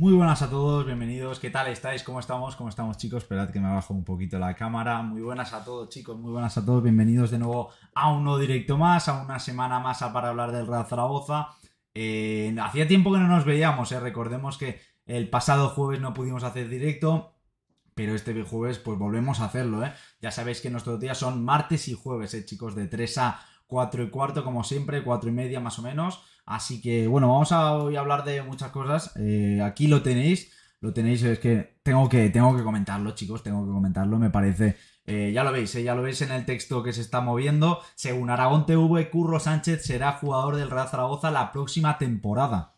Muy buenas a todos, bienvenidos. ¿Qué tal estáis? ¿Cómo estamos? ¿Cómo estamos, chicos? Esperad que me bajo un poquito la cámara. Muy buenas a todos, chicos. Muy buenas a todos. Bienvenidos de nuevo a un nuevo directo más, a una semana más para hablar del Real Zaragoza. Eh, hacía tiempo que no nos veíamos, eh. recordemos que el pasado jueves no pudimos hacer directo, pero este jueves pues volvemos a hacerlo. Eh. Ya sabéis que nuestros días son martes y jueves, eh, chicos, de 3 a 4 y cuarto, como siempre, 4 y media más o menos. Así que bueno, vamos a hoy hablar de muchas cosas. Eh, aquí lo tenéis, lo tenéis, es que tengo que, tengo que comentarlo, chicos, tengo que comentarlo, me parece. Eh, ya lo veis, eh, ya lo veis en el texto que se está moviendo. Según Aragón TV, Curro Sánchez será jugador del Real Zaragoza la próxima temporada.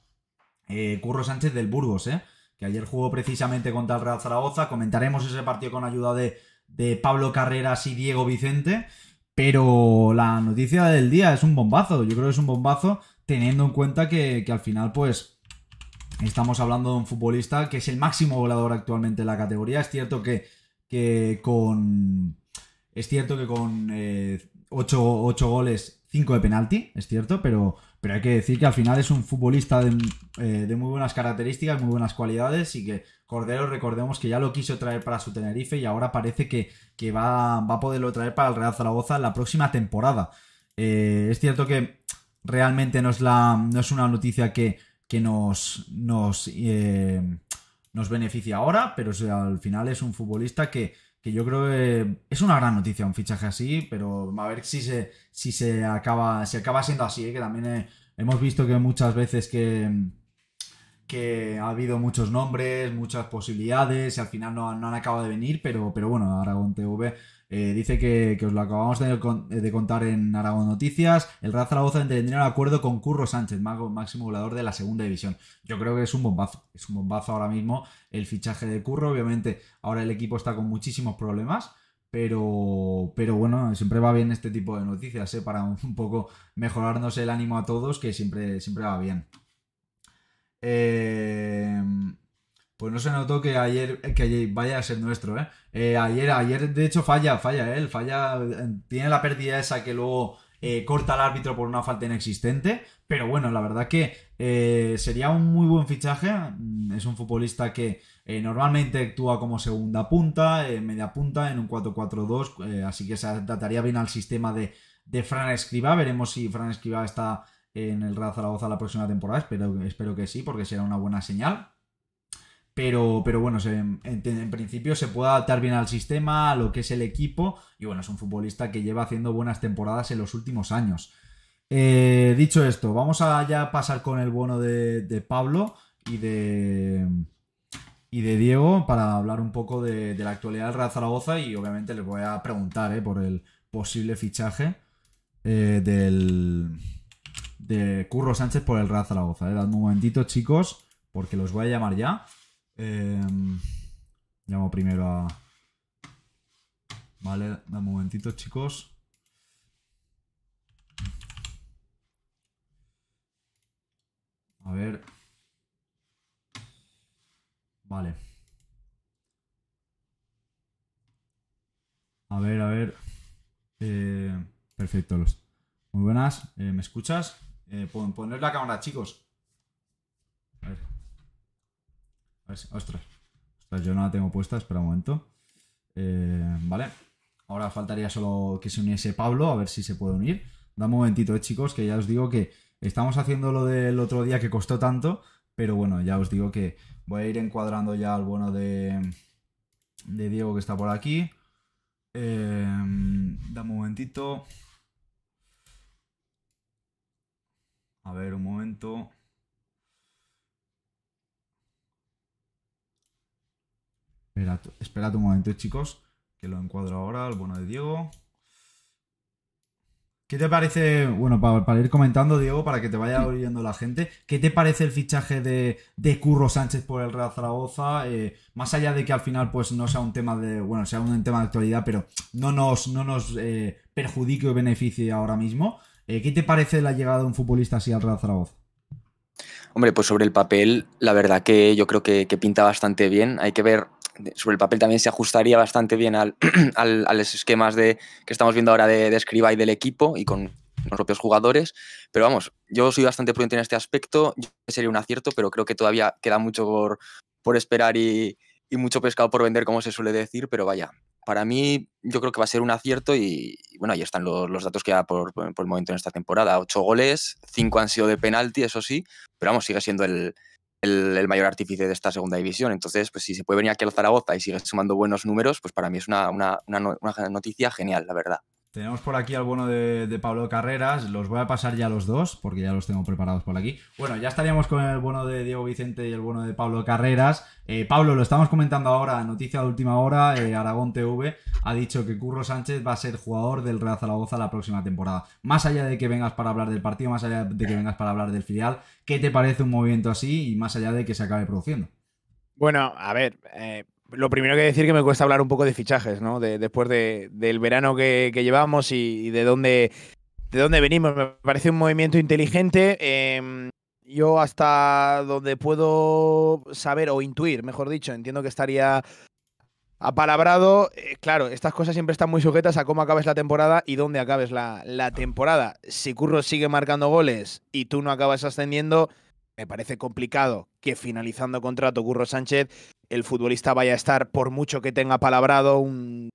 Curro Sánchez del Burgos, que ayer jugó precisamente contra el Real Zaragoza. Comentaremos ese partido con ayuda de, de Pablo Carreras y Diego Vicente. Pero la noticia del día es un bombazo. Yo creo que es un bombazo teniendo en cuenta que, al final, pues, estamos hablando de un futbolista que es el máximo goleador actualmente en la categoría. Es cierto que, que con. Es cierto que con 8 eh, goles, 5 de penalti, es cierto, pero pero hay que decir que al final es un futbolista eh, de, muy buenas características, muy buenas cualidades y que Cordero, recordemos que ya lo quiso traer para su Tenerife y ahora parece que, va, a poderlo traer para el Real Zaragoza en la próxima temporada. Eh, es cierto que realmente no es, la, es una noticia que, nos, nos, eh, beneficia ahora, pero al final es un futbolista que que yo creo que es una gran noticia un fichaje así, pero a ver si se, si se acaba, acaba siendo así, ¿eh? que también eh, hemos visto que muchas veces que, que ha habido muchos nombres, muchas posibilidades, y al final no, han acabado de venir, pero, pero bueno, Aragón TV eh, dice que, os lo acabamos de, contar en Aragón Noticias. El Real Zaragoza tendría un acuerdo con Curro Sánchez, máximo volador de la segunda división. Yo creo que es un bombazo. Es un bombazo ahora mismo el fichaje de Curro. Obviamente, ahora el equipo está con muchísimos problemas. Pero, pero bueno, siempre va bien este tipo de noticias, ¿eh? para un poco mejorarnos el ánimo a todos, que siempre, siempre va bien. Eh, pues no se notó que ayer, que vaya a ser nuestro, ¿eh? ¿eh? Ayer, ayer, de hecho, falla, falla él, ¿eh? falla, tiene la pérdida esa que luego eh, corta al árbitro por una falta inexistente, pero bueno, la verdad que sería un muy buen fichaje, mm, es un futbolista que normalmente actúa como segunda punta, media punta en un 4-4-2, así que se adaptaría bien al sistema de, Fran Escriba, veremos si Fran Escriba está en el Real Zaragoza la próxima temporada, espero, espero que sí, porque será una buena señal. Pero, bueno, en, principio se puede adaptar bien al sistema, a lo que es el equipo. Y bueno, es un futbolista que lleva haciendo buenas temporadas en los últimos años. Eh, dicho esto, vamos a ya pasar con el bono de, Pablo y de, y de Diego para hablar un poco de, la actualidad del Real Zaragoza y obviamente les voy a preguntar eh, por el posible fichaje eh, del de Curro Sánchez por el Real Zaragoza. Eh. Dadme un momentito, chicos, porque los voy a llamar ya. Em, llamo primero a... Vale, dame un momentito, chicos. A ver. Vale. A ver, a ver. Eh, perfecto, los. Muy buenas, eh, ¿me escuchas? Eh, poner la cámara, chicos. ostras. yo no la tengo puesta, espera un momento. Eh, vale. Ahora faltaría solo que se uniese Pablo, a ver si se puede unir. Da un momentito, eh, chicos, que ya os digo que estamos haciendo lo del otro día que costó tanto, pero bueno, ya os digo que voy a ir encuadrando ya al bueno de, de Diego que está por aquí. Eh, da un momentito. A ver, un momento. Espera un momento, chicos, que lo encuadro ahora, el bueno de Diego. ¿Qué te parece, bueno, para, ir comentando, Diego, para que te vaya oyendo la gente, ¿qué te parece el fichaje de, Curro Sánchez por el Real Zaragoza? Eh, más allá de que al final pues no sea un tema de, bueno, sea un tema de actualidad, pero no nos, no nos eh, perjudique o beneficie ahora mismo. Eh, ¿Qué te parece la llegada de un futbolista así al Real Zaragoza? Hombre, pues sobre el papel, la verdad que yo creo que pinta bastante bien. Hay que ver sobre el papel también se ajustaría bastante bien al, al, a los esquemas de, que estamos viendo ahora de, de Escriba y del equipo y con los propios jugadores. Pero vamos, yo soy bastante prudente en este aspecto. sería un acierto, pero creo que todavía queda mucho por, esperar y, mucho pescado por vender, como se suele decir. Pero vaya, para mí yo creo que va a ser un acierto y, bueno, ahí están los, datos que da por, por, el momento en esta temporada. Ocho goles, cinco han sido de penalti, eso sí, pero vamos, sigue siendo el, el, mayor artífice de esta segunda división. Entonces, pues si se puede venir aquí al Zaragoza y sigue sumando buenos números, pues para mí es una, una, una, una noticia genial, la verdad. Tenemos por aquí al bueno de, Pablo Carreras. Los voy a pasar ya los dos, porque ya los tengo preparados por aquí. Bueno, ya estaríamos con el bueno de Diego Vicente y el bueno de Pablo Carreras. Eh, Pablo, lo estamos comentando ahora, noticia de última hora. Eh, Aragón TV ha dicho que Curro Sánchez va a ser jugador del Real Zaragoza la próxima temporada. Más allá de que vengas para hablar del partido, más allá de que vengas para hablar del filial, ¿qué te parece un movimiento así y más allá de que se acabe produciendo? Bueno, a ver, eh, lo primero que decir que me cuesta hablar un poco de fichajes, ¿no? después de, del verano que, llevamos y, de dónde de dónde venimos. Me parece un movimiento inteligente. Em, yo hasta donde puedo saber o intuir, mejor dicho, entiendo que estaría apalabrado. Eh, claro, estas cosas siempre están muy sujetas a cómo acabes la temporada y dónde acabes la, la temporada. Si Curro sigue marcando goles y tú no acabas ascendiendo, me parece complicado que finalizando contrato Curro Sánchez, el futbolista vaya a estar, por mucho que tenga palabrado, un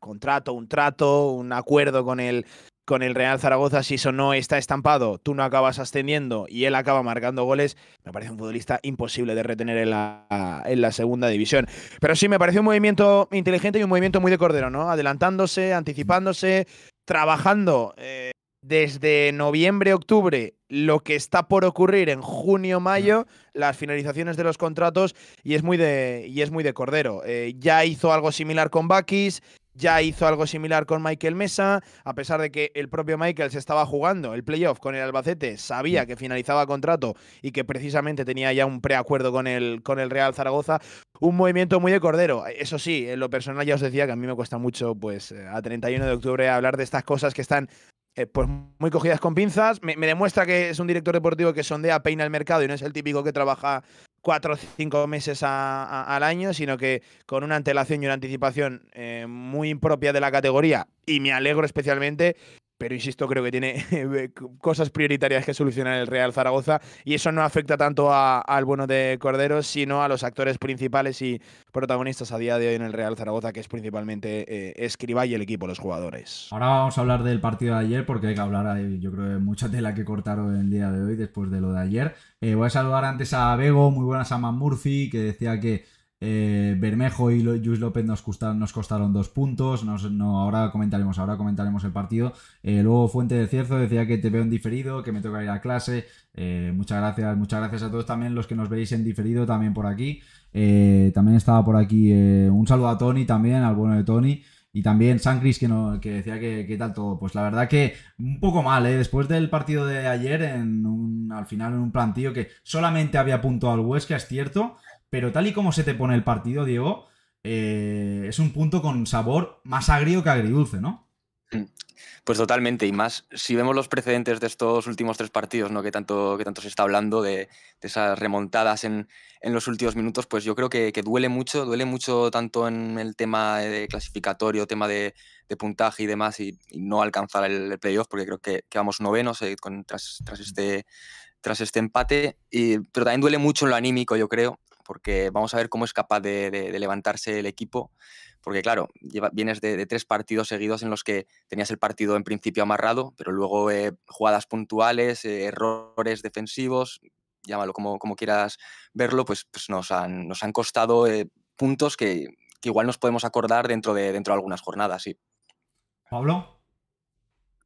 contrato, un trato, un acuerdo con el, con el Real Zaragoza, si eso no está estampado, tú no acabas ascendiendo y él acaba marcando goles, me parece un futbolista imposible de retener en la, segunda división. Pero sí, me parece un movimiento inteligente y un movimiento muy de cordero, ¿no? Adelantándose, anticipándose, trabajando eh, desde noviembre, octubre, lo que está por ocurrir en junio, mayo, las finalizaciones de los contratos, y es muy de, y es muy de cordero. Eh, ya hizo algo similar con Bakis, ya hizo algo similar con Michael Mesa, a pesar de que el propio Michael se estaba jugando el playoff con el Albacete, sabía que finalizaba contrato y que precisamente tenía ya un preacuerdo con el, con el Real Zaragoza. Un movimiento muy de cordero. Eso sí, en lo personal ya os decía que a mí me cuesta mucho, pues eh, a 31 de octubre, hablar de estas cosas que están eh, pues muy cogidas con pinzas. Me, demuestra que es un director deportivo que sondea, peina el mercado y no es el típico que trabaja cuatro o cinco meses al año, sino que con una antelación y una anticipación eh, muy impropia de la categoría. Y me alegro especialmente pero insisto, creo que tiene cosas prioritarias que solucionar el Real Zaragoza y eso no afecta tanto al bueno de Cordero, sino a los actores principales y protagonistas a día de hoy en el Real Zaragoza, que es principalmente eh, Escriba y el equipo, los jugadores. Ahora vamos a hablar del partido de ayer, porque hay que hablar, yo creo, de mucha tela que cortaron el día de hoy después de lo de ayer. Eh, voy a saludar antes a Bego, muy buenas a Man Murphy, que decía que eh, Bermejo y Luis López nos costaron, dos puntos. ahora comentaremos, ahora comentaremos el partido. Eh, luego Fuente de Cierzo decía que te veo en diferido, que me toca ir a clase. Eh, muchas gracias, muchas gracias a todos también los que nos veis en diferido también por aquí. también estaba por aquí un saludo a Tony también, al bueno de Tony. Y también San que, que decía que, tal todo. Pues la verdad que un poco mal, Después del partido de ayer, en al final en un plantillo que solamente había apuntado al Huesca, es cierto, pero tal y como se te pone el partido, Diego, eh, es un punto con sabor más agrio que agridulce, ¿no? Pues totalmente, y más si vemos los precedentes de estos últimos tres partidos, ¿no? Que tanto, que tanto se está hablando de, esas remontadas en, los últimos minutos, pues yo creo que, duele mucho, duele mucho tanto en el tema de clasificatorio, tema de, puntaje y demás, y, no alcanzar el, playoff, porque creo que, vamos novenos tras, este tras este empate, y, pero también duele mucho en lo anímico, yo creo, porque vamos a ver cómo es capaz de, levantarse el equipo, porque claro, vienes de, tres partidos seguidos en los que tenías el partido en principio amarrado, pero luego eh, jugadas puntuales, eh, errores defensivos, llámalo como, quieras verlo, pues, pues nos, han, costado eh, puntos que, igual nos podemos acordar dentro de, algunas jornadas, Pablo.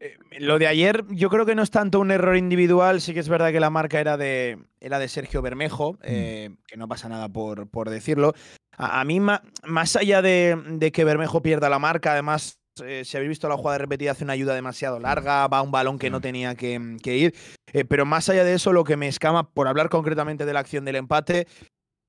Eh, lo de ayer yo creo que no es tanto un error individual, sí que es verdad que la marca era de, de Sergio Bermejo, mm. eh, que no pasa nada por, por decirlo. A, mí, más allá de, que Bermejo pierda la marca, además, eh, si habéis visto la jugada repetida, hace una ayuda demasiado larga, va un balón que no tenía que ir. pero más allá de eso, lo que me escama, por hablar concretamente de la acción del empate,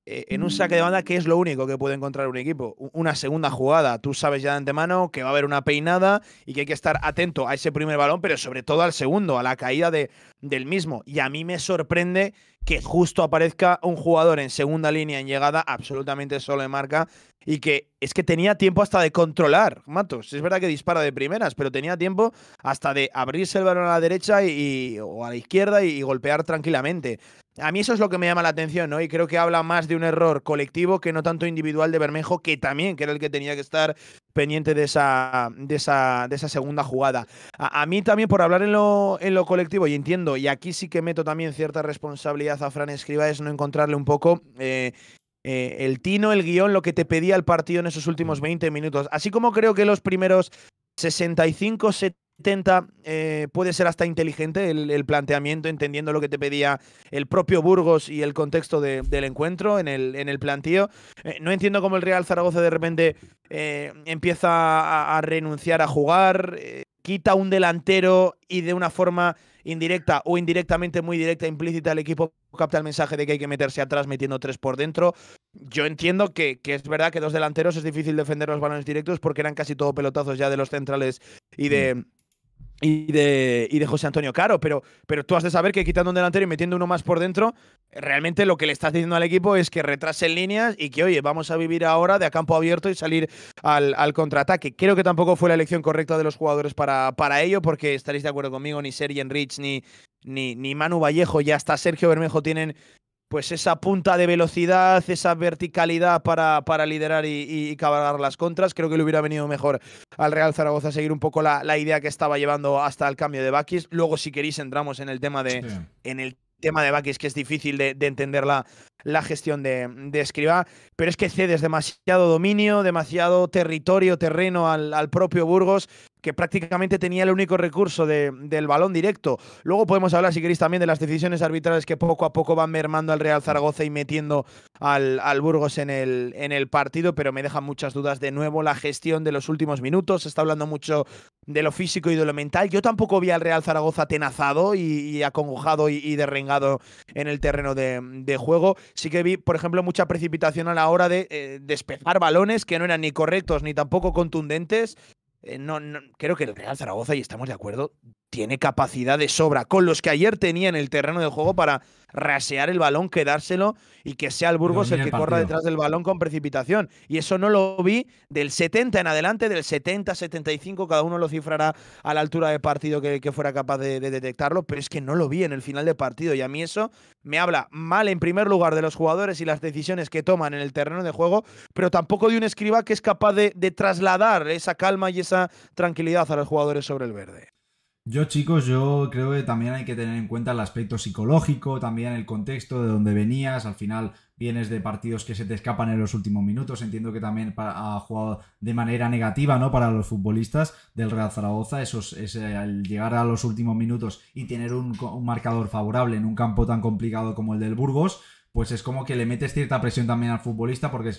eh, en un saque de mm. banda, que es lo único que puede encontrar un equipo? Una segunda jugada. Tú sabes ya de antemano que va a haber una peinada y que hay que estar atento a ese primer balón, pero sobre todo al segundo, a la caída de, del mismo. Y a mí me sorprende que justo aparezca un jugador en segunda línea en llegada, absolutamente solo en marca, y que es que tenía tiempo hasta de controlar, Matos. Es verdad que dispara de primeras, pero tenía tiempo hasta de abrirse el balón a la derecha y, o a la izquierda y golpear tranquilamente. A mí eso es lo que me llama la atención, ¿no? Y creo que habla más de un error colectivo que no tanto individual de Bermejo, que también, que era el que tenía que estar pendiente de esa, de esa, de esa segunda jugada. A, mí también, por hablar en lo, en lo colectivo, y entiendo, y aquí sí que meto también cierta responsabilidad a Fran Escriba, es no encontrarle un poco eh, eh, el tino, el guión, lo que te pedía el partido en esos últimos 20 mm. minutos. Así como creo que los primeros 65, 70 intenta, eh, puede ser hasta inteligente el, planteamiento, entendiendo lo que te pedía el propio Burgos y el contexto del encuentro en el, en el plantío. Eh, no entiendo cómo el Real Zaragoza de repente eh, empieza a, renunciar a jugar, quita un delantero y de una forma indirecta o indirectamente muy directa, implícita, el equipo capta el mensaje de que hay que meterse atrás metiendo tres por dentro. Yo entiendo que, es verdad que dos delanteros es difícil defender los balones directos porque eran casi todo pelotazos ya de los centrales y de... Mm y de, de José Antonio Caro, pero, pero tú has de saber que quitando un delantero y metiendo uno más por dentro, realmente lo que le estás diciendo al equipo es que retrasen líneas y que, oye, vamos a vivir ahora de a campo abierto y salir al, contraataque. Creo que tampoco fue la elección correcta de los jugadores para, para ello, porque estaréis de acuerdo conmigo, ni Sergi Enrich ni, ni, ni Manu Vallejo, ya hasta Sergio Bermejo tienen pues esa punta de velocidad, esa verticalidad para, para liderar y, y, cabalgar las contras. Creo que le hubiera venido mejor al Real Zaragoza seguir un poco la, idea que estaba llevando hasta el cambio de Bakis. Luego, si queréis, entramos en el tema de, en el tema de Bakis, que es difícil de, entender la, gestión de, de, Escribá. Pero es que cedes demasiado dominio, demasiado territorio, terreno al, al propio Burgos que prácticamente tenía el único recurso del balón directo. Luego podemos hablar, si queréis, también de las decisiones arbitrales que poco a poco van mermando al Real Zaragoza y metiendo al, Burgos en el, partido, pero me dejan muchas dudas de nuevo la gestión de los últimos minutos. Se está hablando mucho de lo físico y de lo mental. Yo tampoco vi al Real Zaragoza tenazado y, acongojado y, derrengado en el terreno de, juego. Sí que vi, por ejemplo, mucha precipitación a la hora de eh, despejar balones que no eran ni correctos ni tampoco contundentes eh, no, creo que el Real Zaragoza, y estamos de acuerdo, tiene capacidad de sobra con los que ayer tenía en el terreno de juego para rasear el balón, quedárselo y que sea el Burgos el que corra detrás del balón con precipitación. Y eso no lo vi del 70 en adelante, del 70-75, cada uno lo cifrará a la altura de partido que, fuera capaz de, detectarlo, pero es que no lo vi en el final de partido y a mí eso me habla mal en primer lugar de los jugadores y las decisiones que toman en el terreno de juego, pero tampoco de un escriba que es capaz de trasladar esa calma y esa tranquilidad a los jugadores sobre el verde. Yo, chicos, yo creo que también hay que tener en cuenta el aspecto psicológico, también el contexto de donde venías. Al final vienes de partidos que se te escapan en los últimos minutos. Entiendo que también ha jugado de manera negativa, ¿no? Para los futbolistas del Real Zaragoza. Eso es, el llegar a los últimos minutos y tener un, marcador favorable en un campo tan complicado como el del Burgos. Pues es como que le metes cierta presión también al futbolista porque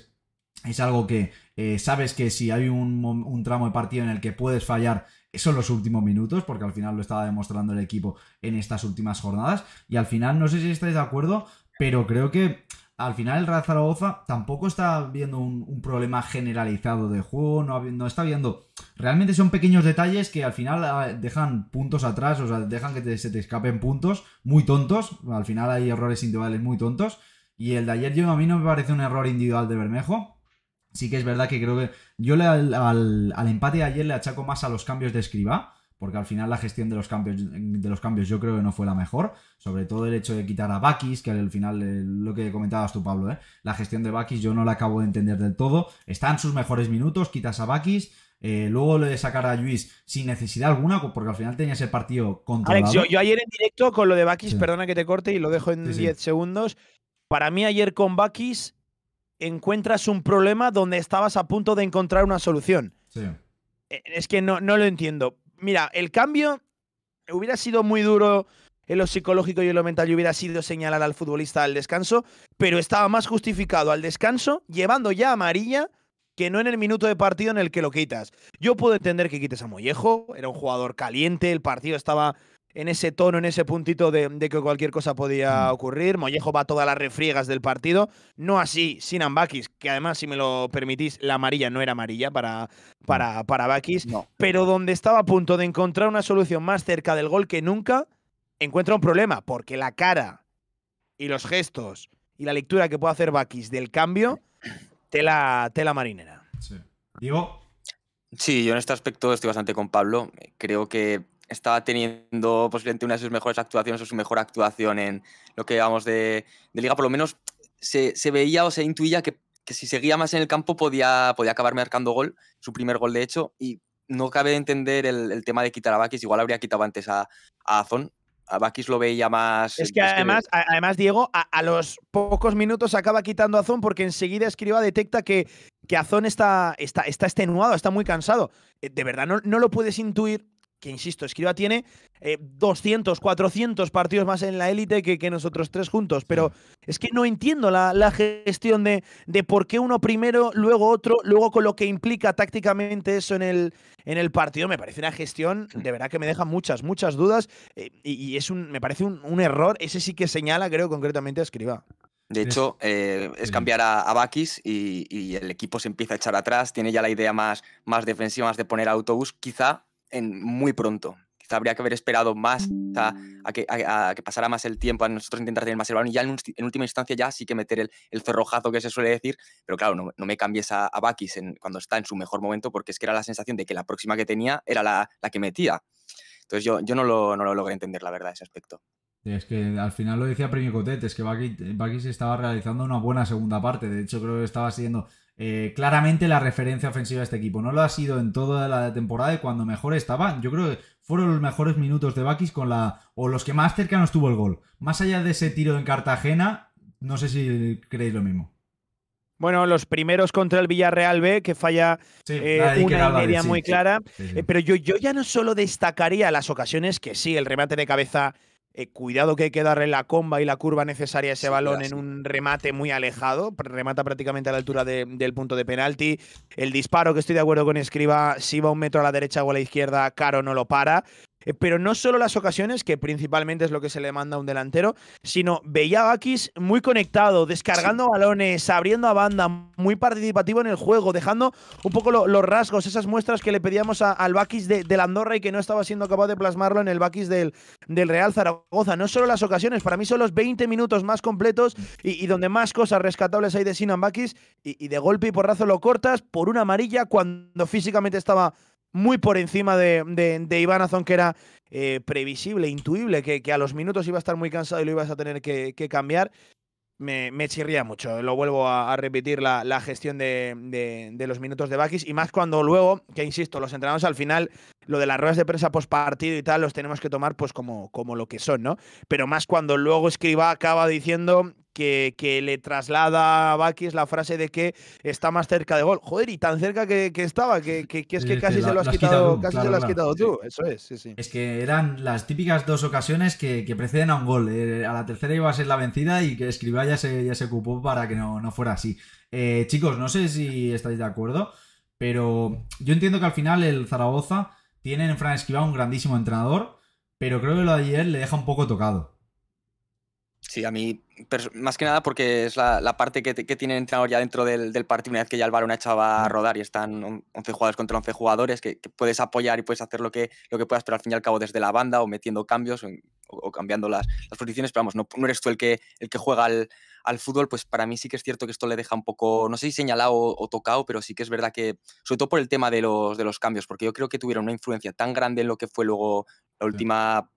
es, algo que eh, sabes que si hay un, tramo de partido en el que puedes fallar son los últimos minutos, porque al final lo estaba demostrando el equipo en estas últimas jornadas. Y al final, no sé si estáis de acuerdo, pero creo que al final el Real Zaragoza tampoco está viendo un, problema generalizado de juego, no, está viendo... Realmente son pequeños detalles que al final ah, dejan puntos atrás, o sea, dejan que se te escapen puntos muy tontos. Al final hay errores individuales muy tontos. Y el de ayer yo a mí no me parece un error individual de Bermejo, Sí que es verdad que creo que yo le, al, empate de ayer le achaco más a los cambios de escriba, porque al final la gestión de los cambios, de los cambios yo creo que no fue la mejor, sobre todo el hecho de quitar a Bakis, que al final eh, lo que comentabas tú Pablo, eh, la gestión de Bakis yo no la acabo de entender del todo, está en sus mejores minutos, quitas a Bakis, eh, luego lo de sacar a Luis sin necesidad alguna, porque al final tenía ese partido contra. Alex, yo, ayer en directo con lo de Bakis, perdona que te corte y lo dejo en 10 segundos, para mí ayer con Bakis encuentras un problema donde estabas a punto de encontrar una solución. Sí. Eh, es que no, no lo entiendo. Mira, el cambio hubiera sido muy duro en lo psicológico y en lo mental y hubiera sido señalar al futbolista al descanso, pero estaba más justificado al descanso, llevando ya amarilla, que no en el minuto de partido en el que lo quitas. Yo puedo entender que quites a Mollejo, era un jugador caliente, el partido estaba en ese tono, en ese puntito de, que cualquier cosa podía mm. ocurrir. Mollejo va todas las refriegas del partido. No así sin Bakis, que además, si me lo permitís, la amarilla no era amarilla para, para, para Bakis. Pero donde estaba a punto de encontrar una solución más cerca del gol que nunca, encuentra un problema, porque la cara y los gestos y la lectura que puede hacer Bakis del cambio, tela, tela marinera. Sí, yo en este aspecto estoy bastante con Pablo. Creo que estaba teniendo posiblemente una de sus mejores actuaciones o su mejor actuación en lo que vamos de, liga, por lo menos se, veía o se intuía que, si seguía más en el campo podía, podía acabar marcando gol, su primer gol de hecho, y no cabe entender el, tema de quitar a Bakis, igual habría quitado antes a, a Azón, a Bakis lo veía más. Es que además, además Diego, a, los pocos minutos acaba quitando a Azón porque enseguida Escriba detecta que, que Azón está, está, está extenuado, está muy cansado. Eh, de verdad, no, no lo puedes intuir que insisto, Escriba tiene 200, eh, 400 partidos más en la élite que, nosotros tres juntos, pero es que no entiendo la, gestión de, de, por qué uno primero, luego otro, luego con lo que implica tácticamente eso en el, en el partido. Me parece una gestión de verdad que me deja muchas, muchas dudas eh, y, es un, me parece un, error, ese sí que señala, creo, concretamente a Escriba. De hecho, es eh, cambiar a, a Bakis y, el equipo se empieza a echar atrás, tiene ya la idea más, más defensiva, más de poner autobús, quizá muy pronto. Quizá habría que haber esperado más a, que, pasara más el tiempo, a nosotros intentar tener más el balón y ya en, última instancia ya sí que meter el, cerrojazo que se suele decir, pero claro, no, me cambies a, Bakis cuando está en su mejor momento porque es que era la sensación de que la próxima que tenía era la, que metía. Entonces yo, yo no, lo, no lo logré entender, la verdad, ese aspecto. Es que al final lo decía Premio es que Bakis estaba realizando una buena segunda parte. De hecho, creo que estaba siendo eh, claramente la referencia ofensiva de este equipo. No lo ha sido en toda la temporada y cuando mejor estaba. Yo creo que fueron los mejores minutos de Bakis con la. o los que más cercanos tuvo el gol. Más allá de ese tiro en Cartagena, no sé si creéis lo mismo. Bueno, los primeros contra el Villarreal B, que falla eh, una muy clara. Eh, pero yo, yo ya no solo destacaría las ocasiones, que sí, el remate de cabeza eh, cuidado que hay que darle la comba y la curva necesaria a ese balón en un remate muy alejado. Remata prácticamente a la altura del punto de penalti. El disparo, que estoy de acuerdo con Escriba, si va un metro a la derecha o a la izquierda, Caro no lo para. Eh, pero no solo las ocasiones, que principalmente es lo que se le manda a un delantero, sino veía Bakis muy conectado, descargando balones, abriendo a banda, muy participativo en el juego, dejando un poco los rasgos, esas muestras que le pedíamos al Bakis de, del Andorra y que no estaba siendo capaz de plasmarlo en el Bakis del, del, Real Zaragoza. No solo las ocasiones, para mí son los 20 minutos más completos y, donde más cosas rescatables hay de Sinan Bakis y, y de golpe y porrazo lo cortas por una amarilla cuando físicamente estaba muy por encima de, de, Iván Azón, que era eh, previsible, intuible, que, que, a los minutos iba a estar muy cansado y lo ibas a tener que, cambiar. Me, chirría mucho, lo vuelvo a, repetir, la, gestión de, los minutos de Bakis, y más cuando luego, que insisto, los entrenamos al final, lo de las ruedas de prensa post partido y tal, los tenemos que tomar pues como, como lo que son, ¿no? Pero más cuando luego Escriba acaba diciendo que, le traslada a Bakis la frase de que está más cerca de gol. Joder, y tan cerca que, estaba, que, es que casi se lo has, quitado, tú. Eso es, sí, sí. Es que eran las típicas dos ocasiones que, preceden a un gol. Eh, a la tercera iba a ser la vencida y que Escribá ya se, ya ocupó para que no, fuera así. Eh, chicos, no sé si estáis de acuerdo, pero yo entiendo que al final el Zaragoza tiene en Fran Escribá un grandísimo entrenador, pero creo que lo de ayer le deja un poco tocado. Sí, a mí, más que nada porque es la, parte que, tiene el entrenador ya dentro del, partido, una vez que ya el balón ha echado a rodar y están 11 jugadores contra 11 jugadores, que, puedes apoyar y puedes hacer lo que, lo que puedas, pero al fin y al cabo desde la banda o metiendo cambios o, cambiando las, posiciones, pero vamos, no, eres tú el que, el que juega al, fútbol, pues para mí sí que es cierto que esto le deja un poco, no sé si señalado o, tocado, pero sí que es verdad que, sobre todo por el tema de los, de los cambios, porque yo creo que tuvieron una influencia tan grande en lo que fue luego la última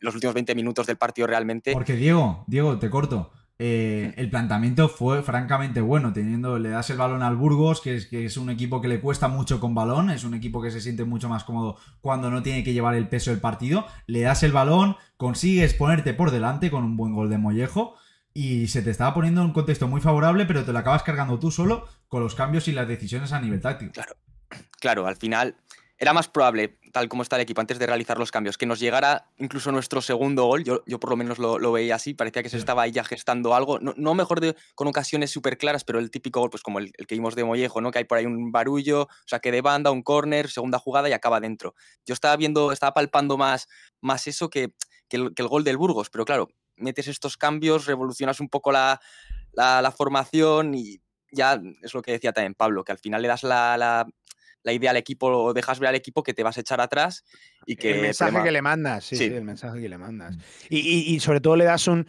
los últimos 20 minutos del partido realmente. Porque Diego, Diego, te corto. Eh, el planteamiento fue francamente bueno, teniendo, le das el balón al Burgos, que es, que es un equipo que le cuesta mucho con balón, es un equipo que se siente mucho más cómodo cuando no tiene que llevar el peso del partido, le das el balón, consigues ponerte por delante con un buen gol de Mollejo y se te estaba poniendo en un contexto muy favorable, pero te lo acabas cargando tú solo con los cambios y las decisiones a nivel táctico. Claro, claro, al final era más probable, tal como está el equipo antes de realizar los cambios, que nos llegara incluso nuestro segundo gol. Yo, por lo menos lo, veía así, parecía que se estaba ahí ya gestando algo. No, mejor con ocasiones súper claras, pero el típico gol, pues como el, que vimos de Mollejo, ¿no? Que hay por ahí un barullo, o que de banda, un córner, segunda jugada y acaba dentro. Yo estaba viendo, estaba palpando más, más eso que, que, el, gol del Burgos, pero claro, metes estos cambios, revolucionas un poco la, la, formación y ya es lo que decía también Pablo, que al final le das la la idea al equipo, o dejas ver al equipo que te vas a echar atrás y que... El mensaje que le mandas, sí, el mensaje que le mandas. Mm. Y, sobre todo le das un,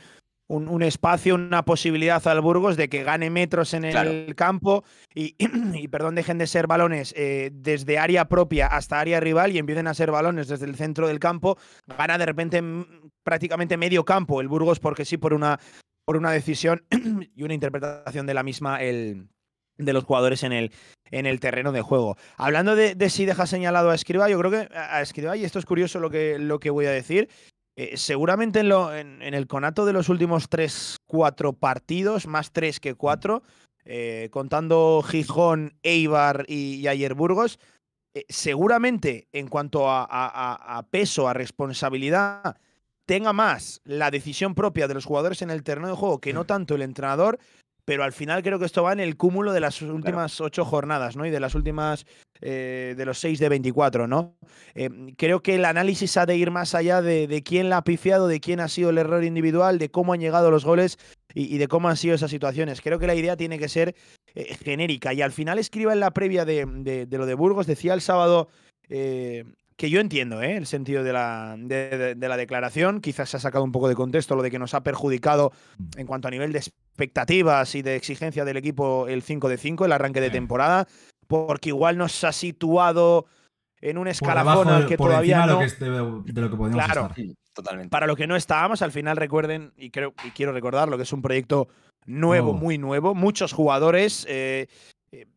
un, espacio, una posibilidad al Burgos de que gane metros en el campo y, perdón, dejen de ser balones eh, desde área propia hasta área rival y empiecen a ser balones desde el centro del campo. Gana de repente mm, prácticamente medio campo el Burgos porque sí, por una, por una decisión y una interpretación de la misma el de los jugadores en el, en el terreno de juego. Hablando de, si deja señalado a Escriba, yo creo que a Escriba, y esto es curioso lo que, lo que voy a decir, eh, seguramente en, lo, en, el conato de los últimos 3-4 partidos, más tres que cuatro eh, contando Gijón, Eibar y, Ayer Burgos, eh, seguramente en cuanto a, peso, a responsabilidad, tenga más la decisión propia de los jugadores en el terreno de juego que no mm. tanto el entrenador, pero al final creo que esto va en el cúmulo de las últimas ocho jornadas, ¿no? Y de las últimas, eh, de los seis de 24, ¿no? Eh, creo que el análisis ha de ir más allá de, quién la ha pifiado, de quién ha sido el error individual, de cómo han llegado los goles y, de cómo han sido esas situaciones. Creo que la idea tiene que ser eh, genérica. Y al final escriba en la previa de, lo de Burgos, decía el sábado que yo entiendo el sentido de la, de la, declaración. Quizás se ha sacado un poco de contexto lo de que nos ha perjudicado mm. en cuanto a nivel de expectativas y de exigencia del equipo el 5 de 5, el arranque de temporada, porque igual nos ha situado en un escalafón al que todavía no... Totalmente. Para lo que no estábamos, al final recuerden, y creo y quiero recordarlo, que es un proyecto nuevo, muy nuevo, muchos jugadores, eh,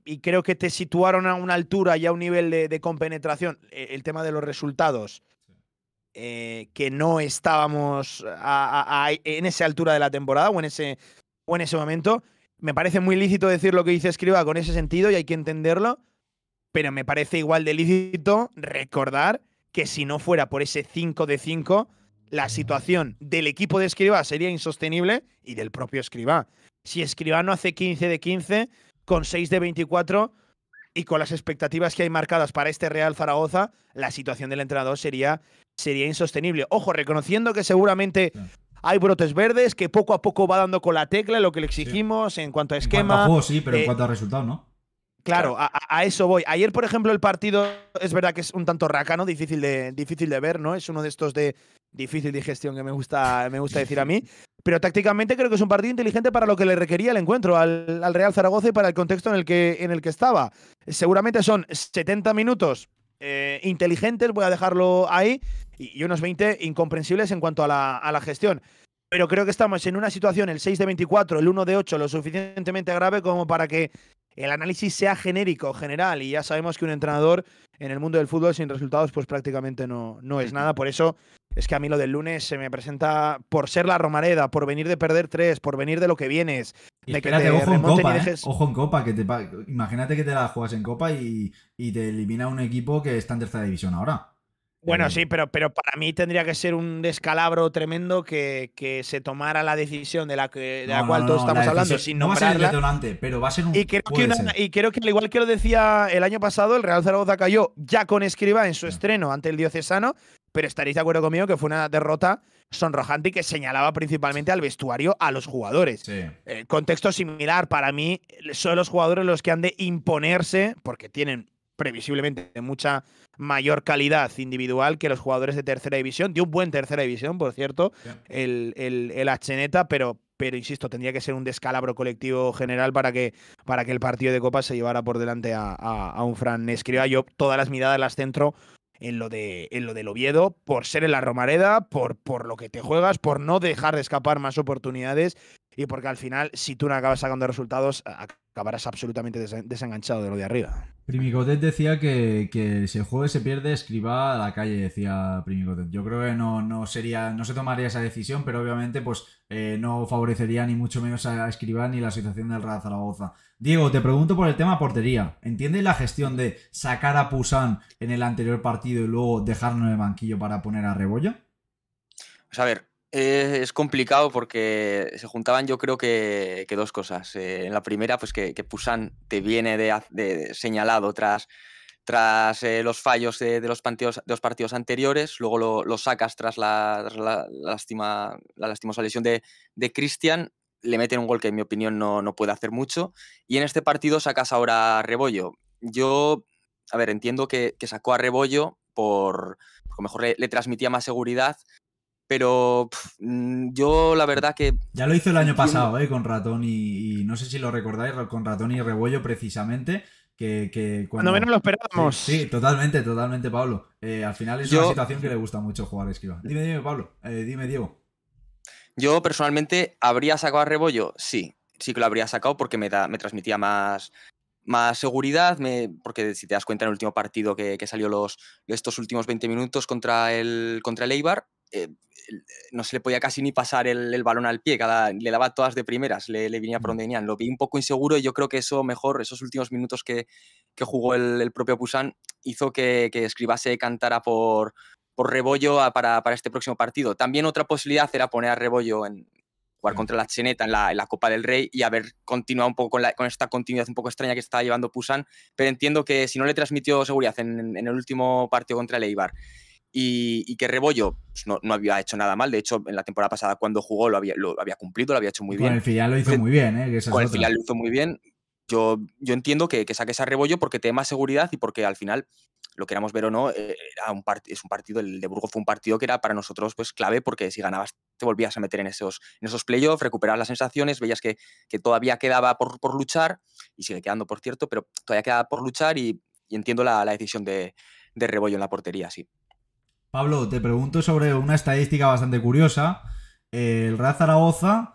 y creo que te situaron a una altura y a un nivel de, compenetración. Eh, el tema de los resultados, eh, que no estábamos en esa altura de la temporada o en ese o en ese momento. Me parece muy lícito decir lo que dice Escriba con ese sentido y hay que entenderlo, pero me parece igual de lícito recordar que si no fuera por ese 5 de 5, la situación del equipo de Escriba sería insostenible y del propio Escriba. Si Escriba no hace 15 de 15, con 6 de 24 y con las expectativas que hay marcadas para este Real Zaragoza, la situación del entrenador sería, sería insostenible. Ojo, reconociendo que seguramente hay brotes verdes que poco a poco va dando con la tecla, lo que le exigimos en cuanto a esquema. En cuanto sí, pero en eh, cuanto a resultado, ¿no? Claro, A, eso voy. Ayer, por ejemplo, el partido es verdad que es un tanto racano, difícil de, difícil de ver, ¿no? Es uno de estos de difícil digestión que me gusta, me gusta decir a mí. Pero tácticamente creo que es un partido inteligente para lo que le requería el encuentro al, al Real Zaragoza y para el contexto en el que, en el que estaba. Seguramente son 70 minutos eh, inteligentes, voy a dejarlo ahí, y, unos 20 incomprensibles en cuanto a la, a la gestión. Pero creo que estamos en una situación, el 6 de 24, el 1 de 8, lo suficientemente grave como para que el análisis sea genérico, general, y ya sabemos que un entrenador en el mundo del fútbol sin resultados pues prácticamente no, no es nada. Por eso es que a mí lo del lunes se me presenta por ser la Romareda, por venir de perder tres, por venir de lo que vienes. que te ojo en Copa, ¿eh? ojo en Copa, que te imagínate que te la juegas en Copa y, y te elimina un equipo que está en tercera división ahora. Bueno, em, sí, pero, pero para mí tendría que ser un descalabro tremendo que, se tomara la decisión de la, que, la cual todos estamos hablando No va a ser pero va a ser un. Y creo, que al igual que lo decía el año pasado, el Real Zaragoza cayó ya con Escriba en su estreno ante el Diocesano, pero estaréis de acuerdo conmigo que fue una derrota sonrojante y que señalaba principalmente al vestuario, a los jugadores. Eh, contexto similar, para mí son los jugadores los que han de imponerse, porque tienen previsiblemente de mucha mayor calidad individual que los jugadores de tercera división, de un buen tercera división, por cierto, el, el, el pero, pero insisto, tendría que ser un descalabro colectivo general para que, para que el partido de Copa se llevara por delante a, a, un Fran Escriba. Yo todas las miradas las centro en lo, de, en lo del Oviedo, por ser en la Romareda, por, por lo que te juegas, por no dejar de escapar más oportunidades y porque al final, si tú no acabas sacando resultados, acabarás absolutamente desenganchado de lo de arriba. Primicotet decía que, si el juego se pierde, escriba a la calle, decía Primicotet. Yo creo que no, no sería, no se tomaría esa decisión, pero obviamente, pues eh, no favorecería ni mucho menos a escriba ni la situación del Real Zaragoza. Diego, te pregunto por el tema portería. ¿Entiendes la gestión de sacar a Pusan en el anterior partido y luego dejarnos en el banquillo para poner a Rebolla? Pues, a ver, eh, es complicado porque se juntaban yo creo que, dos cosas. Eh, en la primera, pues que, que Pusan te viene de, señalado tras, tras eh, los fallos de, los de los partidos anteriores, luego lo, sacas tras la, la, lastima, la lastimosa lesión de, de Cristian, le meten un gol que en mi opinión no, no puede hacer mucho, y en este partido sacas ahora a Rebollo. Yo, a ver, entiendo que, sacó a Rebollo por, porque mejor le, le transmitía más seguridad, pero mm, yo la verdad que... Ya lo hizo el año pasado, ¿eh? Con ratón y, no sé si lo recordáis, con ratón y rebollo precisamente. Que, que cuando... menos lo esperábamos. Sí, totalmente, totalmente, Pablo. Eh, al final es una situación que le gusta mucho jugar esquiva. Dime, dime, Pablo. Eh, dime, Diego. Yo personalmente habría sacado a Rebollo, sí, sí que lo habría sacado porque me, da, me transmitía más, más seguridad, porque si te das cuenta en el último partido que, salió los, estos últimos 20 minutos contra el, contra el Eibar, eh, no se le podía casi ni pasar el, balón al pie, le daba todas de primeras, le, le venía por mm. donde venían. Lo vi un poco inseguro y yo creo que eso mejor, esos últimos minutos que, jugó el, propio Pusan, hizo que, que Escribase cantara por, Rebollo para, este próximo partido. También otra posibilidad era poner a Rebollo en jugar mm. contra la Cheneta en la, Copa del Rey y haber continuado un poco con, esta continuidad un poco extraña que estaba llevando Pusan, pero entiendo que si no le transmitió seguridad en, en el último partido contra el Eibar y, que Rebollo pues no, no, había hecho nada mal. De hecho, en la temporada pasada, cuando jugó, lo había, lo había cumplido, lo había hecho muy bien. Con el final lo hizo muy bien, ¿eh? con el final lo hizo muy bien. Yo, yo entiendo que, saques a Rebollo porque te da más seguridad y porque al final, lo queramos ver o no, eh, un es un partido, el de Burgos fue un partido que era para nosotros pues clave porque si ganabas te volvías a meter en esos, en esos playoffs, recuperabas las sensaciones, veías que, que todavía quedaba por, por, luchar, y sigue quedando por cierto, pero todavía quedaba por luchar y, entiendo la, la decisión de, de Rebollo en la portería, sí. Pablo, te pregunto sobre una estadística bastante curiosa. El Real Zaragoza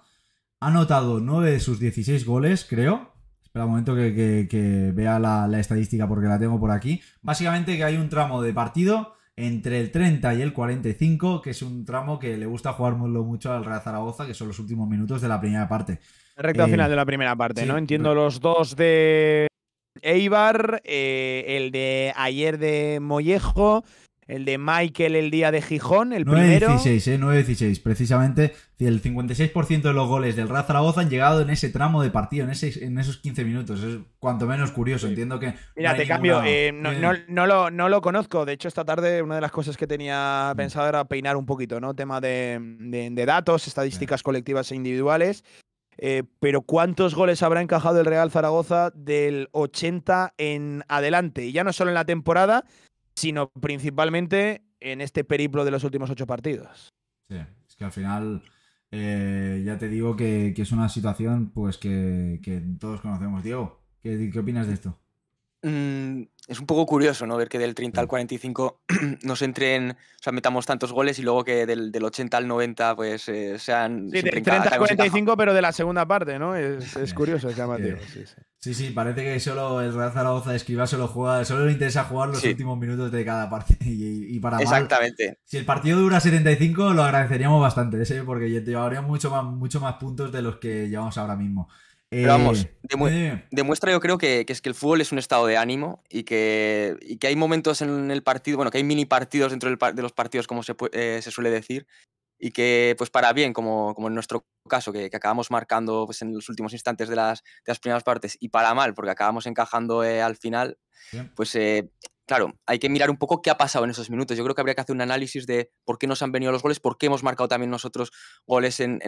ha anotado 9 de sus 16 goles, creo. Espera un momento que, vea la, estadística porque la tengo por aquí. Básicamente que hay un tramo de partido entre el 30 y el 45, que es un tramo que le gusta jugar mucho al Real Zaragoza, que son los últimos minutos de la primera parte. Recto eh, final de la primera parte, ¿no? Entiendo los dos de Eibar, eh, el de ayer de Mollejo el de Michael el día de Gijón, el 16, eh, 9-16, precisamente. El 56% de los goles del Real Zaragoza han llegado en ese tramo de partido, en, ese, en esos 15 minutos. Es cuanto menos curioso, entiendo que... Mira, te cambio, eh, no, lo, no lo conozco. De hecho, esta tarde una de las cosas que tenía mm. pensado era peinar un poquito, ¿no? Tema de, datos, estadísticas colectivas e individuales. Eh, pero ¿cuántos goles habrá encajado el Real Zaragoza del 80 en adelante? Y ya no solo en la temporada, sino principalmente en este periplo de los últimos ocho partidos. Sí, es que al final eh, ya te digo que, es una situación pues que, todos conocemos. Diego, ¿qué opinas de esto? Mm, es un poco curioso, ¿no? Ver que del 30 al 45 mm. nos entren, o sea, metamos tantos goles y luego que del, del 80 al 90, pues eh, sean. Sí, del 30 al 45, pero de la segunda parte, ¿no? Es, curioso, es llamativo. Sí, sí. parece que solo el Real Zaragoza de Escribá solo juega, solo le interesa jugar los últimos minutos de cada parte. Y, para Exactamente. si el partido dura 75, lo agradeceríamos bastante, ese, ¿eh? porque llevaría mucho más, mucho más puntos de los que llevamos ahora mismo. Pero vamos, eh, demuestra yo creo que, es que el fútbol es un estado de ánimo y que, hay momentos en el partido, bueno, que hay mini partidos dentro de los partidos, como eh, se, suele decir, y que pues para bien, como, en nuestro caso, que, acabamos marcando pues, en los últimos instantes de las, primeras partes, y para mal, porque acabamos encajando eh, al final, pues claro, hay que mirar un poco qué ha pasado en esos minutos. Yo creo que habría que hacer un análisis de por qué nos han venido los goles, por qué hemos marcado también nosotros goles en,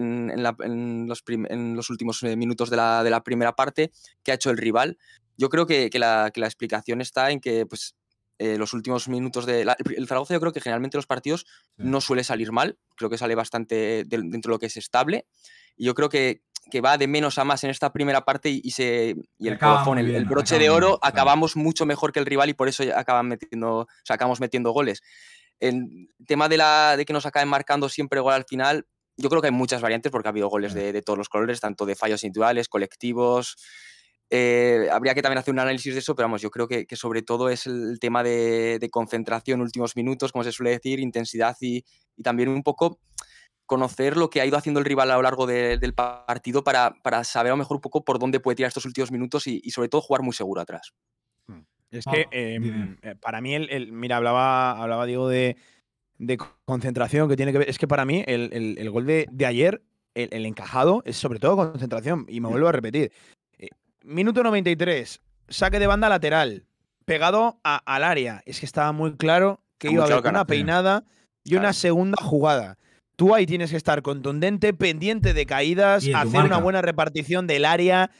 los, últimos eh, minutos de la, primera parte, qué ha hecho el rival. Yo creo que, la, explicación está en que pues, eh, los últimos minutos de... el Zaragoza yo creo que generalmente los partidos no suele salir mal, creo que sale bastante dentro de lo que es estable. Y yo creo que, que va de menos a más en esta primera parte y, el el, broche de oro, acabamos mucho mejor que el rival y por eso acaban metiendo, acabamos metiendo goles. El tema de, la, de que nos acaben marcando siempre gol al final, yo creo que hay muchas variantes porque ha habido goles de, todos los colores, tanto de fallos individuales, colectivos. Eh, habría que también hacer un análisis de eso, pero vamos, yo creo que, sobre todo es el tema de, de, concentración, últimos minutos, como se suele decir, intensidad y, y también un poco conocer lo que ha ido haciendo el rival a lo largo del partido para, para, saber a lo mejor un poco por dónde puede tirar estos últimos minutos y, sobre todo jugar muy seguro atrás. Hmm. Es ah, que em, eh, para mí, el, mira, hablaba, hablaba Diego de, concentración que tiene que ver. Es que para mí el, gol de, ayer, el, encajado, es sobre todo concentración. Y me hmm. vuelvo a repetir. Eh, minuto 93, saque de banda lateral, pegado al área. Es que estaba muy claro que iba a haber una peinada y una segunda jugada. Tú ahí tienes que estar contundente, pendiente de caídas, hacer una buena repartición del área.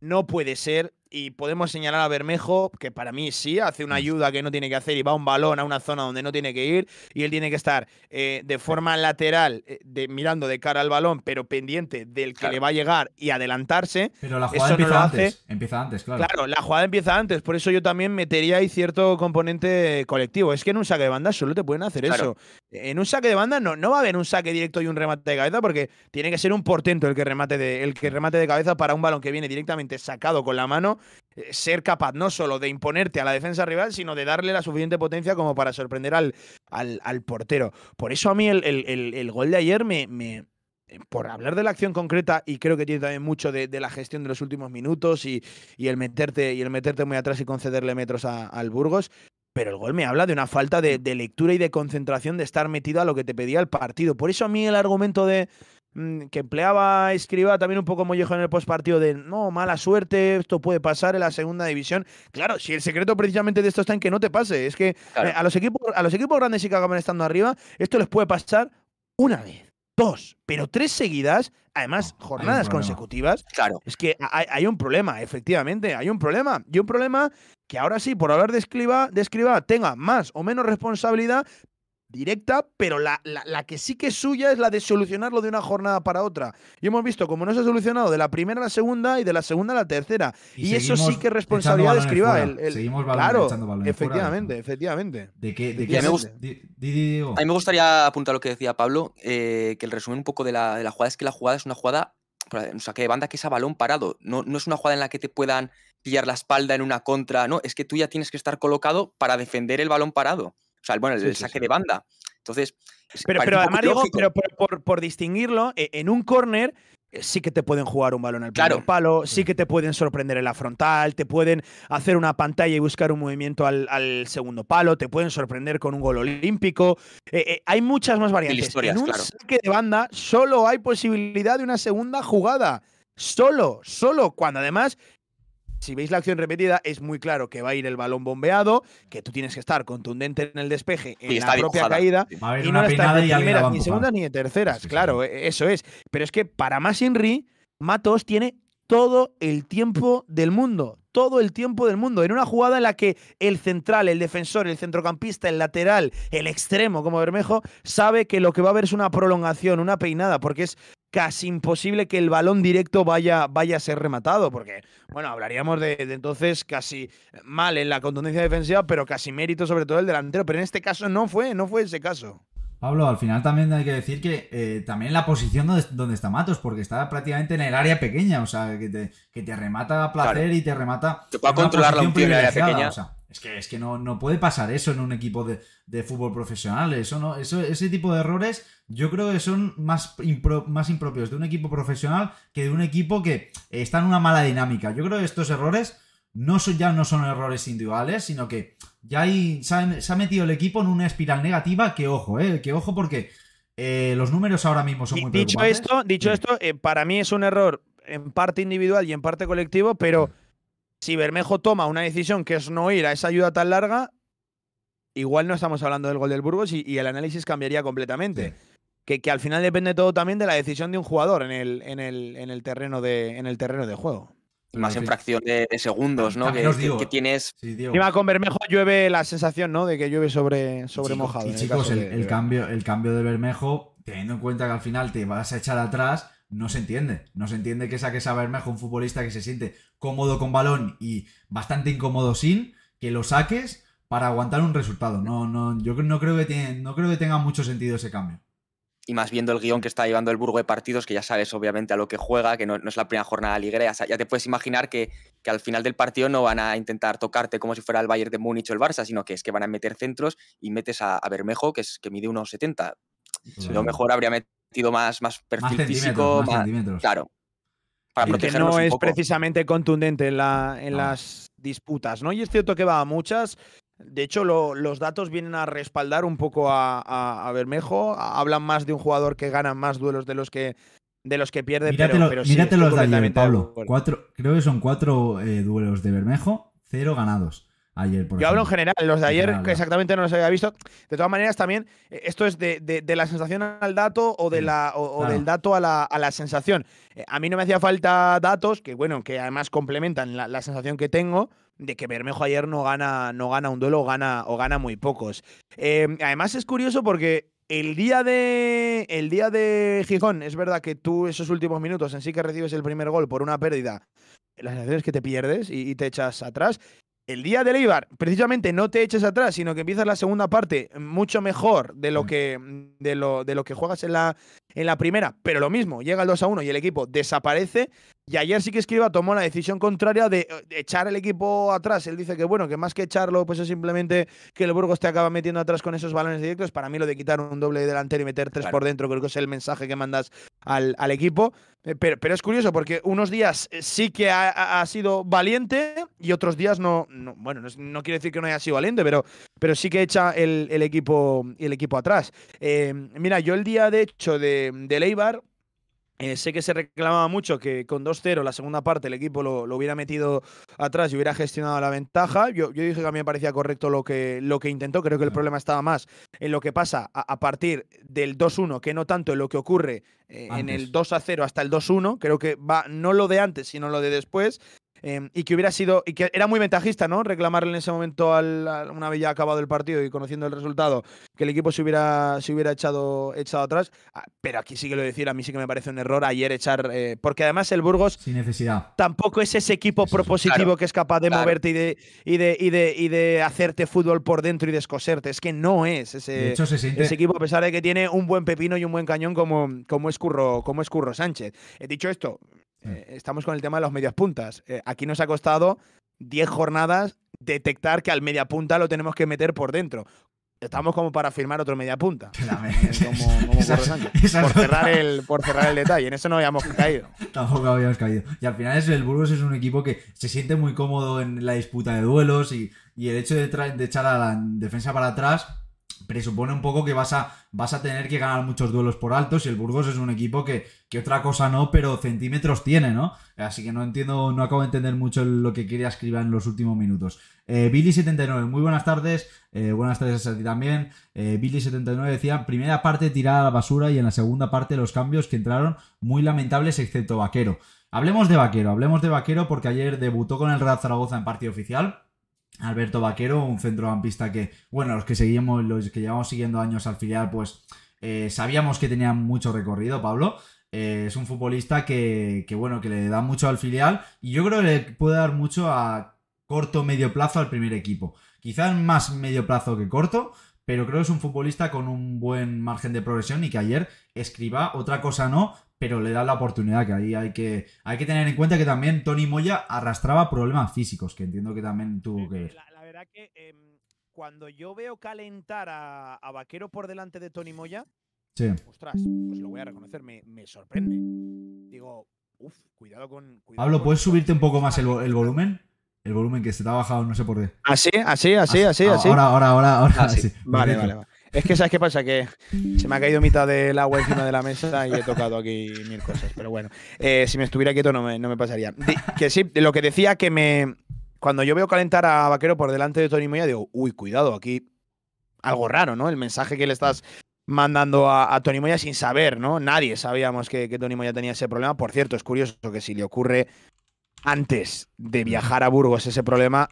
No puede ser y podemos señalar a Bermejo, que para mí sí, hace una mm. ayuda que no tiene que hacer y va un balón a una zona donde no tiene que ir y él tiene que estar eh, de forma lateral, eh, mirando de cara al balón, pero pendiente del que le va a llegar y adelantarse. Pero la jugada empieza, Antes, empieza antes, claro. Claro, la jugada empieza antes, por eso yo también metería ahí cierto componente colectivo. Es que en un saque de banda solo te pueden hacer eso. En un saque de banda no, no va a haber un saque directo y un remate de cabeza porque tiene que ser un portento el que remate de, el que remate de cabeza para un balón que viene directamente sacado con la mano eh, ser capaz no solo de imponerte a la defensa rival, sino de darle la suficiente potencia como para sorprender al, al, portero. Por eso a mí el, el, gol de ayer me, eh, por hablar de la acción concreta, y creo que tiene también mucho de, la gestión de los últimos minutos y, y, el meterte, y el meterte muy atrás y concederle metros al Burgos, pero el gol me habla de una falta de, de, lectura y de concentración, de estar metido a lo que te pedía el partido. Por eso a mí el argumento de, Mm, que empleaba Escriba también un poco mollejo en el postpartido de no, mala suerte, esto puede pasar en la segunda división. Claro, si el secreto precisamente de esto está en que no te pase, es que eh, a, los equipos, a los equipos grandes si que acaban estando arriba, esto les puede pasar una vez, dos, pero tres seguidas, además ah, jornadas consecutivas. Claro. Es que hay, un problema, efectivamente, hay un problema. Y un problema que ahora sí, por hablar de escriba, de escriba, tenga más o menos responsabilidad, directa, pero la, que sí que es suya es la de solucionarlo de una jornada para otra. Y hemos visto cómo no se ha solucionado de la primera a la segunda y de la segunda a la tercera. Y, eso sí que es responsabilidad de El, seguimos claro, efectivamente, efectivamente. me a mí me gustaría apuntar lo que decía Pablo, eh, que el resumen un poco de la, de la jugada es que la jugada es una jugada o sea, que banda que es a balón parado. No, no, es una jugada en la que te puedan pillar la espalda en una contra, no, es que tú ya tienes que estar colocado para defender el balón parado sea, bueno, el, saque de banda. Entonces. Pero, pero pero por, distinguirlo, e, en un corner eh, sí que te pueden jugar un balón al claro. palo, sí mm. que te pueden sorprender en la frontal, te pueden hacer una pantalla y buscar un movimiento al, segundo palo, te pueden sorprender con un gol olímpico. Eh, eh, hay muchas más variantes. en un saque de banda solo hay posibilidad de una segunda jugada. Solo, solo cuando además si veis la acción repetida, es muy claro que va a ir el balón bombeado, que tú tienes que estar contundente en el despeje, en y la propia caída, y no estar ni primeras, ni segundas, ni de terceras, claro, e-, eso es. Pero es que para más Inri, Matos tiene todo el tiempo del mundo, todo el tiempo del mundo. En una jugada en la que el central, el defensor, el centrocampista, el lateral, el extremo como Bermejo, sabe que lo que va a haber es una prolongación, una peinada, porque es casi imposible que el balón directo vaya, vaya a ser rematado, porque, bueno, hablaríamos de, entonces casi mal en la contundencia defensiva, pero casi mérito sobre todo el delantero, pero en este caso no fue, no fue ese caso. Pablo, al final también hay que decir que eh, también la posición donde, está Matos, porque está prácticamente en el área pequeña, o sea, que te, remata a placer y te remata... Te a controlar la el área pequeña. Es que, es que no, no puede pasar eso en un equipo de, de fútbol profesional. Eso no, eso, ese tipo de errores yo creo que son más, más impropios de un equipo profesional que de un equipo que está en una mala dinámica. Yo creo que estos errores no ya no son errores individuales, sino que ya hay, se, ha, metido el equipo en una espiral negativa que ojo, eh, que ojo porque eh, los números ahora mismo son muy dicho Esto, dicho esto, eh, para mí es un error en parte individual y en parte colectivo, pero si Bermejo toma una decisión que es no ir a esa ayuda tan larga, igual no estamos hablando del gol del Burgos y, el análisis cambiaría completamente. Que, al final depende todo también de la decisión de un jugador en el, en el, en el terreno, de, en el terreno de juego. Más en fracción de, segundos, ¿no? Que, tienes. Sí, con Bermejo llueve la sensación, ¿no? De que llueve sobre, sobre mojado. Y ¿eh? chicos, cambio, el cambio de Bermejo, teniendo en cuenta que al final te vas a echar atrás, no se entiende. No se entiende que saques a Bermejo, un futbolista que se siente cómodo con balón y bastante incómodo sin, que lo saques para aguantar un resultado. No, no, yo no creo que, no creo que tenga mucho sentido ese cambio. Y más viendo el guión que está llevando el Burgo de partidos, que ya sabes obviamente a lo que juega, que no, es la primera jornada de ya te puedes imaginar que, al final del partido no van a intentar tocarte como si fuera el Bayern de Múnich o el Barça, sino que es que van a meter centros y metes a, Bermejo, que, es, que mide unos 70. Lo mejor habría metido más, más perfil físico. Más, claro. Para que no es precisamente contundente en, la, en las disputas, ¿no? Y es cierto que va a muchas. De hecho, los datos vienen a respaldar un poco a, a, Bermejo. Hablan más de un jugador que gana más duelos de los que de los que pierde. pero, mírate los de Pablo. Cuatro, creo que son cuatro eh, duelos de Bermejo, cero ganados. Yo hablo en general, los de ayer que exactamente no los había visto. De todas maneras, también eh, esto es de, la sensación al dato o, de la, o, del dato a la, a la, sensación. Eh, a mí no me hacía falta datos, que bueno, que además complementan la, sensación que tengo de que Bermejo ayer no gana, no gana un duelo o gana, o gana muy pocos. Em, además es curioso porque el día de. El día de Gijón, es verdad que tú esos últimos minutos en sí que recibes el primer gol por una pérdida. Las es que te pierdes y te echas atrás el día de Eibar, precisamente no te eches atrás, sino que empiezas la segunda parte mucho mejor de lo mm. que, de lo, de lo que juegas en la, en la primera, pero lo mismo, llega el 2 a 1 y el equipo desaparece. Y ayer sí que Escriba tomó la decisión contraria de eh, echar el equipo atrás. Él dice que, bueno, que más que echarlo, pues es simplemente que el Burgos te acaba metiendo atrás con esos balones directos. Para mí, lo de quitar un doble delantero y meter tres por dentro, creo que es el mensaje que mandas al, equipo. Eh, pero, pero, es curioso porque unos días eh, sí que ha, sido valiente y otros días no, Bueno, no, no, quiere decir que no haya sido valiente, pero, pero sí que echa el, el equipo, el equipo atrás. mira, yo el día de hecho de eh, de, Leibar. Eh, sé que se reclamaba mucho que con 2-0 la segunda parte el equipo lo, hubiera metido atrás y hubiera gestionado la ventaja. Yo, yo, dije que a mí me parecía correcto lo que, lo que intentó. Creo que el mm. problema estaba más en lo que pasa a, partir del 2-1 que no tanto en lo que ocurre eh, en el 2-0 hasta el 2-1. Creo que va no lo de antes, sino lo de después. Em, y que hubiera sido. Y que era muy ventajista, ¿no? Reclamarle en ese momento, al, una vez ya acabado el partido y conociendo el resultado, que el equipo se hubiera, se hubiera echado, echado atrás. Ah, pero aquí sí que lo decir, a mí sí que me parece un error ayer echar. Eh, porque además el Burgos. Sin necesidad. Tampoco es ese equipo propositivo que es capaz de moverte y de, y, de, y, de, hacerte fútbol por dentro y descoserte. Es que no es ese, equipo, a pesar de que tiene un buen pepino y un buen cañón como, como, es, como es Sánchez. He dicho esto, Mm. Eh, estamos con el tema de los medias puntas. Eh, aquí nos ha costado 10 jornadas detectar que al media punta lo tenemos que meter por dentro. Estamos como para firmar otro media punta. como, como por, cerrar el, por cerrar el detalle. En eso no habíamos caído. Tampoco habíamos caído. Y al final es, el Burgos es un equipo que se siente muy cómodo en la disputa de duelos y, el hecho de echar a la defensa para atrás presupone un poco que vas a, vas a tener que ganar muchos duelos por altos y el Burgos es un equipo que, que otra cosa no, pero centímetros tiene, ¿no? Así que no entiendo, no acabo de entender mucho lo que quería escribir en los últimos minutos. Eh, Billy79, muy buenas tardes, eh, buenas tardes a ti también. Eh, Billy79 decía, primera parte tirada a la basura y en la segunda parte los cambios que entraron muy lamentables excepto Vaquero. Hablemos de Vaquero, hablemos de Vaquero porque ayer debutó con el Real Zaragoza en partido oficial Alberto Vaquero, un centrocampista que, bueno, los que seguimos, los que llevamos siguiendo años al filial, pues eh, sabíamos que tenía mucho recorrido, Pablo. Eh, es un futbolista que, bueno, que le da mucho al filial y yo creo que le puede dar mucho a corto medio plazo al primer equipo. Quizás más medio plazo que corto, pero creo que es un futbolista con un buen margen de progresión y que ayer escriba, otra cosa no, pero le da la oportunidad, que ahí hay que, hay que tener en cuenta que también Tony Moya arrastraba problemas físicos, que entiendo que también tuvo que... La, la verdad que em, cuando yo veo calentar a, a, Vaquero por delante de Tony Moya, ostras, pues lo voy a reconocer, me, sorprende. Digo, uff, cuidado con... Pablo, ¿puedes subirte un eh, poco más el, volumen? el volumen que se te ha bajado, no sé por qué. Así, ¿Ah, así, ¿Ah, así, ¿Ah, así, así. Ahora, ahora, ahora, ahora. Vale, vale, vale, es que, ¿sabes qué pasa? Que se me ha caído mitad del agua encima de la mesa y he tocado aquí mil cosas. Pero bueno, eh, si me estuviera quieto no me, pasaría. que sí, lo que decía que me. Cuando yo veo calentar a Vaquero por delante de Tony Moya, digo, uy, cuidado, aquí algo raro, ¿no? El mensaje que le estás mandando a, Tony Moya sin saber, ¿no? Nadie sabíamos que, Tony Moya tenía ese problema. Por cierto, es curioso que si le ocurre antes de viajar a Burgos ese problema,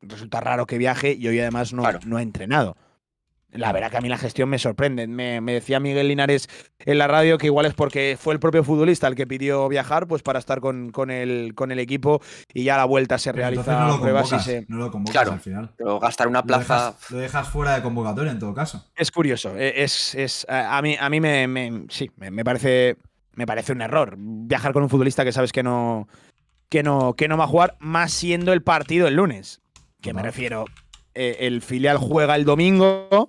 resulta raro que viaje y hoy además no, no ha entrenado la verdad que a mí la gestión me sorprende. Me, decía Miguel Linares en la radio que igual es porque fue el propio futbolista el que pidió viajar pues para estar con, el, con el equipo y ya la vuelta se realiza no lo convocas al final. Pero gastar una plaza... Lo dejas, fuera de convocatoria en todo caso. Es curioso. E, es, a mí, a mí me, sí, me, parece, me parece un error viajar con un futbolista que sabes que no, que no, que no va a jugar, más siendo el partido el lunes. Que me refiero, eh, el filial juega el domingo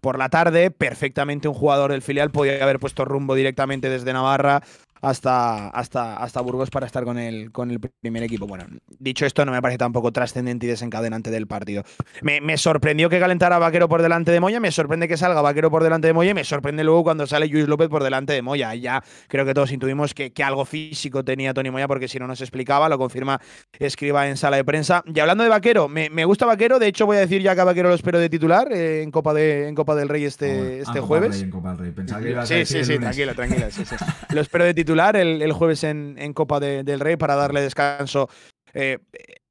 por la tarde, perfectamente un jugador del filial podía haber puesto rumbo directamente desde Navarra hasta, hasta, hasta Burgos para estar con el, con el primer equipo. Bueno, dicho esto, no me parece tampoco trascendente y desencadenante del partido. Me, sorprendió que calentara Vaquero por delante de Moya, me sorprende que salga Vaquero por delante de Moya y me sorprende luego cuando sale Luis López por delante de Moya. Ya creo que todos intuimos que, que algo físico tenía Tony Moya porque si no nos explicaba, lo confirma Escriba en sala de prensa. Y hablando de Vaquero, me, gusta Vaquero, de hecho voy a decir ya que a Vaquero lo espero de titular eh, en, Copa de, en Copa del Rey este, este jueves. sí, sí, sí, tranquilo, tranquila. Lo espero de titular titular el, jueves en, Copa del Rey para darle descanso. Eh,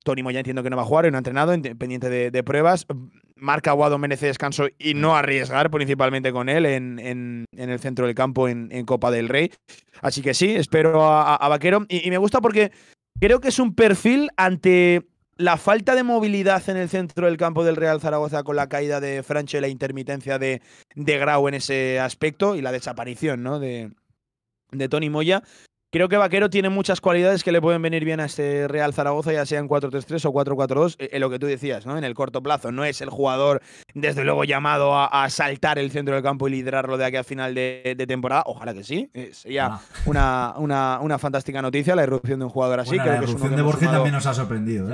Tony Moya entiendo que no va a jugar, no ha entrenado, pendiente de, pruebas. Marca Aguado merece descanso y no arriesgar principalmente con él en, el centro del campo en, Copa del Rey. Así que sí, espero a, Vaquero. Y, me gusta porque creo que es un perfil ante la falta de movilidad en el centro del campo del Real Zaragoza con la caída de Franche y la intermitencia de, de Grau en ese aspecto y la desaparición ¿no? de, de Tony Moya. Creo que Vaquero tiene muchas cualidades que le pueden venir bien a este Real Zaragoza, ya sea en 4-3-3 o 4-4-2, en eh, eh, lo que tú decías, ¿no? En el corto plazo. No es el jugador, desde luego, llamado a, saltar el centro del campo y liderarlo de aquí a final de, temporada. Ojalá que sí. Eh, sería ah. una, una, fantástica noticia la irrupción de un jugador así. la irrupción de Borges también nos ha sorprendido,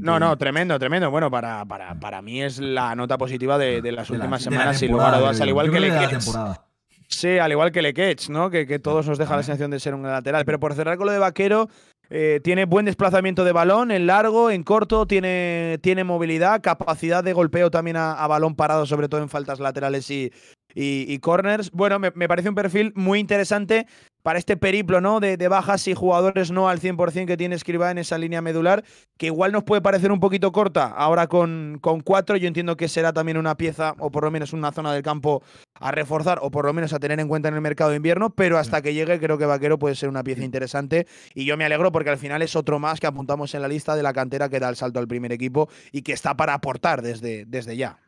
No, no, tremendo, tremendo. Bueno, para, ah. para, mí es la nota positiva de, las últimas semanas, y lugar a dudas, al igual que temporada. Sí, al igual que Lekech, ¿no? Que, todos nos deja la sensación de ser un lateral. Pero por cerrar con lo de Vaquero, eh, tiene buen desplazamiento de balón, en largo, en corto, tiene, tiene movilidad, capacidad de golpeo también a, balón parado, sobre todo en faltas laterales y, y, corners. Bueno, me, me, parece un perfil muy interesante para este periplo ¿no? De, bajas y jugadores no al 100% que tiene Escriba en esa línea medular, que igual nos puede parecer un poquito corta ahora con, con cuatro. Yo entiendo que será también una pieza o por lo menos una zona del campo a reforzar o por lo menos a tener en cuenta en el mercado de invierno, pero hasta que llegue creo que Vaquero puede ser una pieza interesante y yo me alegro porque al final es otro más que apuntamos en la lista de la cantera que da el salto al primer equipo y que está para aportar desde, desde ya.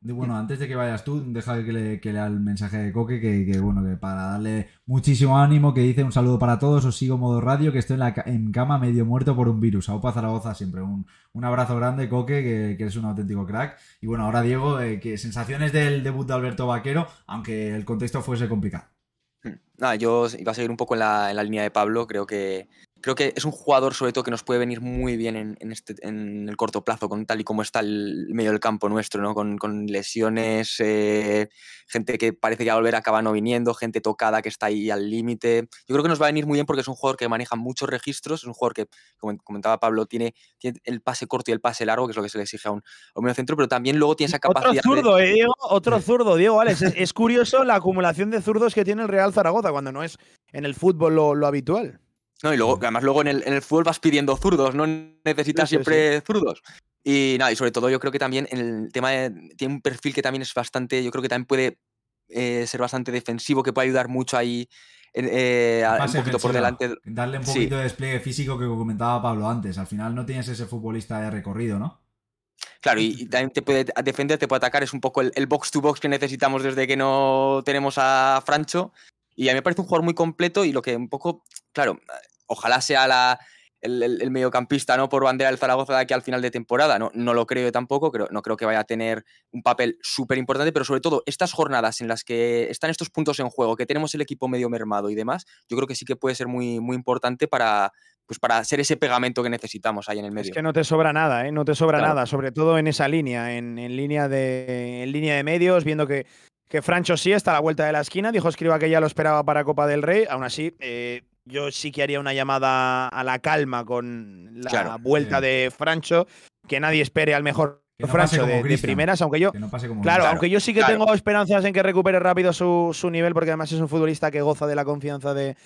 Bueno, antes de que vayas tú, deja que le, lea el mensaje de Coque, que, bueno, que para darle muchísimo ánimo, que dice un saludo para todos, os sigo modo radio, que estoy en, cama medio muerto por un virus. A Opa Zaragoza siempre, un, abrazo grande, Coque, que, eres un auténtico crack. Y bueno, ahora Diego, ¿qué eh, que sensaciones del debut de Alberto Vaquero, aunque el contexto fuese complicado. Hmm. Nada, yo iba a seguir un poco la, en la línea de Pablo, creo que creo que es un jugador sobre todo que nos puede venir muy bien en, este, en el corto plazo, con tal y como está el medio del campo nuestro, ¿no? con, lesiones, eh, gente que parece que va a volver acaba no viniendo, gente tocada que está ahí al límite. Yo creo que nos va a venir muy bien porque es un jugador que maneja muchos registros, es un jugador que, como comentaba Pablo, tiene, el pase corto y el pase largo, que es lo que se le exige a un, a centro, pero también luego tiene esa capacidad... Otro zurdo, eh, Diego, otro zurdo, Diego, vale Es, curioso la acumulación de zurdos que tiene el Real Zaragoza cuando no es en el fútbol lo, lo habitual. No, y luego, además, luego en el, fútbol vas pidiendo zurdos, no necesitas siempre zurdos. Y nada, y sobre todo yo creo que también en el tema de, tiene un perfil que también es bastante, yo creo que también puede eh, ser bastante defensivo, que puede ayudar mucho ahí eh, un por delante. Darle un poquito de despliegue físico que comentaba Pablo antes. Al final no tienes ese futbolista de recorrido, ¿no? Claro, y, también te puede defender, te puede atacar. Es un poco el, box to box que necesitamos desde que no tenemos a Francho. Y a mí me parece un jugador muy completo y lo que un poco, claro, ojalá sea el, mediocampista no por bandera del Zaragoza de aquí al final de temporada. No, no lo creo tampoco, creo, no creo que vaya a tener un papel súper importante, pero sobre todo estas jornadas en las que están estos puntos en juego, que tenemos el equipo medio mermado y demás, yo creo que sí que puede ser muy, muy importante para, pues para ese pegamento que necesitamos ahí en el medio. Es que no te sobra nada, ¿eh? no te sobra nada, sobre todo en esa línea, en, línea de, en línea de medios, viendo que que Francho sí está a la vuelta de la esquina. Dijo Escriba que ya lo esperaba para Copa del Rey. Aún así, eh, yo sí que haría una llamada a la calma con la vuelta de Francho. Que nadie espere al mejor Francho de, primeras, aunque yo. claro, aunque yo sí que tengo esperanzas en que recupere rápido su, nivel, porque además es un futbolista que goza de la confianza de.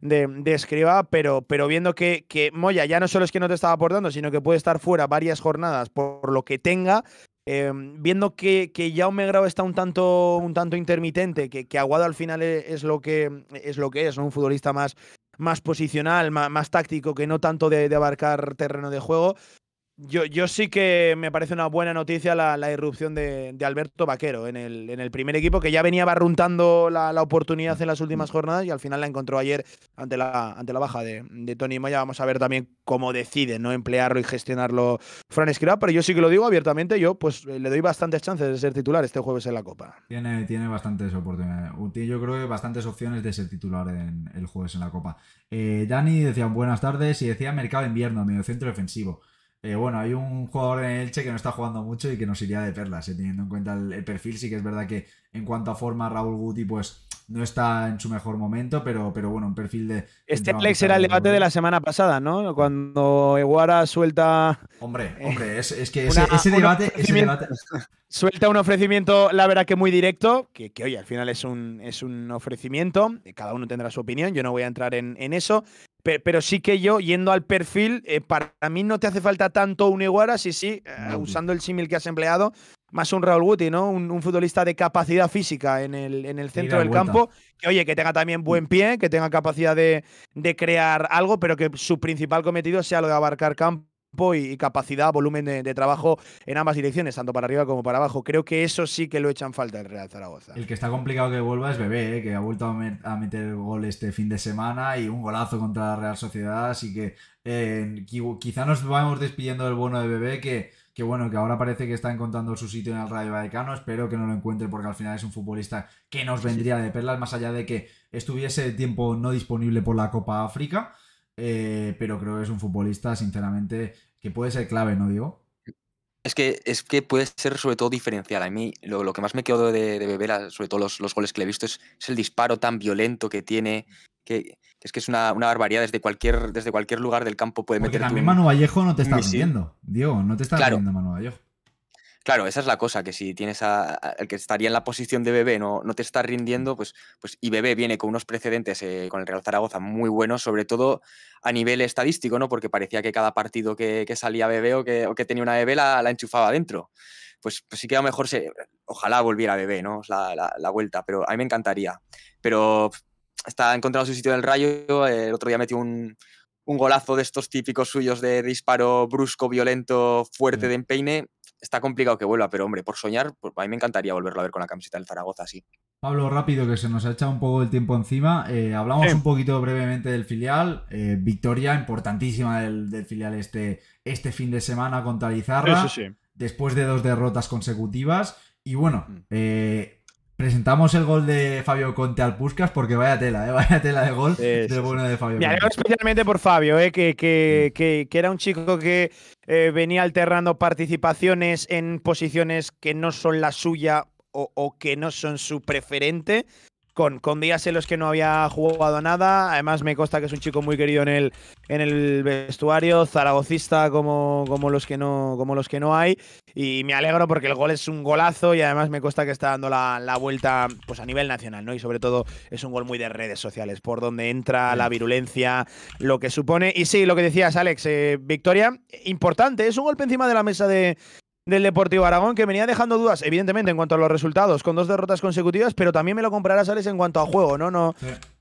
de, escriba, pero, pero viendo que, que Moya ya no solo es que no te estaba aportando, sino que puede estar fuera varias jornadas por lo que tenga, Em, viendo que, que Jaume Grau está un tanto, un tanto intermitente, que, Aguado al final e, es, lo que es, lo que es un futbolista más, más posicional, más, táctico, que no tanto de, abarcar terreno de juego, yo, yo, sí que me parece una buena noticia la, irrupción de, Alberto Vaquero en el, en el, primer equipo, que ya venía barruntando la, oportunidad en las últimas jornadas y al final la encontró ayer ante la, ante la baja de, de Tony Moya. Vamos a ver también cómo decide no emplearlo y gestionarlo Fran Escrivá. pero yo sí que lo digo abiertamente, yo pues eh, le doy bastantes chances de ser titular este jueves en la Copa. Tiene, tiene bastantes oportunidades, yo creo que bastantes opciones de ser titular en, el jueves en la Copa. Eh, Dani decía buenas tardes y decía mercado invierno, medio centro defensivo. Eh, bueno, hay un jugador en Elche que no está jugando mucho y que nos iría de perlas, eh, teniendo en cuenta el, perfil. Sí que es verdad que en cuanto a forma, Raúl Guti, pues no está en su mejor momento, pero, pero bueno, un perfil de. Este Plex era el debate de la semana pasada, ¿no? Cuando Eguara suelta. Hombre, eh, hombre, es, que ese, debate, Suelta un ofrecimiento, la verdad que muy directo, que, que oye, al final es un, es un ofrecimiento, cada uno tendrá su opinión, yo no voy a entrar en, en eso. Pero, sí que yo, yendo al perfil, eh, para mí no te hace falta tanto un Iguara, sí, sí, eh, usando el símil que has empleado, más un Raúl Guti, ¿no? Un, futbolista de capacidad física en el, en el centro del campo, que oye, que tenga también buen pie, que tenga capacidad de crear algo, pero que su principal cometido sea lo de abarcar campo y, capacidad, volumen de, trabajo en ambas direcciones, tanto para arriba como para abajo. Creo que eso sí que lo echan falta en Real Zaragoza. El que está complicado que vuelva es Bebé, eh, que ha vuelto a, meter gol este fin de semana y un golazo contra la Real Sociedad, así que eh, quizá nos vamos despidiendo del bono de Bebé que que bueno, que ahora parece que está encontrando su sitio en el Rayo Vallecano, espero que no lo encuentre porque al final es un futbolista que nos vendría de perlas, más allá de que estuviese tiempo no disponible por la Copa África, eh, pero creo que es un futbolista, sinceramente, que puede ser clave, ¿no, Diego? Es que, es que puede ser sobre todo diferencial. A mí lo, que más me quedo de, beber, sobre todo los, goles que le he visto, es, el disparo tan violento que tiene, que es que es una, barbaridad. Desde cualquier, desde cualquier lugar del campo puede meter. Porque también Manu Vallejo no te está vendiendo, Diego, no te está claro. Manu Vallejo. Claro, esa es la cosa, que si tienes que estaría en la posición de bebé no, no te está rindiendo, pues, pues y bebé viene con unos precedentes eh, con el Real Zaragoza muy buenos, sobre todo a nivel estadístico, ¿no? Porque parecía que cada partido que, salía bebé o que, tenía una bebé la, enchufaba dentro. Pues, pues, sí que a lo mejor se, ojalá volviera bebé, ¿no? La, la, vuelta, pero a mí me encantaría. Pero está encontrado su sitio del rayo, eh, el otro día metió un, un golazo de estos típicos suyos de disparo brusco, violento, fuerte de empeine está complicado que vuelva, pero hombre, por soñar, pues, a mí me encantaría volverlo a ver con la camiseta del Zaragoza, sí. Pablo, rápido, que se nos ha echado un poco el tiempo encima. Eh, hablamos un poquito brevemente del filial. Eh, victoria importantísima del, filial este, este fin de semana contra Lizarra. Sí. Después de dos derrotas consecutivas. Y bueno, mm. eh... Presentamos el gol de Fabio Conte al Puscas porque vaya tela, eh, vaya tela de gol de Fabio. especialmente por Fabio, ¿eh? que, era un chico que eh, venía alterando participaciones en posiciones que no son la suya o que no son su preferente con, con, días en los que no había jugado nada. Además, me consta que es un chico muy querido en el, en el vestuario, zaragocista como, como, los que no, como los que no hay. Y me alegro porque el gol es un golazo y además me consta que está dando la, vuelta pues, a nivel nacional, ¿no? Y sobre todo es un gol muy de redes sociales, por donde entra la virulencia, lo que supone. Y sí, lo que decías, Alex, eh, victoria importante. Es un golpe encima de la mesa de, del Deportivo Aragón que venía dejando dudas, evidentemente, en cuanto a los resultados, con dos derrotas consecutivas, pero también me lo comprarás, sales en cuanto a juego, ¿no? No,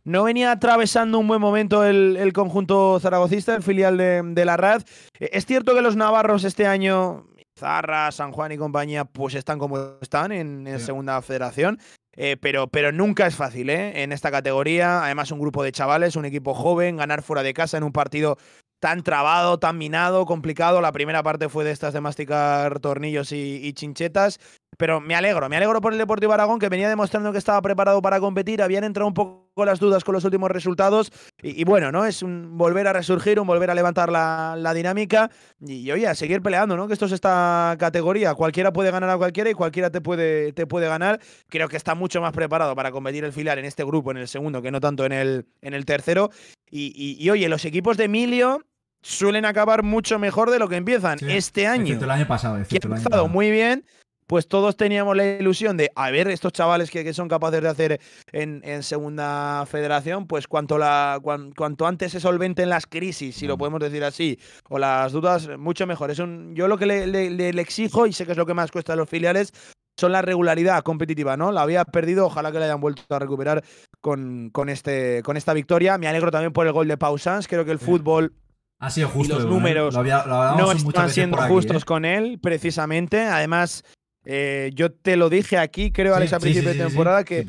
no venía atravesando un buen momento el, conjunto zaragocista, el filial de, la RAD. Eh, es cierto que los navarros este año, Zarra, San Juan y compañía, pues están como están en, Segunda Federación. Eh, pero, pero nunca es fácil, ¿eh? En esta categoría, además un grupo de chavales, un equipo joven, ganar fuera de casa en un partido tan trabado, tan minado, complicado. La primera parte fue de estas de masticar tornillos y, chinchetas. Pero me alegro, me alegro por el Deportivo Aragón, que venía demostrando que estaba preparado para competir. Habían entrado un poco las dudas con los últimos resultados. Y, bueno, ¿no? Es un volver a resurgir, un volver a levantar la, dinámica. Y, oye, a seguir peleando, ¿no? Que esto es esta categoría. Cualquiera puede ganar a cualquiera y cualquiera te puede, te puede ganar. Creo que está mucho más preparado para competir el filar en este grupo, en el segundo, que no tanto en el, en el tercero. y oye, los equipos de Emilio suelen acabar mucho mejor de lo que empiezan. este año, el año pasado, que ha empezado muy bien, pues todos teníamos la ilusión de, a ver, estos chavales que, son capaces de hacer en, en segunda federación, pues cuanto, la, cuanto antes se solventen las crisis, si lo mm. podemos decir así, o las dudas, mucho mejor. Es yo lo que le, exijo, y sé que es lo que más cuesta a los filiales, son la regularidad competitiva, ¿no? La había perdido, ojalá que la hayan vuelto a recuperar con, con, este, con esta victoria. Me alegro también por el gol de Pausans, creo que el fútbol ha sido justo. los números no están siendo justos ¿eh? con él, precisamente. Además, eh, yo te lo dije aquí, creo, a principio de temporada, que,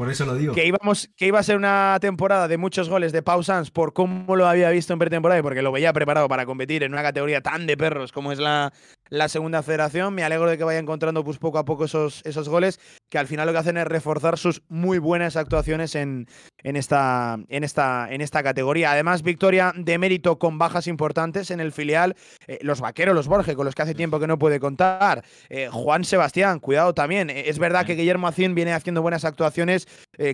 que íbamos, que iba a ser una temporada de muchos goles de Pau Sanz por cómo lo había visto en pretemporada y porque lo veía preparado para competir en una categoría tan de perros como es la, la segunda federación. Me alegro de que vaya encontrando pues, poco a poco esos, esos goles que al final lo que hacen es reforzar sus muy buenas actuaciones en, en esta, en esta, en esta categoría. Además, victoria de mérito con bajas importantes en el filial. Eh, los vaqueros, los Borges, con los que hace tiempo que no puede contar. Eh, Juan Sebastián, cuidado también. Eh, es verdad que Guillermo Acín viene haciendo buenas actuaciones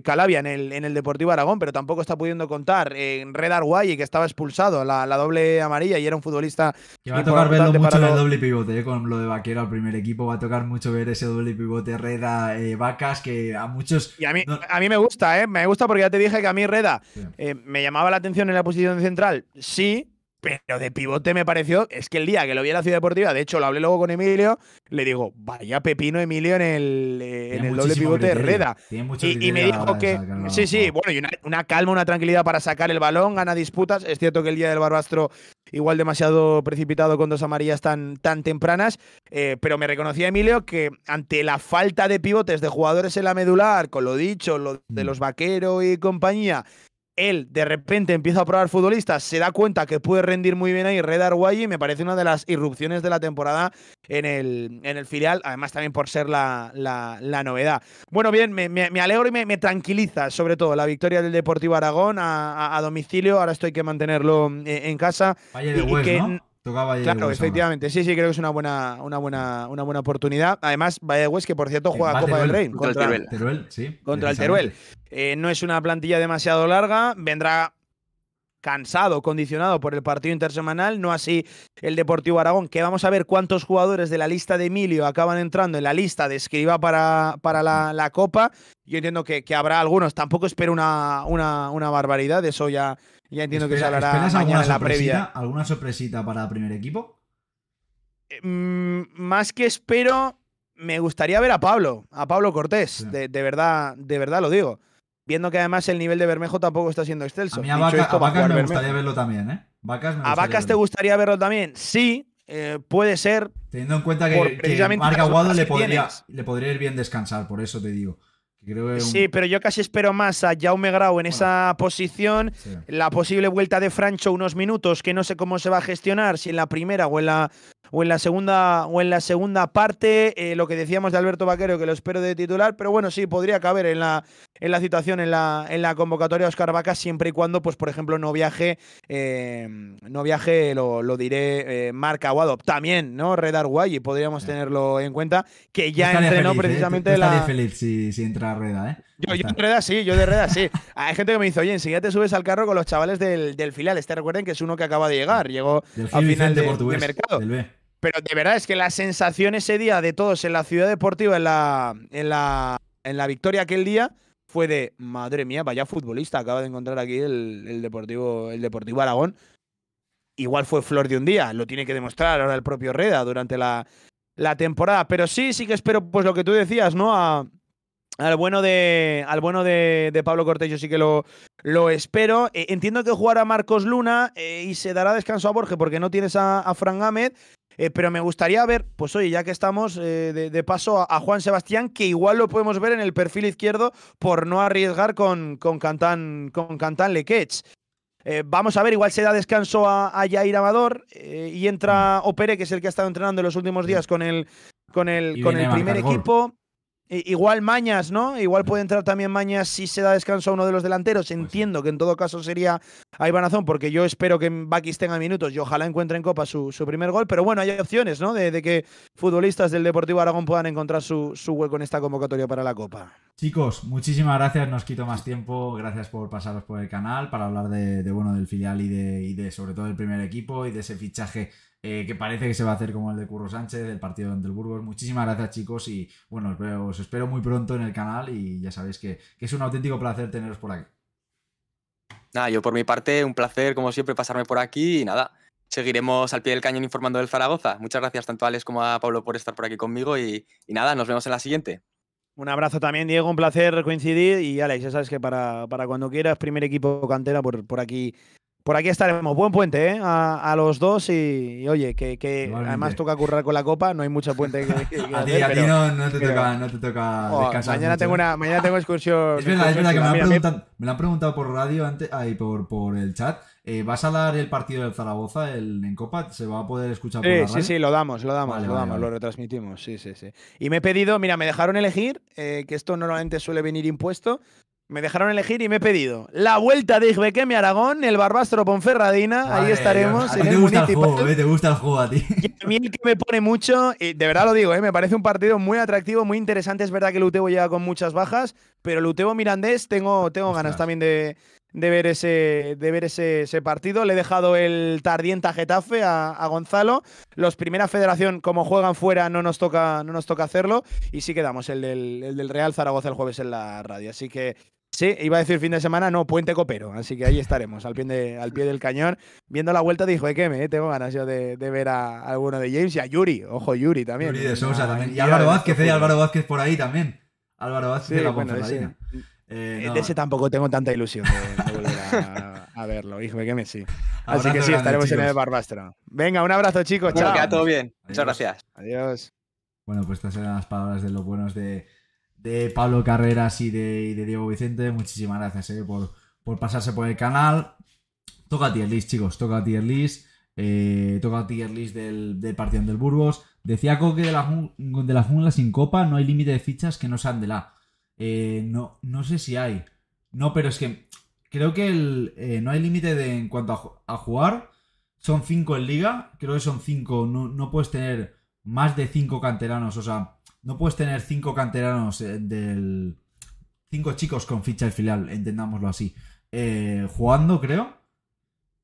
Calabia en el, en el Deportivo Aragón, pero tampoco está pudiendo contar. Red Arguay, que estaba expulsado, la, doble amarilla y era un futbolista. va a tocar verlo mucho el doble pivote, con lo de vaquero al primer equipo. Va a tocar mucho ver ese doble pivote Reda Vacas, que a muchos. Y a mí, a mí me gusta, ¿eh? Me gusta porque ya te dije que a mí Reda eh, me llamaba la atención en la posición central, sí, pero de pivote me pareció, es que el día que lo vi en la Ciudad Deportiva, de hecho lo hablé luego con Emilio, le digo, vaya pepino Emilio en el, doble pivote Reda. Y, me dijo que, sí, sí, bueno, y una, calma, una tranquilidad para sacar el balón, gana disputas. Es cierto que el día del Barbastro igual demasiado precipitado con dos amarillas tan, tan tempranas, eh, pero me reconocía Emilio que ante la falta de pivotes de jugadores en la medular, con lo dicho, lo de mm. los vaqueros y compañía, él de repente empieza a probar futbolistas, se da cuenta que puede rendir muy bien ahí Red Arguay y me parece una de las irrupciones de la temporada en el, en el filial, además también por ser la, la, novedad. Bueno, bien, me, alegro y me, tranquiliza sobre todo la victoria del Deportivo Aragón a, domicilio, ahora esto hay que mantenerlo en, casa. de y, ¿no? claro, efectivamente. Sí, sí, creo que es una buena, una buena, una buena oportunidad. Además, Valle West, que por cierto juega Copa del Rey contra, el Teruel. contra el Teruel. Eh, no es una plantilla demasiado larga. Vendrá cansado, condicionado por el partido intersemanal, no así el Deportivo Aragón, que vamos a ver cuántos jugadores de la lista de Emilio acaban entrando en la lista de escriba para, para la, Copa. Yo entiendo que, habrá algunos, tampoco espero una, una, una barbaridad, eso ya, ya entiendo que se hablará la previa. ¿Alguna sorpresita para el primer equipo? Eh, mm, más que espero, me gustaría ver a Pablo, a Pablo Cortés. De, verdad, de verdad lo digo. Viendo que además el nivel de Bermejo tampoco está siendo excelso. A mí a, Vacas me gustaría verlo también, ¿eh? ¿A Vacas te gustaría verlo también? Sí, eh, puede ser. Teniendo en cuenta que, que Marca le podría ir bien descansar, por eso te digo sí, pero yo casi espero más a Jaume Grau en esa posición. La posible vuelta de Francho unos minutos, que no sé cómo se va a gestionar, si en la primera o en la o en la segunda, o en la segunda parte. Eh, lo que decíamos de Alberto Vaquero, que lo espero de titular, pero bueno, sí, podría caber en la, en la situación, en la, en la convocatoria de Oscar Vaca, siempre y cuando, pues, por ejemplo, no viaje, eh, no viaje, lo, diré, eh, Marca Guadop. También, ¿no? Red Arguay, podríamos tenerlo en cuenta, que ya entrenó ¿eh? precisamente precisamente la. feliz si, entra Reda, ¿eh? Yo, yo, de Reda sí, yo de Reda sí. Hay gente que me dice, oye, enseguida te subes al carro con los chavales del, final, Este recuerden que es uno que acaba de llegar, llegó al final de, Portugués, mercado. Pero de verdad es que la sensación ese día de todos en la ciudad deportiva, en la, en la, en la victoria aquel día, fue de madre mía, vaya futbolista, acaba de encontrar aquí el, Deportivo, el Deportivo Aragón. Igual fue flor de un día, lo tiene que demostrar ahora el propio Reda durante la, temporada. Pero sí, sí que espero, pues lo que tú decías, ¿no? al bueno de, al bueno de, de Pablo Cortés, yo sí que lo, lo espero. E, entiendo que jugará Marcos Luna eh, y se dará descanso a Borges porque no tienes a, Frank Fran eh, pero me gustaría ver, pues oye, ya que estamos eh, de, paso a, Juan Sebastián, que igual lo podemos ver en el perfil izquierdo por no arriesgar con, con Cantán, con Cantán Lequech. Eh, vamos a ver, igual se da descanso a, a Jair Amador y entra mm. Opere, que es el que ha estado entrenando en los últimos días con el, con el, con el primer equipo. Igual Mañas, ¿no? Igual puede entrar también Mañas si se da descanso a uno de los delanteros. Pues Entiendo que en todo caso sería a Azón porque yo espero que Bakis tenga minutos y ojalá encuentre en Copa su, primer gol. Pero bueno, hay opciones, ¿no? De, que futbolistas del Deportivo Aragón puedan encontrar su, su, hueco en esta convocatoria para la Copa. Chicos, muchísimas gracias. Nos quito más tiempo. Gracias por pasaros por el canal para hablar de, bueno, del filial y de, de sobre todo del primer equipo y de ese fichaje eh, que parece que se va a hacer como el de Curro Sánchez, del partido de Muchísimas gracias, chicos, y bueno, os, espero muy pronto en el canal y ya sabéis que, es un auténtico placer teneros por aquí. Nada, yo por mi parte, un placer, como siempre, pasarme por aquí y nada, seguiremos al pie del cañón informando del Zaragoza. Muchas gracias tanto a Alex como a Pablo por estar por aquí conmigo y, nada, nos vemos en la siguiente. Un abrazo también, Diego, un placer coincidir. Y Alex, ya sabes que para, cuando quieras, primer equipo cantera, por, por aquí por aquí estaremos. Buen puente, ¿eh? A, los dos y, oye, que, además toca currar con la copa, no hay mucha puente. Que, no, te toca, oh, ¿eh? Mañana tengo, una, excursión. Es verdad, es verdad que me, lo, han preguntado por radio antes, ahí por, por el chat. Eh, ¿Vas a dar el partido del Zaragoza en Copa? ¿Se va a poder escuchar por la radio? Sí, sí, lo damos, lo damos, lo damos, lo retransmitimos. Sí, sí, sí. Y me he pedido, mira, me dejaron elegir, eh, que esto normalmente suele venir impuesto, me dejaron elegir y me he pedido la vuelta de Igbequeme, Aragón, el Barbastro Ponferradina, ahí estaremos. te, gusta el juego, te el a ti. Y a mí el que me pone mucho, de verdad lo digo, eh, me parece un partido muy atractivo, muy interesante. Es verdad que el llega con muchas bajas, pero Lutebo Mirandés tengo, tengo ganas también de, ver, ese, de ver ese, partido. Le he dejado el Tardienta Getafe a, Gonzalo. Los Primera Federación, como juegan fuera, no nos toca, no nos toca hacerlo. Y sí quedamos el del, el del Real Zaragoza el jueves en la radio. Así que Sí, iba a decir fin de semana, no, puente copero. Así que ahí estaremos, al pie, del cañón. Viendo la vuelta, dijo, eh, que me eh, tengo ganas yo de, ver a alguno de James y a Yuri. Ojo, Yuri también. Yuri de ah, también. Y Álvaro Vázquez, y eh, Álvaro Vázquez por ahí también. Álvaro Vázquez de la bueno, ese, eh, ese tampoco tengo tanta ilusión de, volver a, verlo, hijo de me sí. Así que sí, estaremos en el Barbastro. Venga, un abrazo, chicos. chao. Que todo bien. Muchas gracias. Adiós. Bueno, pues estas eran las palabras de los buenos de de Pablo Carreras y de, Diego Vicente. Muchísimas gracias eh, por, pasarse por el canal. Toca tier list, chicos, toca tier list. Eh, toca tier list del, del partido del Burgos. Decía Coque de la, de la jungla sin copa no hay límite de fichas que no sean de la. Eh, no, no sé si hay. No, pero es que creo que no hay límite en cuanto a, jugar. Son cinco en liga. Creo que son cinco. No, no puedes tener más de cinco canteranos. O sea, no puedes tener cinco canteranos eh, del. Cinco chicos con ficha de filial, entendámoslo así. Eh, jugando, creo.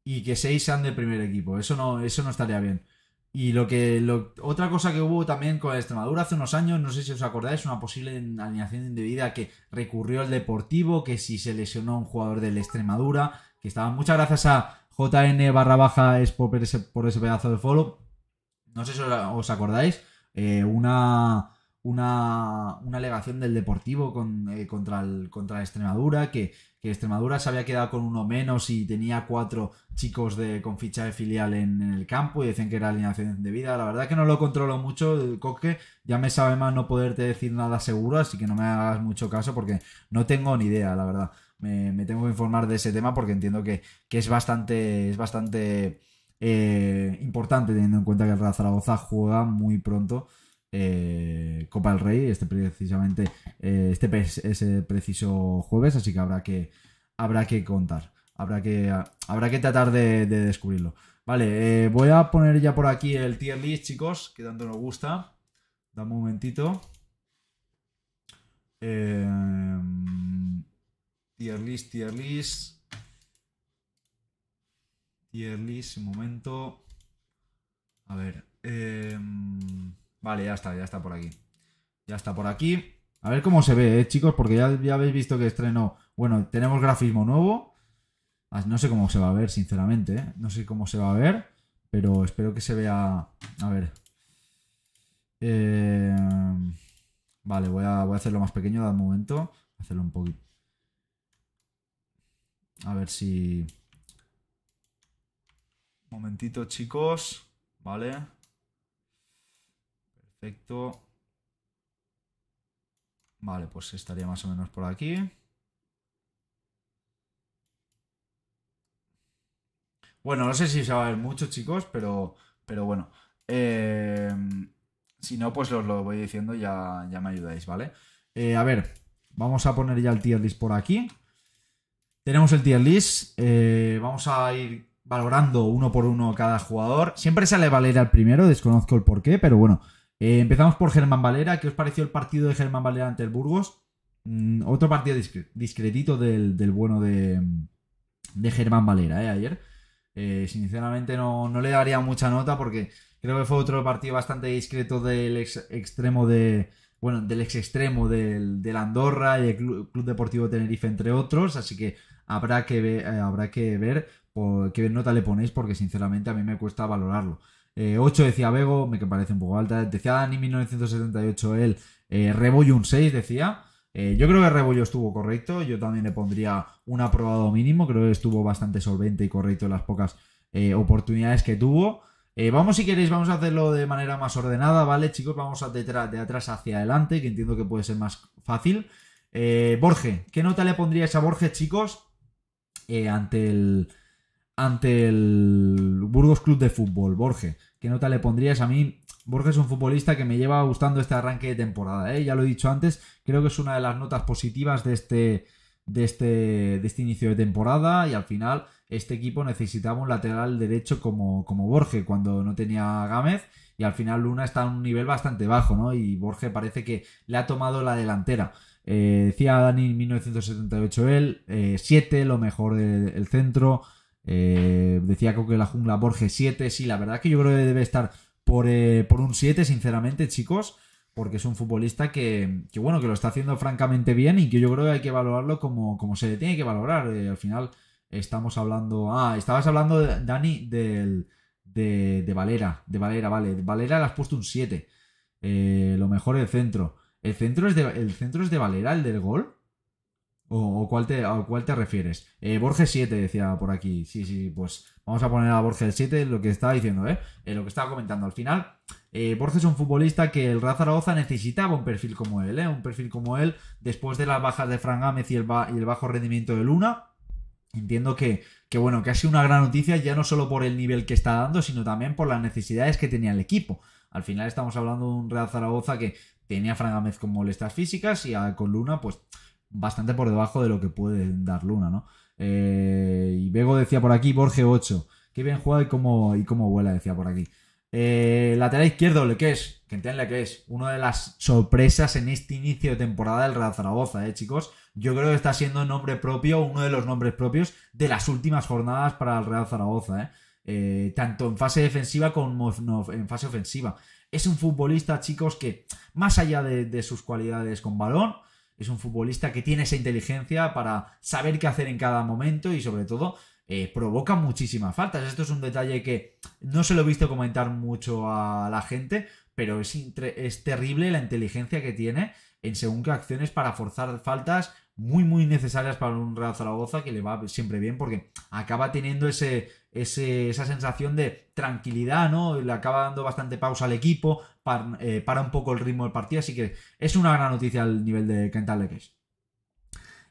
Y que seis sean del primer equipo. Eso no, eso no estaría bien. Y lo que. Lo, otra cosa que hubo también con Extremadura hace unos años, no sé si os acordáis, una posible alineación indebida que recurrió al Deportivo, que si se lesionó un jugador del Extremadura, que estaba. Muchas gracias a JN barra baja es por ese, por ese pedazo de follow no sé si os acordáis, eh, una, una, una, alegación del Deportivo con, eh, contra, el, contra Extremadura, que, Extremadura se había quedado con uno menos y tenía cuatro chicos de, con ficha de filial en, el campo y dicen que era alineación de vida. La verdad que no lo controlo mucho, el Coque, ya me sabe más no poderte decir nada seguro, así que no me hagas mucho caso porque no tengo ni idea, la verdad. Me, tengo que informar de ese tema porque entiendo que, que es bastante... Es bastante eh, importante teniendo en cuenta que el Real Zaragoza juega muy pronto eh, Copa del Rey, este precisamente, eh, este ese preciso jueves, así que habrá que, habrá que contar, habrá que, habrá que tratar de, de descubrirlo. Vale, voy a poner ya por aquí el tier list, chicos, que tanto nos gusta. da un momentito. tier list, tier list. Y list, un momento. A ver. Em, vale, ya está, ya está por aquí. Ya está por aquí. A ver cómo se ve, eh, chicos, porque ya, ya habéis visto que estreno. Bueno, tenemos grafismo nuevo. Ah, no sé cómo se va a ver, sinceramente. Eh. No sé cómo se va a ver, pero espero que se vea. A ver. Em, vale, voy a, voy a hacerlo más pequeño de momento. Hacerlo un poquito. A ver si. Momentito, chicos. Vale. Perfecto. Vale, pues estaría más o menos por aquí. Bueno, no sé si se va a ver mucho, chicos, pero, pero bueno. Eh, si no, pues os lo voy diciendo, ya, ya me ayudáis, ¿vale? Eh, a ver, vamos a poner ya el tier list por aquí. Tenemos el tier list. Eh, vamos a ir valorando uno por uno cada jugador. Siempre sale Valera el primero, desconozco el porqué, pero bueno. Eh, empezamos por Germán Valera. ¿Qué os pareció el partido de Germán Valera ante el Burgos? Mm, otro partido discretito del, bueno de, de Germán Valera, ¿eh? Ayer. Eh, sinceramente no, le daría mucha nota porque creo que fue otro partido bastante discreto del ex extremo de. Bueno, del ex extremo del, la Andorra y el Club, Deportivo Tenerife, entre otros. Así que habrá que, habrá que ver qué nota le ponéis, porque sinceramente a mí me cuesta valorarlo. 8 eh, decía Bego, me que parece un poco alta. Decía Dani 1978 él, eh, Rebollo un 6 decía. Eh, yo creo que Rebollo estuvo correcto, yo también le pondría un aprobado mínimo, creo que estuvo bastante solvente y correcto en las pocas oportunidades que tuvo. vamos, si queréis, vamos a hacerlo de manera más ordenada, ¿vale? Chicos, vamos a de, de atrás hacia adelante, que entiendo que puede ser más fácil. Borge, ¿qué nota le pondríais a Borges, chicos? ante el ante el Burgos Club de Fútbol, Borges. ¿Qué nota le pondrías? A mí, Borges es un futbolista que me lleva gustando este arranque de temporada. ¿eh? Ya lo he dicho antes, creo que es una de las notas positivas de este, de este, de este inicio de temporada y al final este equipo necesitaba un lateral derecho como, como Borges cuando no tenía Gámez y al final Luna está a un nivel bastante bajo y Borges parece que le ha tomado la delantera. Eh, decía Dani en 1978 él, 7, eh, lo mejor del centro. Eh, decía que la jungla Borges 7, sí, la verdad que yo creo que debe estar por, eh, un 7, sinceramente, chicos, porque es un futbolista que, bueno, que lo está haciendo francamente bien y que yo creo que hay que valorarlo como, como se le tiene que valorar. Eh, al final estamos hablando, ah, estabas hablando, Dani, del, de, Valera, de Valera, vale, Valera le has puesto un 7, lo mejor el centro. El centro, es el centro es de Valera, el del gol. O, cuál, te, a cuál te refieres? Eh, Borges 7 decía por aquí. Sí, sí, pues vamos a poner a Borges 7 lo que estaba diciendo, ¿eh? ¿eh? lo que estaba comentando. Al final, eh, Borges es un futbolista que el Real Zaragoza necesitaba un perfil como él, ¿eh? Un perfil como él, después de las bajas de Fran Gámez y el, bajo rendimiento de Luna. Entiendo que, bueno, que ha sido una gran noticia ya no solo por el nivel que está dando, sino también por las necesidades que tenía el equipo. Al final estamos hablando de un Real Zaragoza que tenía a Fran Gámez con molestias físicas y con Luna, pues bastante por debajo de lo que puede dar Luna, ¿no? Eh, y Bego decía por aquí, Borge 8. Qué bien juega y cómo, y cómo vuela, decía por aquí. Eh, lateral izquierdo, le que es, que entiendan que es, una de las sorpresas en este inicio de temporada del Real Zaragoza, eh, chicos. Yo creo que está siendo nombre propio, uno de los nombres propios de las últimas jornadas para el Real Zaragoza, eh. eh tanto en fase defensiva como en fase ofensiva. Es un futbolista, chicos, que más allá de sus cualidades con balón, es un futbolista que tiene esa inteligencia para saber qué hacer en cada momento y sobre todo eh, provoca muchísimas faltas. Esto es un detalle que no se lo he visto comentar mucho a la gente, pero es, es terrible la inteligencia que tiene en según qué acciones para forzar faltas muy, muy necesarias para un Real Zaragoza que le va siempre bien porque acaba teniendo ese, esa sensación de tranquilidad, ¿no? Le acaba dando bastante pausa al equipo, eh, para, un poco el ritmo del partido, así que es una gran noticia al nivel de Kentalekes.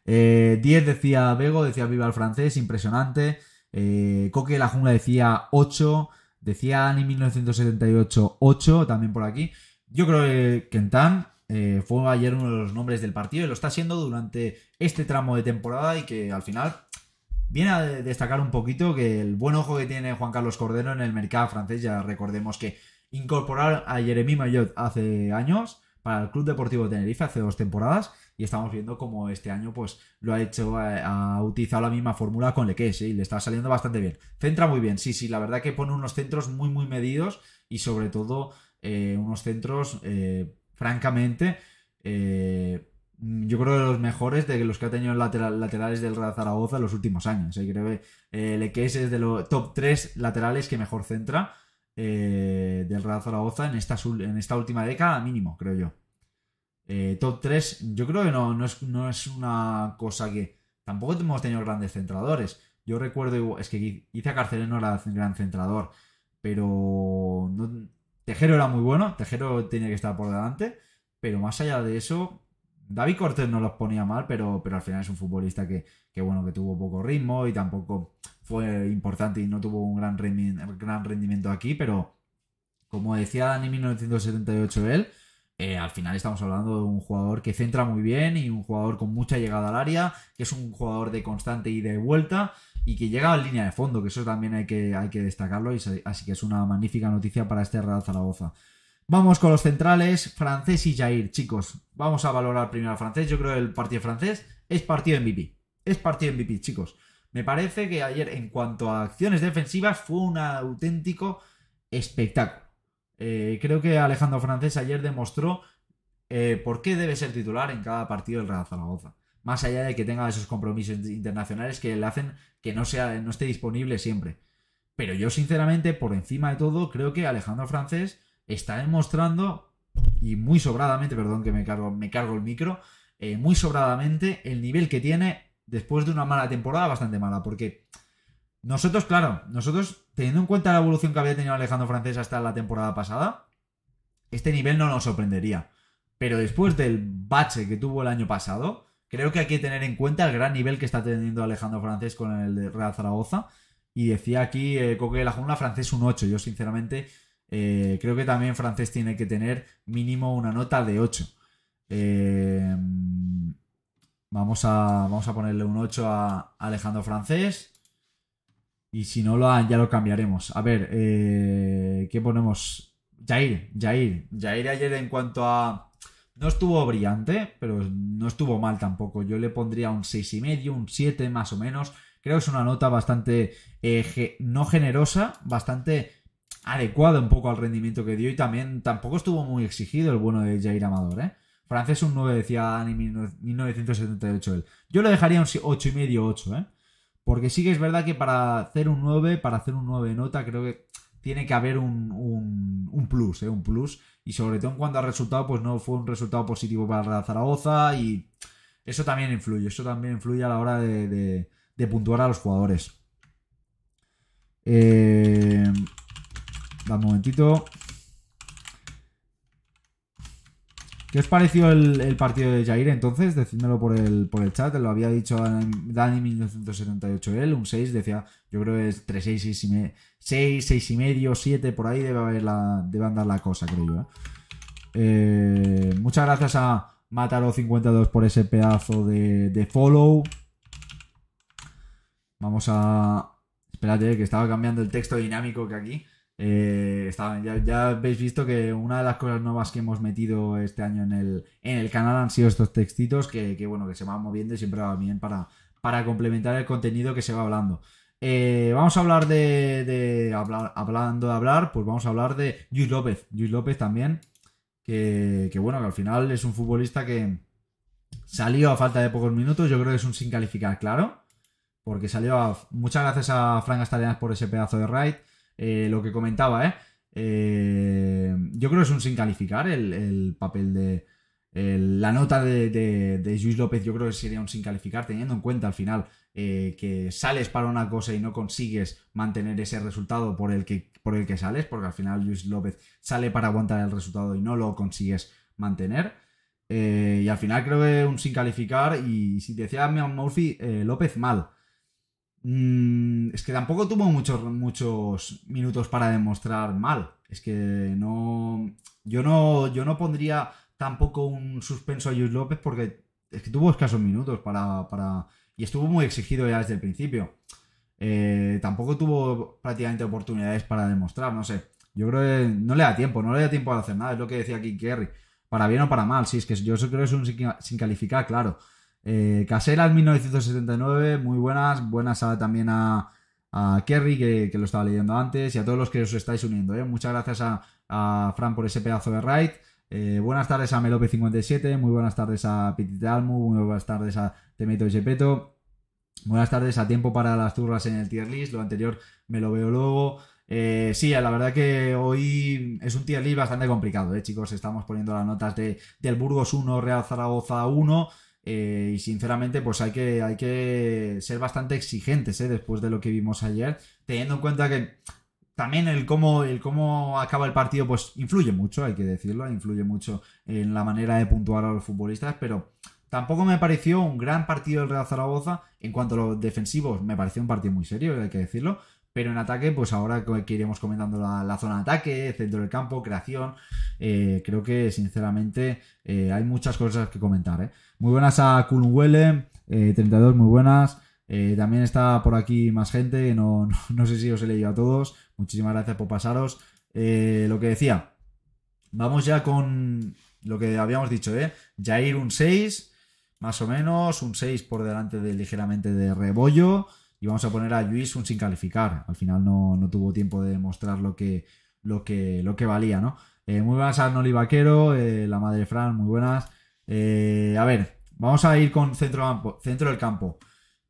Eh, 10 decía Bego, decía Viva el francés, impresionante. Eh, Coque la jungla decía 8, decía Ani 1978 8 también por aquí. Yo creo que Kentan eh, fue ayer uno de los nombres del partido y lo está siendo durante este tramo de temporada y que al final viene a destacar un poquito que el buen ojo que tiene Juan Carlos Cordero en el mercado francés, ya recordemos que incorporar a Jeremy Mayot hace años para el Club Deportivo de Tenerife hace dos temporadas y estamos viendo cómo este año pues lo ha hecho, eh, ha, utilizado la misma fórmula con Leques ¿eh? y le está saliendo bastante bien. Centra muy bien, sí, sí, la verdad que pone unos centros muy muy medidos y sobre todo unos centros francamente, eh, yo creo de los mejores de los que ha tenido laterales del Real Zaragoza en los últimos años. Eh. Creo que eh, es de los top 3 laterales que mejor centra eh, del Real Zaragoza en esta, en esta última década mínimo, creo yo. top 3, yo creo que no, es, una cosa que. Tampoco hemos tenido grandes centradores. Yo recuerdo, es que Iza Carcelén no era gran centrador, pero Tejero era muy bueno, Tejero tenía que estar por delante, pero más allá de eso, David Cortés no los ponía mal, pero, pero al final es un futbolista que, bueno, que tuvo poco ritmo y tampoco fue importante y no tuvo un gran, gran rendimiento aquí, pero como decía Dani 1978 él, eh, al final estamos hablando de un jugador que centra muy bien y un jugador con mucha llegada al área, que es un jugador de constante ida y vuelta y que llega a línea de fondo, que eso también hay que, hay que destacarlo, y así que es una magnífica noticia para este Real Zaragoza. Vamos con los centrales, francés y Jair, chicos. Vamos a valorar primero al francés. Yo creo que el partido francés es partido MVP. Es partido MVP, chicos. Me parece que ayer, en cuanto a acciones defensivas, fue un auténtico espectáculo. Eh, creo que Alejandro Francés ayer demostró eh, por qué debe ser titular en cada partido del Real Zaragoza. Más allá de que tenga esos compromisos internacionales que le hacen que no, sea, no esté disponible siempre. Pero yo, sinceramente, por encima de todo, creo que Alejandro Francés está demostrando, y muy sobradamente, perdón que me cargo, me cargo el micro, eh, muy sobradamente el nivel que tiene después de una mala temporada bastante mala. Porque nosotros, claro, nosotros teniendo en cuenta la evolución que había tenido Alejandro Francés hasta la temporada pasada, este nivel no nos sorprendería. Pero después del bache que tuvo el año pasado, creo que hay que tener en cuenta el gran nivel que está teniendo Alejandro Francés con el de Real Zaragoza. Y decía aquí eh, Coque de la Junta, Francés un 8. Yo, sinceramente, eh, creo que también Francés tiene que tener mínimo una nota de 8. Eh, vamos, a, vamos a ponerle un 8 a Alejandro Francés. Y si no, lo, han, ya lo cambiaremos. A ver, eh, ¿qué ponemos? Jair, Jair. Jair ayer en cuanto a... No estuvo brillante, pero no estuvo mal tampoco. Yo le pondría un 6,5, un 7 más o menos. Creo que es una nota bastante eh, no generosa, bastante adecuada un poco al rendimiento que dio y también tampoco estuvo muy exigido el bueno de Jair Amador. ¿eh? Francés un 9, decía en 1978 él. Yo le dejaría un 8,5, 8, ¿eh? Porque sí que es verdad que para hacer un 9, para hacer un 9 nota, creo que tiene que haber un, plus, ¿eh? un plus. Y sobre todo en cuanto al resultado, pues no fue un resultado positivo para Zaragoza y eso también influye, eso también influye a la hora de, de, de puntuar a los jugadores. Eh, da un momentito. ¿Qué os pareció el, partido de Jair entonces? Decídmelo por el, por el chat, lo había dicho Dani 1978 él, un 6, decía, yo creo que es 3, 6, 6 y, 6, 6 y medio, 7, por ahí debe, haber la, andar la cosa, creo yo. ¿eh? Eh, muchas gracias a Mataro52 por ese pedazo de, de follow. Vamos a... Espérate, que estaba cambiando el texto dinámico que aquí. Eh, ya, habéis visto que una de las cosas nuevas que hemos metido este año en el, en el canal han sido estos textitos que, bueno, que se van moviendo y siempre va bien para, para complementar el contenido que se va hablando. Eh, vamos a hablar de, hablando de hablar, pues vamos a hablar de Luis López. Luis López también, que, bueno, que al final es un futbolista que salió a falta de pocos minutos, yo creo que es un sin calificar, claro, porque salió Muchas gracias a Frank Astalianas por ese pedazo de ride. Eh, lo que comentaba, ¿eh? Eh, Yo creo que es un sin calificar el, papel de. la nota de, Luis López, yo creo que sería un sin calificar, teniendo en cuenta al final que sales para una cosa y no consigues mantener ese resultado por el, que, por el que sales, porque al final Luis López sale para aguantar el resultado y no lo consigues mantener. y al final creo que un sin calificar. Y si decía Murphy, López mal. Mm, es que tampoco tuvo muchos, muchos minutos para demostrar mal. Es que no. Yo no, yo no pondría tampoco un suspenso a Luis López porque es que tuvo escasos minutos para, para. y estuvo muy exigido ya desde el principio. Eh, tampoco tuvo prácticamente oportunidades para demostrar, no sé. Yo creo que no le da tiempo, no le da tiempo a hacer nada, es lo que decía King Kerry. Para bien o para mal, sí, es que yo creo que es un sin calificar, claro. Eh, Caseras 1979, muy buenas. Buenas también a, a Kerry, que, lo estaba leyendo antes, y a todos los que os estáis uniendo. ¿eh? Muchas gracias a, Fran por ese pedazo de raid. Eh, buenas tardes a Melope57, muy buenas tardes a Pititalmu, muy buenas tardes a Temeto Gepeto. Buenas tardes a Tiempo para las Turras en el tier list, lo anterior me lo veo luego. Eh, sí, la verdad que hoy es un tier list bastante complicado, chicos? Estamos poniendo las notas de, del Burgos 1, Real Zaragoza 1, eh, y sinceramente, pues hay que, hay que ser bastante exigentes eh, después de lo que vimos ayer, teniendo en cuenta que también el cómo, el cómo acaba el partido, pues influye mucho, hay que decirlo, influye mucho en la manera de puntuar a los futbolistas, pero tampoco me pareció un gran partido el Real Zaragoza. En cuanto a los defensivos, me pareció un partido muy serio, hay que decirlo. Pero en ataque, pues ahora que iremos comentando la, zona de ataque, centro del campo, creación, eh, creo que sinceramente eh, hay muchas cosas que comentar. Eh. Muy buenas a Kulunwele, 32, muy buenas. también está por aquí más gente, no, no, sé si os he leído a todos. Muchísimas gracias por pasaros. lo que decía, vamos ya con lo que habíamos dicho, ¿eh? Jair un 6, más o menos, un 6 por delante de ligeramente de Rebollo y vamos a poner a Luis un sin calificar. Al final no, tuvo tiempo de demostrar lo que, lo que, lo que valía, ¿no? Eh, muy buenas a Noli Vaquero, eh, la madre Fran, muy buenas. Eh, a ver, vamos a ir con centro, centro del campo.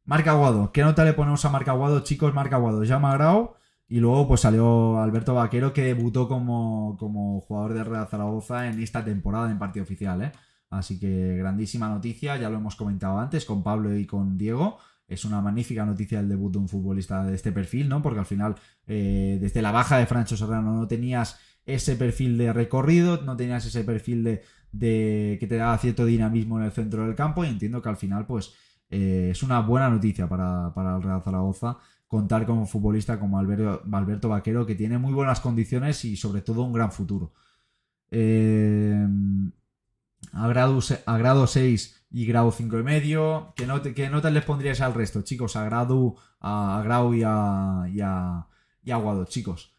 Marca Aguado, ¿qué nota le ponemos a Marca Aguado, chicos? Marca Aguado, llama Grau. Y luego pues salió Alberto Vaquero que debutó como, como jugador de Real Zaragoza en esta temporada en partido oficial. ¿eh? Así que grandísima noticia, ya lo hemos comentado antes con Pablo y con Diego es una magnífica noticia el debut de un futbolista de este perfil, ¿no? Porque al final, eh, desde la baja de Francho Serrano no tenías ese perfil de recorrido, no tenías ese perfil de, que te daba cierto dinamismo en el centro del campo y entiendo que al final, pues, eh, es una buena noticia para, para el Real Zaragoza contar con un futbolista como Alberto, Vaquero que tiene muy buenas condiciones y sobre todo un gran futuro. a, eh, a grado 6 y grado 5 y medio. ¿Qué, no que notas les pondrías al resto, chicos? A grado, a, Grau y a, y a, Guado, chicos.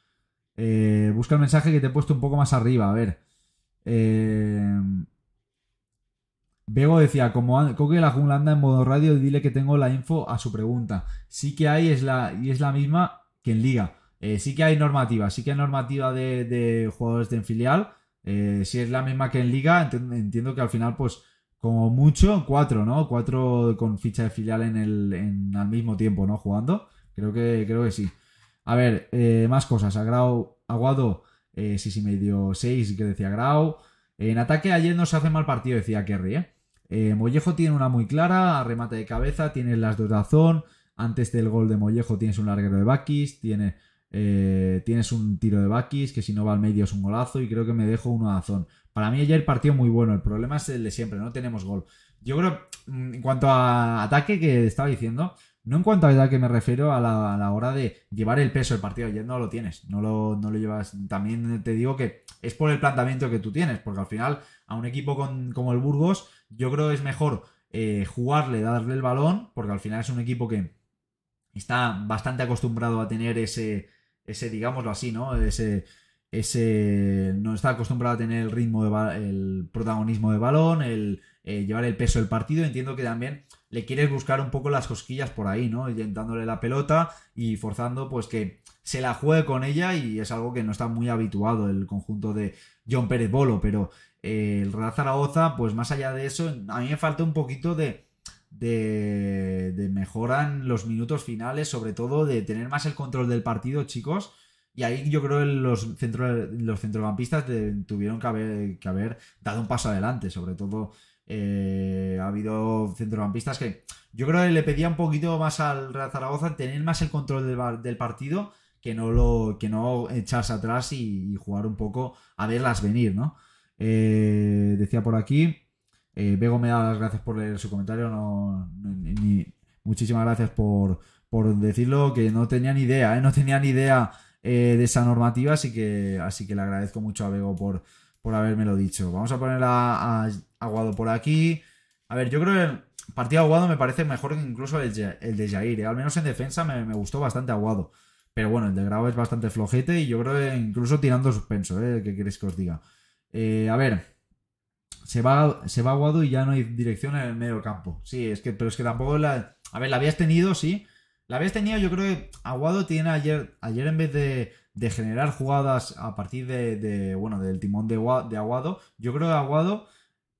Eh, busca el mensaje que te he puesto un poco más arriba, a ver. Eh... decía, como que la jungla anda en modo radio, dile que tengo la info a su pregunta. Sí que hay, es la, y es la misma que en liga. Eh, sí que hay normativa, sí que hay normativa de, jugadores de en filial. Eh, si es la misma que en liga, entiendo que al final pues como mucho, cuatro, ¿no? Cuatro con ficha de filial en el, al mismo tiempo, ¿no? Jugando. Creo que, creo que sí. A ver, eh, más cosas. A Aguado, eh, sí, sí, me dio seis, que decía Grau. en ataque ayer no se hace mal partido, decía Kerry, ¿eh? eh Mollejo tiene una muy clara, remate de cabeza, tiene las dos razón. Antes del gol de Mollejo tienes un larguero de Bakis, tiene eh, tienes un tiro de Bakis que si no va al medio es un golazo y creo que me dejo uno a Azón. Para mí ayer partido muy bueno, el problema es el de siempre, no tenemos gol. Yo creo, mm, en cuanto a ataque que estaba diciendo, no en cuanto a edad que me refiero a la, hora de llevar el peso del partido, ayer no lo tienes, no lo, llevas. También te digo que es por el planteamiento que tú tienes, porque al final a un equipo como el Burgos yo creo que es mejor eh, jugarle, darle el balón, porque al final es un equipo que está bastante acostumbrado a tener ese ese, digámoslo así, ¿no? Ese, ese no está acostumbrado a tener el ritmo, de el protagonismo de balón, el eh, llevar el peso del partido. Entiendo que también le quieres buscar un poco las cosquillas por ahí, ¿no? Dándole la pelota y forzando pues que se la juegue con ella y es algo que no está muy habituado el conjunto de John Pérez Bolo, pero eh, el Real Zaragoza, pues más allá de eso, a mí me falta un poquito de de, mejoran los minutos finales, sobre todo de tener más el control del partido, chicos. Y ahí yo creo que los, centro, los centrocampistas tuvieron que haber, haber dado un paso adelante, sobre todo eh, ha habido centrocampistas que yo creo que le pedía un poquito más al Real Zaragoza tener más el control del, partido que no lo que no echarse atrás y, jugar un poco a verlas venir, ¿no? Eh, decía por aquí eh, Bego me da las gracias por leer su comentario. muchísimas gracias por, decirlo, que no tenía ni idea, ¿eh? no tenía ni idea eh, de esa normativa, así que, así que le agradezco mucho a Bego por, por habérmelo dicho. Vamos a poner a, Aguado por aquí. A ver, yo creo que el partido Aguado me parece mejor que incluso el, de Jair, al menos en defensa me, gustó bastante Aguado. Pero bueno, el de Grau es bastante flojete y yo creo que incluso tirando suspenso, ¿Qué queréis que os diga? a ver, se va, se va aguado y ya no hay dirección en el medio campo. Sí, es que, pero es que tampoco la. A ver, la habías tenido, sí. La habías tenido, yo creo que Aguado tiene ayer, ayer en vez de, generar jugadas a partir de, bueno, del timón de, Aguado, yo creo que Aguado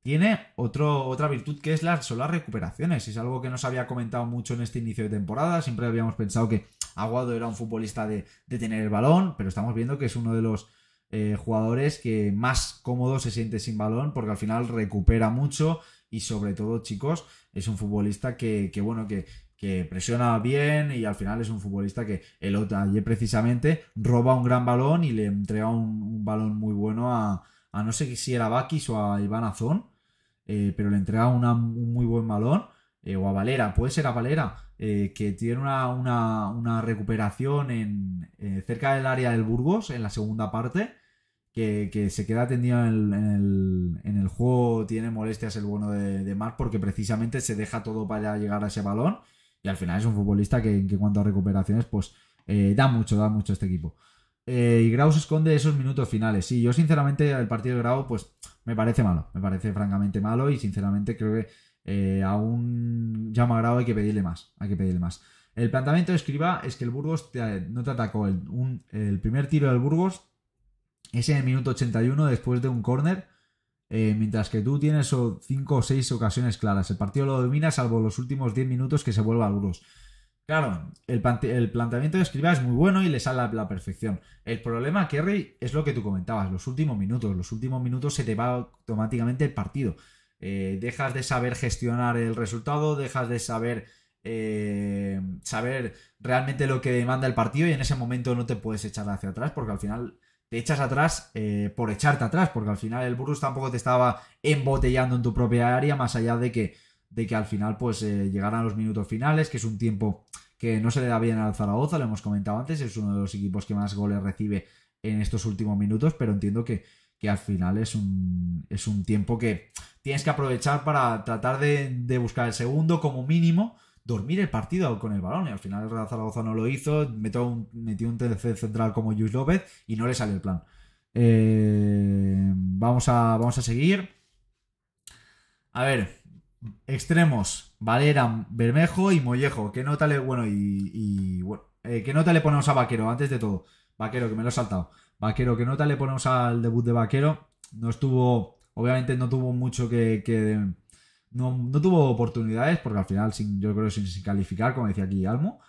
tiene otra virtud que es las, son las recuperaciones. Es algo que no se había comentado mucho en este inicio de temporada. Siempre habíamos pensado que Aguado era un futbolista de, de tener el balón, pero estamos viendo que es uno de los eh, jugadores que más cómodo se siente sin balón porque al final recupera mucho y sobre todo, chicos, es un futbolista que, bueno, que, presiona bien y al final es un futbolista que el otro precisamente roba un gran balón y le entrega un, balón muy bueno a, no sé si era Bakis o a Iván Azón, eh, pero le entrega un muy buen balón. Eh, o a Valera, puede ser a Valera, que tiene una, recuperación en, cerca del área del Burgos en la segunda parte que, se queda tendido en el, juego, tiene molestias el bueno de, de porque precisamente se deja todo para llegar a ese balón y al final es un futbolista que, en cuanto a recuperaciones pues eh, da mucho, da mucho este equipo. Eh, y Grau se esconde esos minutos finales. Sí, yo sinceramente el partido de Grau pues me parece malo, me parece francamente malo y sinceramente creo que eh, aún llama Grau hay que pedirle más, hay que pedirle más. El planteamiento de Escriba es que el Burgos no te atacó. el primer tiro del Burgos es en el minuto 81 después de un córner. Eh, mientras que tú tienes 5 o 6 ocasiones claras. El partido lo domina salvo los últimos 10 minutos que se vuelva duros. Claro, el, el planteamiento de Escriba es muy bueno y le sale a la perfección. El problema, Kerry, es lo que tú comentabas, los últimos minutos. Los últimos minutos se te va automáticamente el partido. Eh, dejas de saber gestionar el resultado, dejas de saber, eh, saber realmente lo que demanda el partido y en ese momento no te puedes echar hacia atrás porque al final te echas atrás eh, por echarte atrás, porque al final el Burus tampoco te estaba embotellando en tu propia área, más allá de que, de que al final pues eh, llegaran los minutos finales, que es un tiempo que no se le da bien al Zaragoza, lo hemos comentado antes, es uno de los equipos que más goles recibe en estos últimos minutos, pero entiendo que, al final es un, es un tiempo que tienes que aprovechar para tratar de, de buscar el segundo como mínimo dormir el partido con el balón. Y al final el Real Zaragoza no lo hizo, metió un, metió un central como Luis López y no le sale el plan. Eh, vamos, a, vamos a seguir. A ver, extremos, Valera, Bermejo y Mollejo. ¿Qué nota le, bueno, y, eh, ¿qué nota le ponemos a Vaquero? Antes de todo, Vaquero, que me lo he saltado. Vaquero, ¿qué nota le ponemos al debut de Vaquero? No estuvo, obviamente no tuvo mucho que no, tuvo oportunidades, porque al final, yo creo, sin, calificar, como decía aquí Almo.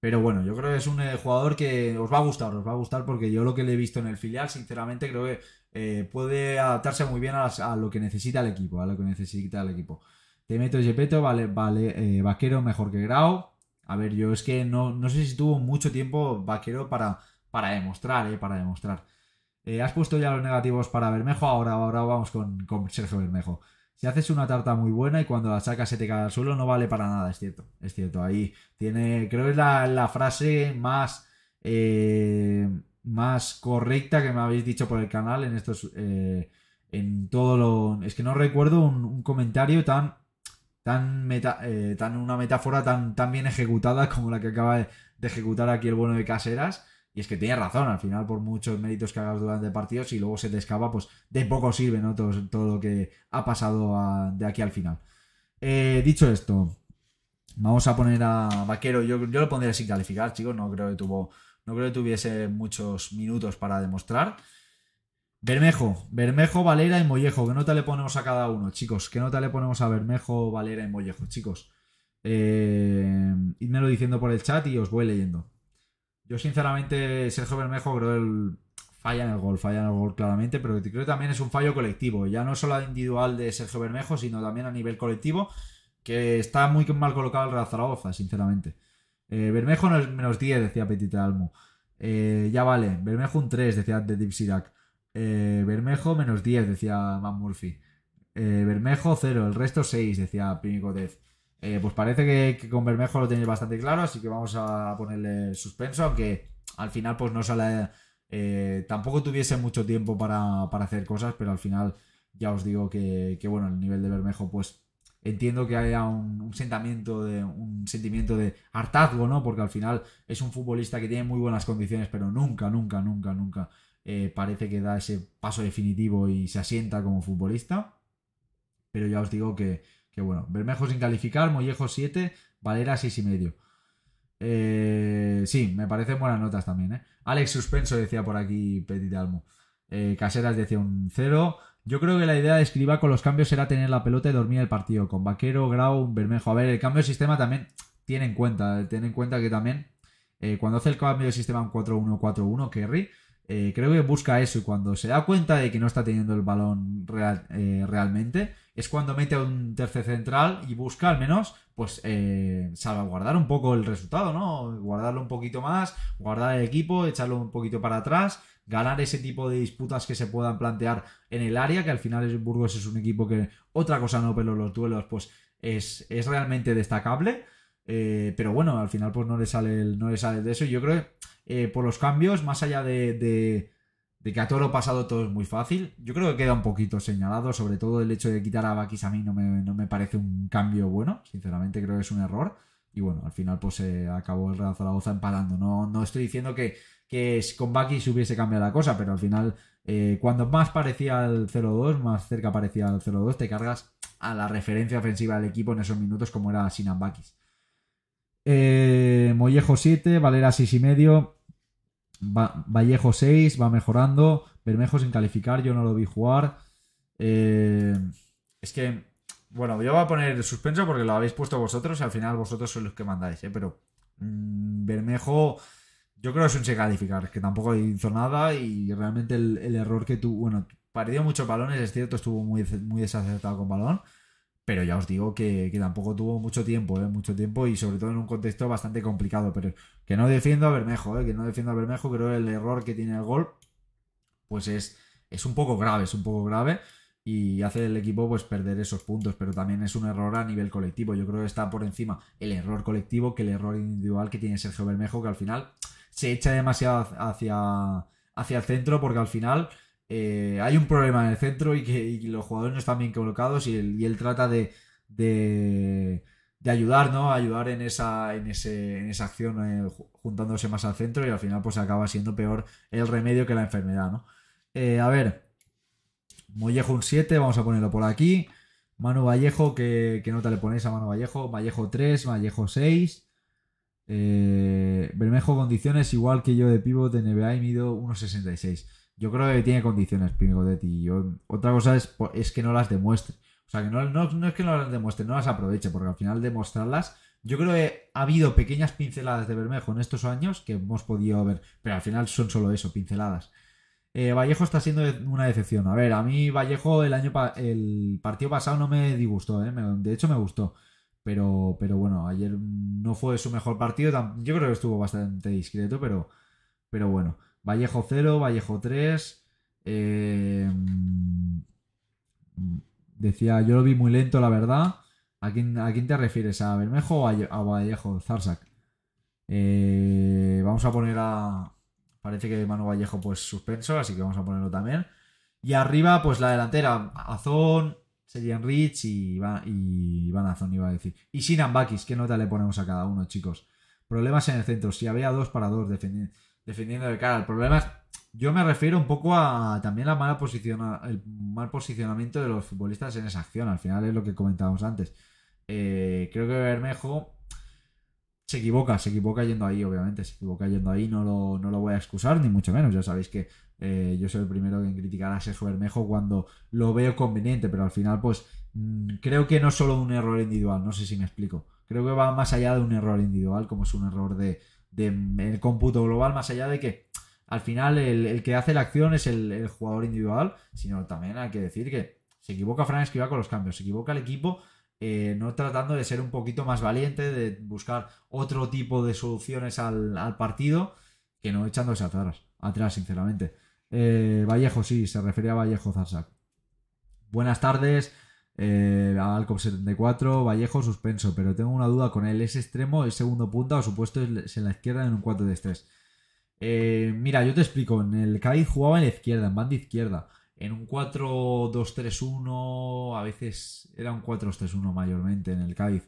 Pero bueno, yo creo que es un eh, jugador que os va a gustar, os va a gustar porque yo lo que le he visto en el filial, sinceramente, creo que eh, puede adaptarse muy bien a, lo que necesita el equipo, a lo que necesita el equipo. meto vale, vale, eh, Vaquero mejor que Grau. A ver, yo es que no, sé si tuvo mucho tiempo Vaquero para, para demostrar, para demostrar. has puesto ya los negativos para Bermejo, ahora, ahora vamos con, con Sergio Bermejo. Si haces una tarta muy buena y cuando la sacas se te cae al suelo, no vale para nada, es cierto. Es cierto. Ahí tiene, creo que es la, frase más, eh, más correcta que me habéis dicho por el canal en estos. Eh, en todo lo. Es que no recuerdo un, comentario tan. Tan, eh, tan una metáfora tan, tan bien ejecutada como la que acaba de ejecutar aquí el bueno de Caseras y es que tiene razón, al final, por muchos méritos que hagas durante partidos Y luego se te escapa, pues de poco sirve ¿no? todo, lo que ha pasado de aquí al final. Eh, dicho esto, vamos a poner a Vaquero. Yo, yo lo pondría sin calificar, chicos. No creo que tuvo. No creo que tuviese muchos minutos para demostrar. Bermejo, Bermejo, Valera y Mollejo. ¿Qué nota le ponemos a cada uno, chicos? ¿Qué nota le ponemos a Bermejo, Valera y Mollejo, chicos? Eh, diciendo por el chat y os voy leyendo. Yo, sinceramente, Sergio Bermejo creo él falla en el gol, falla en el gol claramente, pero creo que también es un fallo colectivo, ya no solo individual de Sergio Bermejo, sino también a nivel colectivo, que está muy mal colocado el Real Zaragoza, sinceramente. Eh, Bermejo menos 10, decía Petit Almo. Eh, ya vale, Bermejo un 3, decía de Deep Sirac. Eh, Bermejo menos 10, decía Matt Murphy. Bermejo 0, el resto 6, decía Pimico eh, pues parece que, con Bermejo lo tenéis bastante claro, así que vamos a ponerle suspenso, aunque al final pues no sale... Eh, tampoco tuviese mucho tiempo para, hacer cosas, pero al final ya os digo que, bueno, el nivel de Bermejo pues entiendo que haya un, sentimiento de un sentimiento de hartazgo, ¿no? Porque al final es un futbolista que tiene muy buenas condiciones, pero nunca, nunca, nunca, nunca eh, parece que da ese paso definitivo y se asienta como futbolista. Pero ya os digo que que bueno, Bermejo sin calificar, Mollejo 7, Valera 6,5. Eh, sí, me parecen buenas notas también. ¿eh? Alex Suspenso decía por aquí Petit Almo. Eh, Caseras decía un 0. Yo creo que la idea de Escriba con los cambios era tener la pelota y dormir el partido. Con Vaquero, Grau, Bermejo. A ver, el cambio de sistema también tiene en cuenta. Tiene en cuenta que también eh, cuando hace el cambio de sistema en 4-1-4-1, Kerry eh, creo que busca eso y cuando se da cuenta de que no está teniendo el balón eh, realmente, es cuando mete a un tercer central y busca al menos pues eh, salvaguardar un poco el resultado, ¿no? Guardarlo un poquito más, guardar el equipo, echarlo un poquito para atrás, ganar ese tipo de disputas que se puedan plantear en el área, que al final Burgos es un equipo que otra cosa no, pero los duelos pues es, realmente destacable. pero bueno, al final pues no le sale, no le sale de eso. Yo creo que eh, por los cambios, más allá de, de, que a todo lo pasado todo es muy fácil. Yo creo que queda un poquito señalado, sobre todo el hecho de quitar a Bakis a mí no me, no me parece un cambio bueno, sinceramente creo que es un error. Y bueno, al final pues se acabó el Real Zaragoza empalando. No, no estoy diciendo que, que con Bakis hubiese cambiado la cosa, pero al final eh, cuando más parecía el 0-2, más cerca parecía el 0-2, te cargas a la referencia ofensiva del equipo en esos minutos como era Sinan Bakis. Eh, Mollejo 7, Valera 6,5. Vallejo 6, va mejorando. Bermejo sin calificar, yo no lo vi jugar. Eh, es que, bueno, yo voy a poner suspenso porque lo habéis puesto vosotros. Al final vosotros sois los que mandáis, ¿eh? Pero mm, Bermejo, yo creo que es un sin calificar, que tampoco hizo nada y realmente el, error que tuvo, bueno, perdió muchos balones, es cierto, estuvo muy, muy desacertado con balón pero ya os digo que, tampoco tuvo mucho tiempo, ¿eh? mucho tiempo y sobre todo en un contexto bastante complicado. Pero que no defiendo a Bermejo, ¿eh? que no defiendo a Bermejo, creo que el error que tiene el gol, pues es, es un poco grave, es un poco grave y hace el equipo pues perder esos puntos, pero también es un error a nivel colectivo. Yo creo que está por encima el error colectivo que el error individual que tiene Sergio Bermejo, que al final se echa demasiado hacia, hacia el centro porque al final eh, hay un problema en el centro y que los jugadores no están bien colocados y él, trata de, ayudar, ¿no? Ayudar en esa, en esa acción eh, juntándose más al centro y al final pues acaba siendo peor el remedio que la enfermedad, eh, a ver, Mollejo un 7, vamos a ponerlo por aquí. Manu Vallejo, ¿qué, nota le ponéis a Manu Vallejo? Vallejo 3, Vallejo 6. Bermejo condiciones igual que yo de pivot de NBA y mido 1.66. Yo creo que tiene condiciones de de yo, otra cosa es, que no las demuestre. O sea, que no, es que no las demuestre, no las aproveche, porque al final demostrarlas yo creo que ha habido pequeñas pinceladas de Bermejo en estos años que hemos podido ver, pero al final son solo eso, pinceladas. Eh, Vallejo está siendo una decepción. A ver, a mí Vallejo el año el partido pasado no me disgustó, eh, de hecho me gustó. Pero, pero bueno, ayer no fue su mejor partido. Yo creo que estuvo bastante discreto, pero, pero bueno. Vallejo 0, Vallejo 3. Eh, decía, yo lo vi muy lento, la verdad. ¿A quién, a quién te refieres? ¿A Bermejo o a, Vallejo? Zarsak. Eh, vamos a poner a. Parece que Manu Vallejo, pues suspenso, así que vamos a ponerlo también. Y arriba, pues la delantera, Azón, Serian Rich y Iván, y Azón, iba a decir. Y Sinan Bakis, ¿qué nota le ponemos a cada uno, chicos? Problemas en el centro, si había dos para dos defendiendo defendiendo de cara. El problema es, yo me refiero un poco a también la mala posición el mal posicionamiento de los futbolistas en esa acción. Al final es lo que comentábamos antes. Eh, creo que Bermejo se equivoca, se equivoca yendo ahí, obviamente, se equivoca yendo ahí, no lo, no lo voy a excusar, ni mucho menos. Ya sabéis que eh, yo soy el primero en criticar a Sergio Bermejo cuando lo veo conveniente, pero al final, pues mm, creo que no es solo un error individual, no sé si me explico. Creo que va más allá de un error individual, como es un error de, de, el cómputo global, más allá de que al final el, que hace la acción es el, jugador individual, sino también hay que decir que se equivoca Fran Escriba con los cambios, se equivoca el equipo. Eh, no tratando de ser un poquito más valiente, de buscar otro tipo de soluciones al, partido, que no echándose atrás, atrás sinceramente. Eh, Vallejo, sí, se refería a Vallejo Zarsac. Buenas tardes, eh, Alcop 74, Vallejo suspenso, pero tengo una duda con él. ¿Es extremo, el segundo punta o supuesto es en la izquierda en un 4 de 3? Eh, mira, yo te explico. En el Cádiz jugaba en la izquierda, en banda izquierda. En un 4-2-3-1, a veces era un 4 3 1 mayormente en el Cádiz,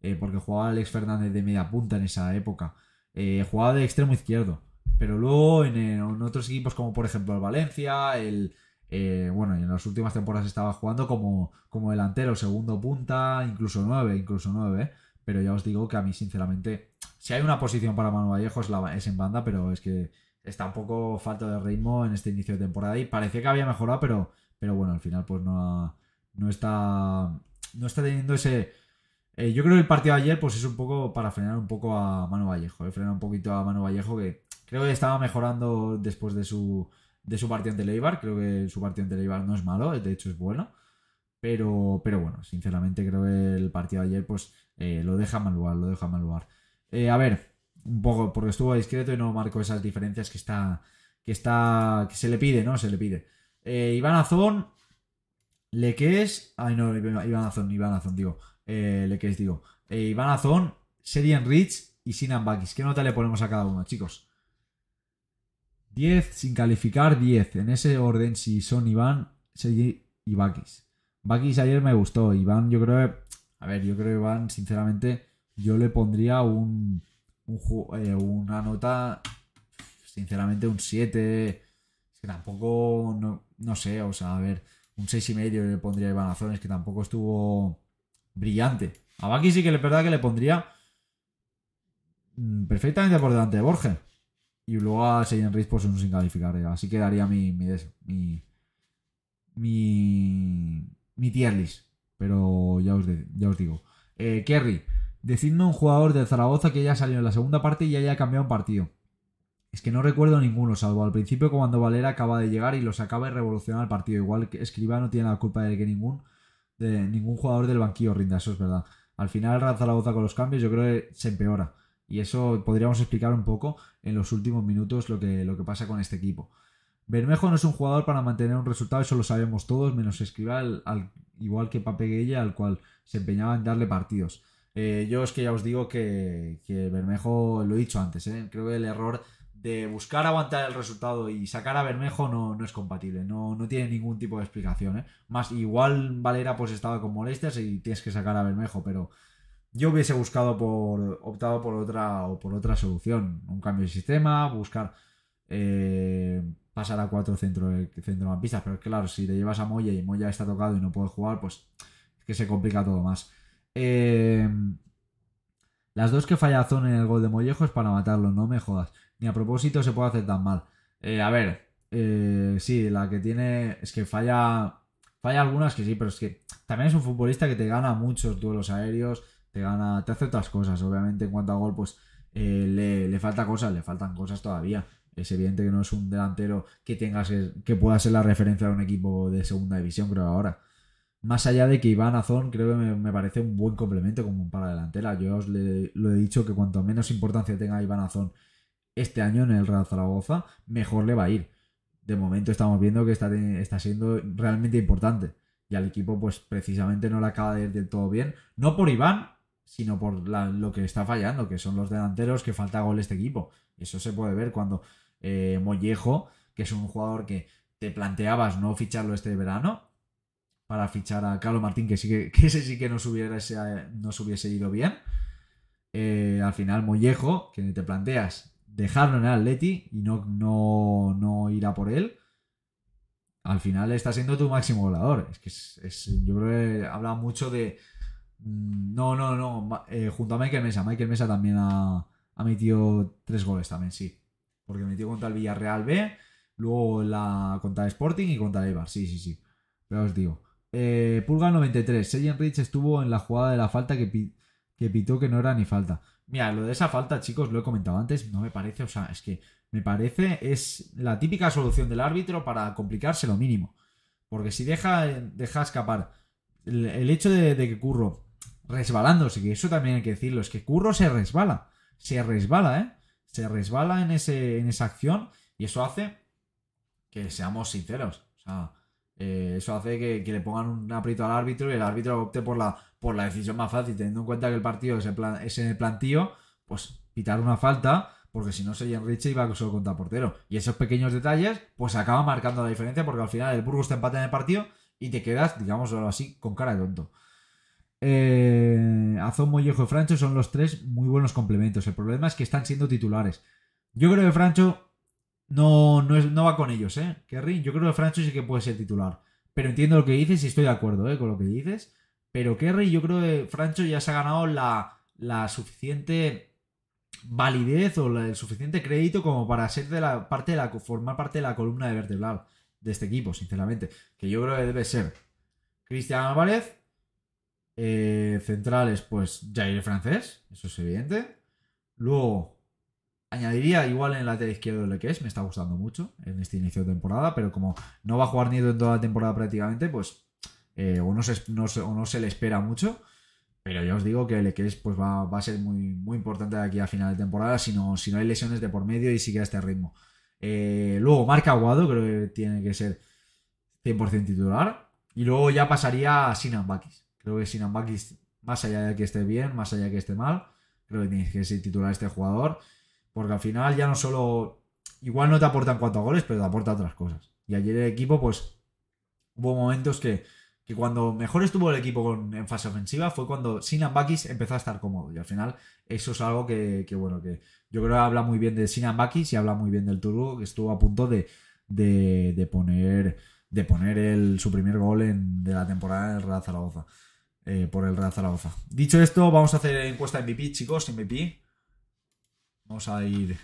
eh, porque jugaba Alex Fernández de media punta en esa época. Eh, jugaba de extremo izquierdo. Pero luego en, en otros equipos como por ejemplo el Valencia, el, eh, bueno, en las últimas temporadas estaba jugando como, delantero, segundo punta, incluso nueve, incluso nueve. ¿eh? Pero ya os digo que a mí, sinceramente, si hay una posición para Manu Vallejo es, la, es en banda, pero es que está un poco falta de ritmo en este inicio de temporada y parecía que había mejorado, pero, pero bueno, al final pues no, no está no está teniendo ese... Eh, yo creo que el partido de ayer pues es un poco para frenar un poco a Manu Vallejo, frenar un poquito a Manu Vallejo que creo que estaba mejorando después de su de su partido ante Leibar. Creo que su partido ante Leibar no es malo, de hecho es bueno. Pero, pero bueno, sinceramente creo que el partido de ayer pues eh, lo deja mal lugar, lo deja mal lugar. Eh, a ver, un poco, porque estuvo discreto y no marcó esas diferencias que está, que está, que se le pide, ¿no? Se le pide. Eh, Iván Azón, Leques, ay no, Iván Azón, Iván Azón, digo, Leques, digo. Iván Azón, Serian Rich y Sinan Bakis. ¿Qué nota le ponemos a cada uno, chicos? 10 sin calificar, 10. En ese orden, si son Iván, y Bakis. Bakis ayer me gustó. Iván, yo creo. A ver, yo creo que Iván, sinceramente, yo le pondría un, eh, una nota. Sinceramente, un 7. Es que tampoco. No, sé, o sea, a ver. Un medio le pondría a Iván Azones, que tampoco estuvo brillante. A Bakis sí que es verdad que le pondría. Mm, perfectamente por delante de Borges. Y luego a en Reis pues no sin calificar. Así quedaría mi, mi, mi, mi, tier Pero ya os, ya os digo. Eh, Kerry, decidme un jugador de Zaragoza que haya salido en la segunda parte y haya cambiado un partido. Es que no recuerdo ninguno, salvo al principio cuando Valera acaba de llegar y los acaba de revolucionar el partido. Igual que Escriba no tiene la culpa de que ningún, de ningún jugador del banquillo rinda, eso es verdad. Al final Zaragoza con los cambios yo creo que se empeora. Y eso podríamos explicar un poco en los últimos minutos lo que, lo que pasa con este equipo. Bermejo no es un jugador para mantener un resultado, eso lo sabemos todos, menos escriba al, igual que Papeguella, al cual se empeñaba en darle partidos. Eh, yo es que ya os digo que, Bermejo, lo he dicho antes, eh, creo que el error de buscar aguantar el resultado y sacar a Bermejo no, no es compatible, no, tiene ningún tipo de explicación. Eh. Más igual Valera pues estaba con molestias y tienes que sacar a Bermejo, pero yo hubiese buscado por. optado por otra o por otra solución. Un cambio de sistema, buscar. Eh, pasar a cuatro centro, pista Pero claro, si te llevas a Moya y Moya está tocado y no puede jugar, pues es que se complica todo más. Eh, las dos que falla Zon en el gol de Mollejo es para matarlo, no me jodas. Ni a propósito se puede hacer tan mal. Eh, a ver, sí, la que tiene. Es que falla. Falla algunas que sí, pero es que también es un futbolista que te gana muchos duelos aéreos te gana, hace otras cosas. Obviamente, en cuanto a gol, pues eh, le, le, falta cosas, le faltan cosas todavía. Es evidente que no es un delantero que tenga que pueda ser la referencia de un equipo de segunda división, creo ahora. Más allá de que Iván Azón creo que me, parece un buen complemento como para delantera. Yo os lo he dicho que cuanto menos importancia tenga Iván Azón este año en el Real Zaragoza, mejor le va a ir. De momento estamos viendo que está, está siendo realmente importante. Y al equipo, pues precisamente no le acaba de ir del todo bien. No por Iván, sino por lo que está fallando, que son los delanteros que falta gol este equipo. Eso se puede ver cuando eh, Mollejo, que es un jugador que te planteabas no ficharlo este verano, para fichar a Carlos Martín, que, sí que, que ese sí que no hubiese, hubiese ido bien. Eh, al final, Mollejo, que te planteas dejarlo en el Atleti y no, no, ir a por él, al final está siendo tu máximo volador. Es que yo creo que habla mucho de, Mm, no, no, no. Eh, junto a Michael Mesa. Michael Mesa también ha, ha, metido tres goles también, sí. Porque metió contra el Villarreal B, luego la contra el Sporting y contra el Eibar. Sí, sí, sí. Pero os digo. Pulga 93. Sejan Rich estuvo en la jugada de la falta que, que pitó que no era ni falta. Mira, lo de esa falta, chicos, lo he comentado antes. No me parece, o sea, es que me parece, es la típica solución del árbitro para complicarse lo mínimo. Porque si deja, deja escapar el, hecho de, de que Curro resbalándose. que eso también hay que decirlo, es que Curro se resbala. Se resbala, ¿eh? Se resbala en, ese, en esa acción y eso hace que seamos sinceros. O sea, eh, eso hace que, le pongan un aprieto al árbitro y el árbitro opte por la, por la decisión más fácil, teniendo en cuenta que el partido es, en plan, en el plantío, pues pitar una falta, porque si no se sería y va solo contra portero. Y esos pequeños detalles, pues acaba marcando la diferencia, porque al final el Burgos te empata en el partido y te quedas, digamos así, con cara de tonto eh, Azón, Mollejo y Francho son los tres muy buenos complementos. El problema es que están siendo titulares. Yo creo que Francho no, va con ellos, ¿eh? Kerry, yo creo que Francho sí que puede ser titular. Pero entiendo lo que dices y estoy de acuerdo ¿eh? con lo que dices. Pero Kerry, yo creo que Francho ya se ha ganado la, suficiente validez o el suficiente crédito como para ser de la parte de la formar parte de la columna de vertebral de este equipo, sinceramente. Que yo creo que debe ser Cristian Álvarez, eh, centrales, pues Jair francés, eso es evidente. Luego, añadiría igual en el lateral izquierdo lo que es, me está gustando mucho en este inicio de temporada, pero como no va a jugar Nido en toda la temporada prácticamente, pues eh, o, no se, le espera mucho. Pero ya os digo que el que pues va, a ser muy, importante de aquí a final de temporada, si no, si no hay lesiones de por medio y sigue a este ritmo. Eh, luego, Marca Aguado, creo que tiene que ser 100% titular. Y luego ya pasaría a Sinan Creo que Sinan Bakis más allá de que esté bien, más allá de que esté mal, creo que tienes que ser titular este jugador, porque al final ya no solo, igual no te aportan cuatro goles, pero te aporta otras cosas. Y ayer el equipo, pues, hubo momentos que, que cuando mejor estuvo el equipo con, en fase ofensiva fue cuando Sinan Bakis empezó a estar cómodo. Y al final eso es algo que, bueno, que yo creo que habla muy bien de Sinan Bakis y habla muy bien del Turbo, que estuvo a punto de, de, poner de poner el, su primer gol en, de la temporada en el Real Zaragoza. Eh, por el Real Zaragoza. Dicho esto, vamos a hacer encuesta MVP, chicos, MVP. Vamos a ir...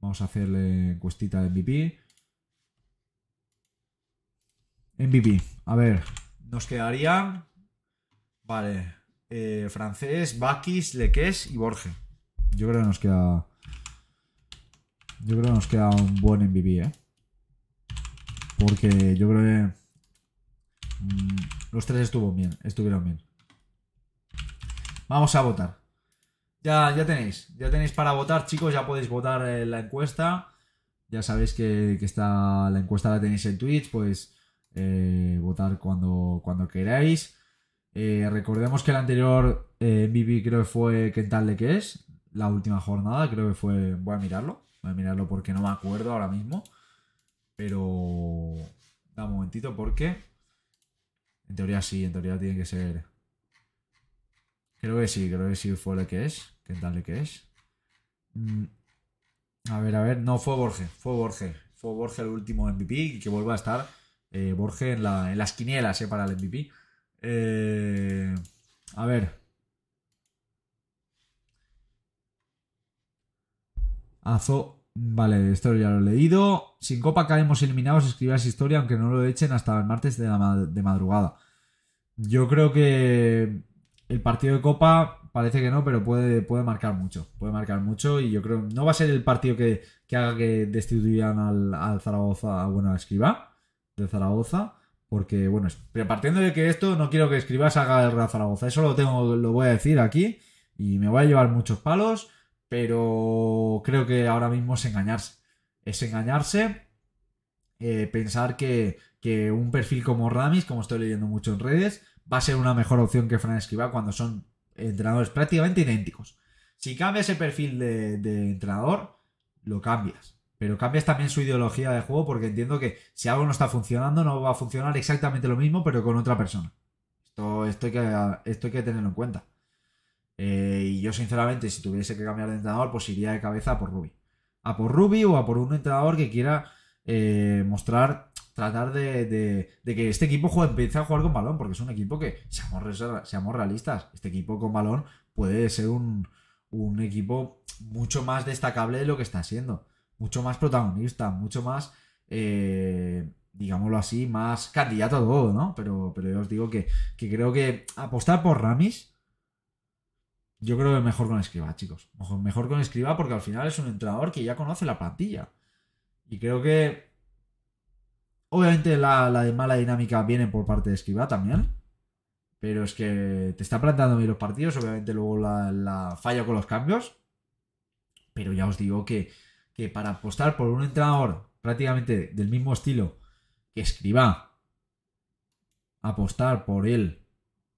Vamos a hacerle encuestita de MVP. MVP. A ver, nos quedaría, Vale. Eh, francés, Bakis, Leques y Borges. Yo creo que nos queda... Yo creo que nos queda un buen MVP, ¿eh? Porque yo creo que... Mm, los tres estuvo bien, estuvieron bien. Vamos a votar. Ya, ya tenéis, ya tenéis para votar, chicos. Ya podéis votar en eh, la encuesta. Ya sabéis que, está, la encuesta la tenéis en Twitch, pues eh, votar cuando, cuando queráis. Eh, recordemos que el anterior MVP creo que fue tal de que es, la última jornada, creo que fue. Voy a mirarlo, voy a mirarlo porque no me acuerdo ahora mismo. Pero. Da un momentito porque. En teoría sí, en teoría tiene que ser... Creo que sí, creo que sí fue lo que es. ¿Qué tal le que es? Mm, a ver, a ver. No, fue borge fue borge Fue borge el último MVP y que vuelva a estar eh, en, las quinielas eh, para el MVP. Eh, a ver. Azo Vale, esto ya lo he leído. Sin copa caemos eliminados, escribas historia, aunque no lo echen hasta el martes de, la de madrugada. Yo creo que el partido de copa parece que no, pero puede, puede marcar mucho. Puede marcar mucho y yo creo que no va a ser el partido que, haga que destituyan al, al Zaragoza, bueno, a Escribá de Zaragoza. Porque, bueno, partiendo de que esto no quiero que Escribá haga el Real Zaragoza. Eso lo tengo, lo voy a decir aquí. Y me voy a llevar muchos palos. Pero creo que ahora mismo es engañarse. Es engañarse, eh, pensar que, un perfil como Ramis, como estoy leyendo mucho en redes, va a ser una mejor opción que Fran Esquiva cuando son entrenadores prácticamente idénticos. Si cambias el perfil de, entrenador, lo cambias. Pero cambias también su ideología de juego porque entiendo que si algo no está funcionando, no va a funcionar exactamente lo mismo, pero con otra persona. Esto, que, esto hay que tenerlo en cuenta. Eh, y yo, sinceramente, si tuviese que cambiar de entrenador, pues iría de cabeza a por Ruby. A por Ruby o a por un entrenador que quiera eh, mostrar, tratar de, que este equipo juegue, empiece a jugar con balón, porque es un equipo que, seamos, realistas, este equipo con balón puede ser un, equipo mucho más destacable de lo que está siendo. Mucho más protagonista, mucho más, eh, digámoslo así, más candidato a todo, ¿no? Pero, yo os digo que, que creo que apostar por Ramis yo creo que mejor con Escriba, chicos. mejor con Escriba porque al final es un entrenador que ya conoce la plantilla. Y creo que. Obviamente la, de mala dinámica viene por parte de Escriba también. Pero es que te está planteando bien los partidos. Obviamente luego la, falla con los cambios. Pero ya os digo que, para apostar por un entrenador prácticamente del mismo estilo que Escriba, apostar por él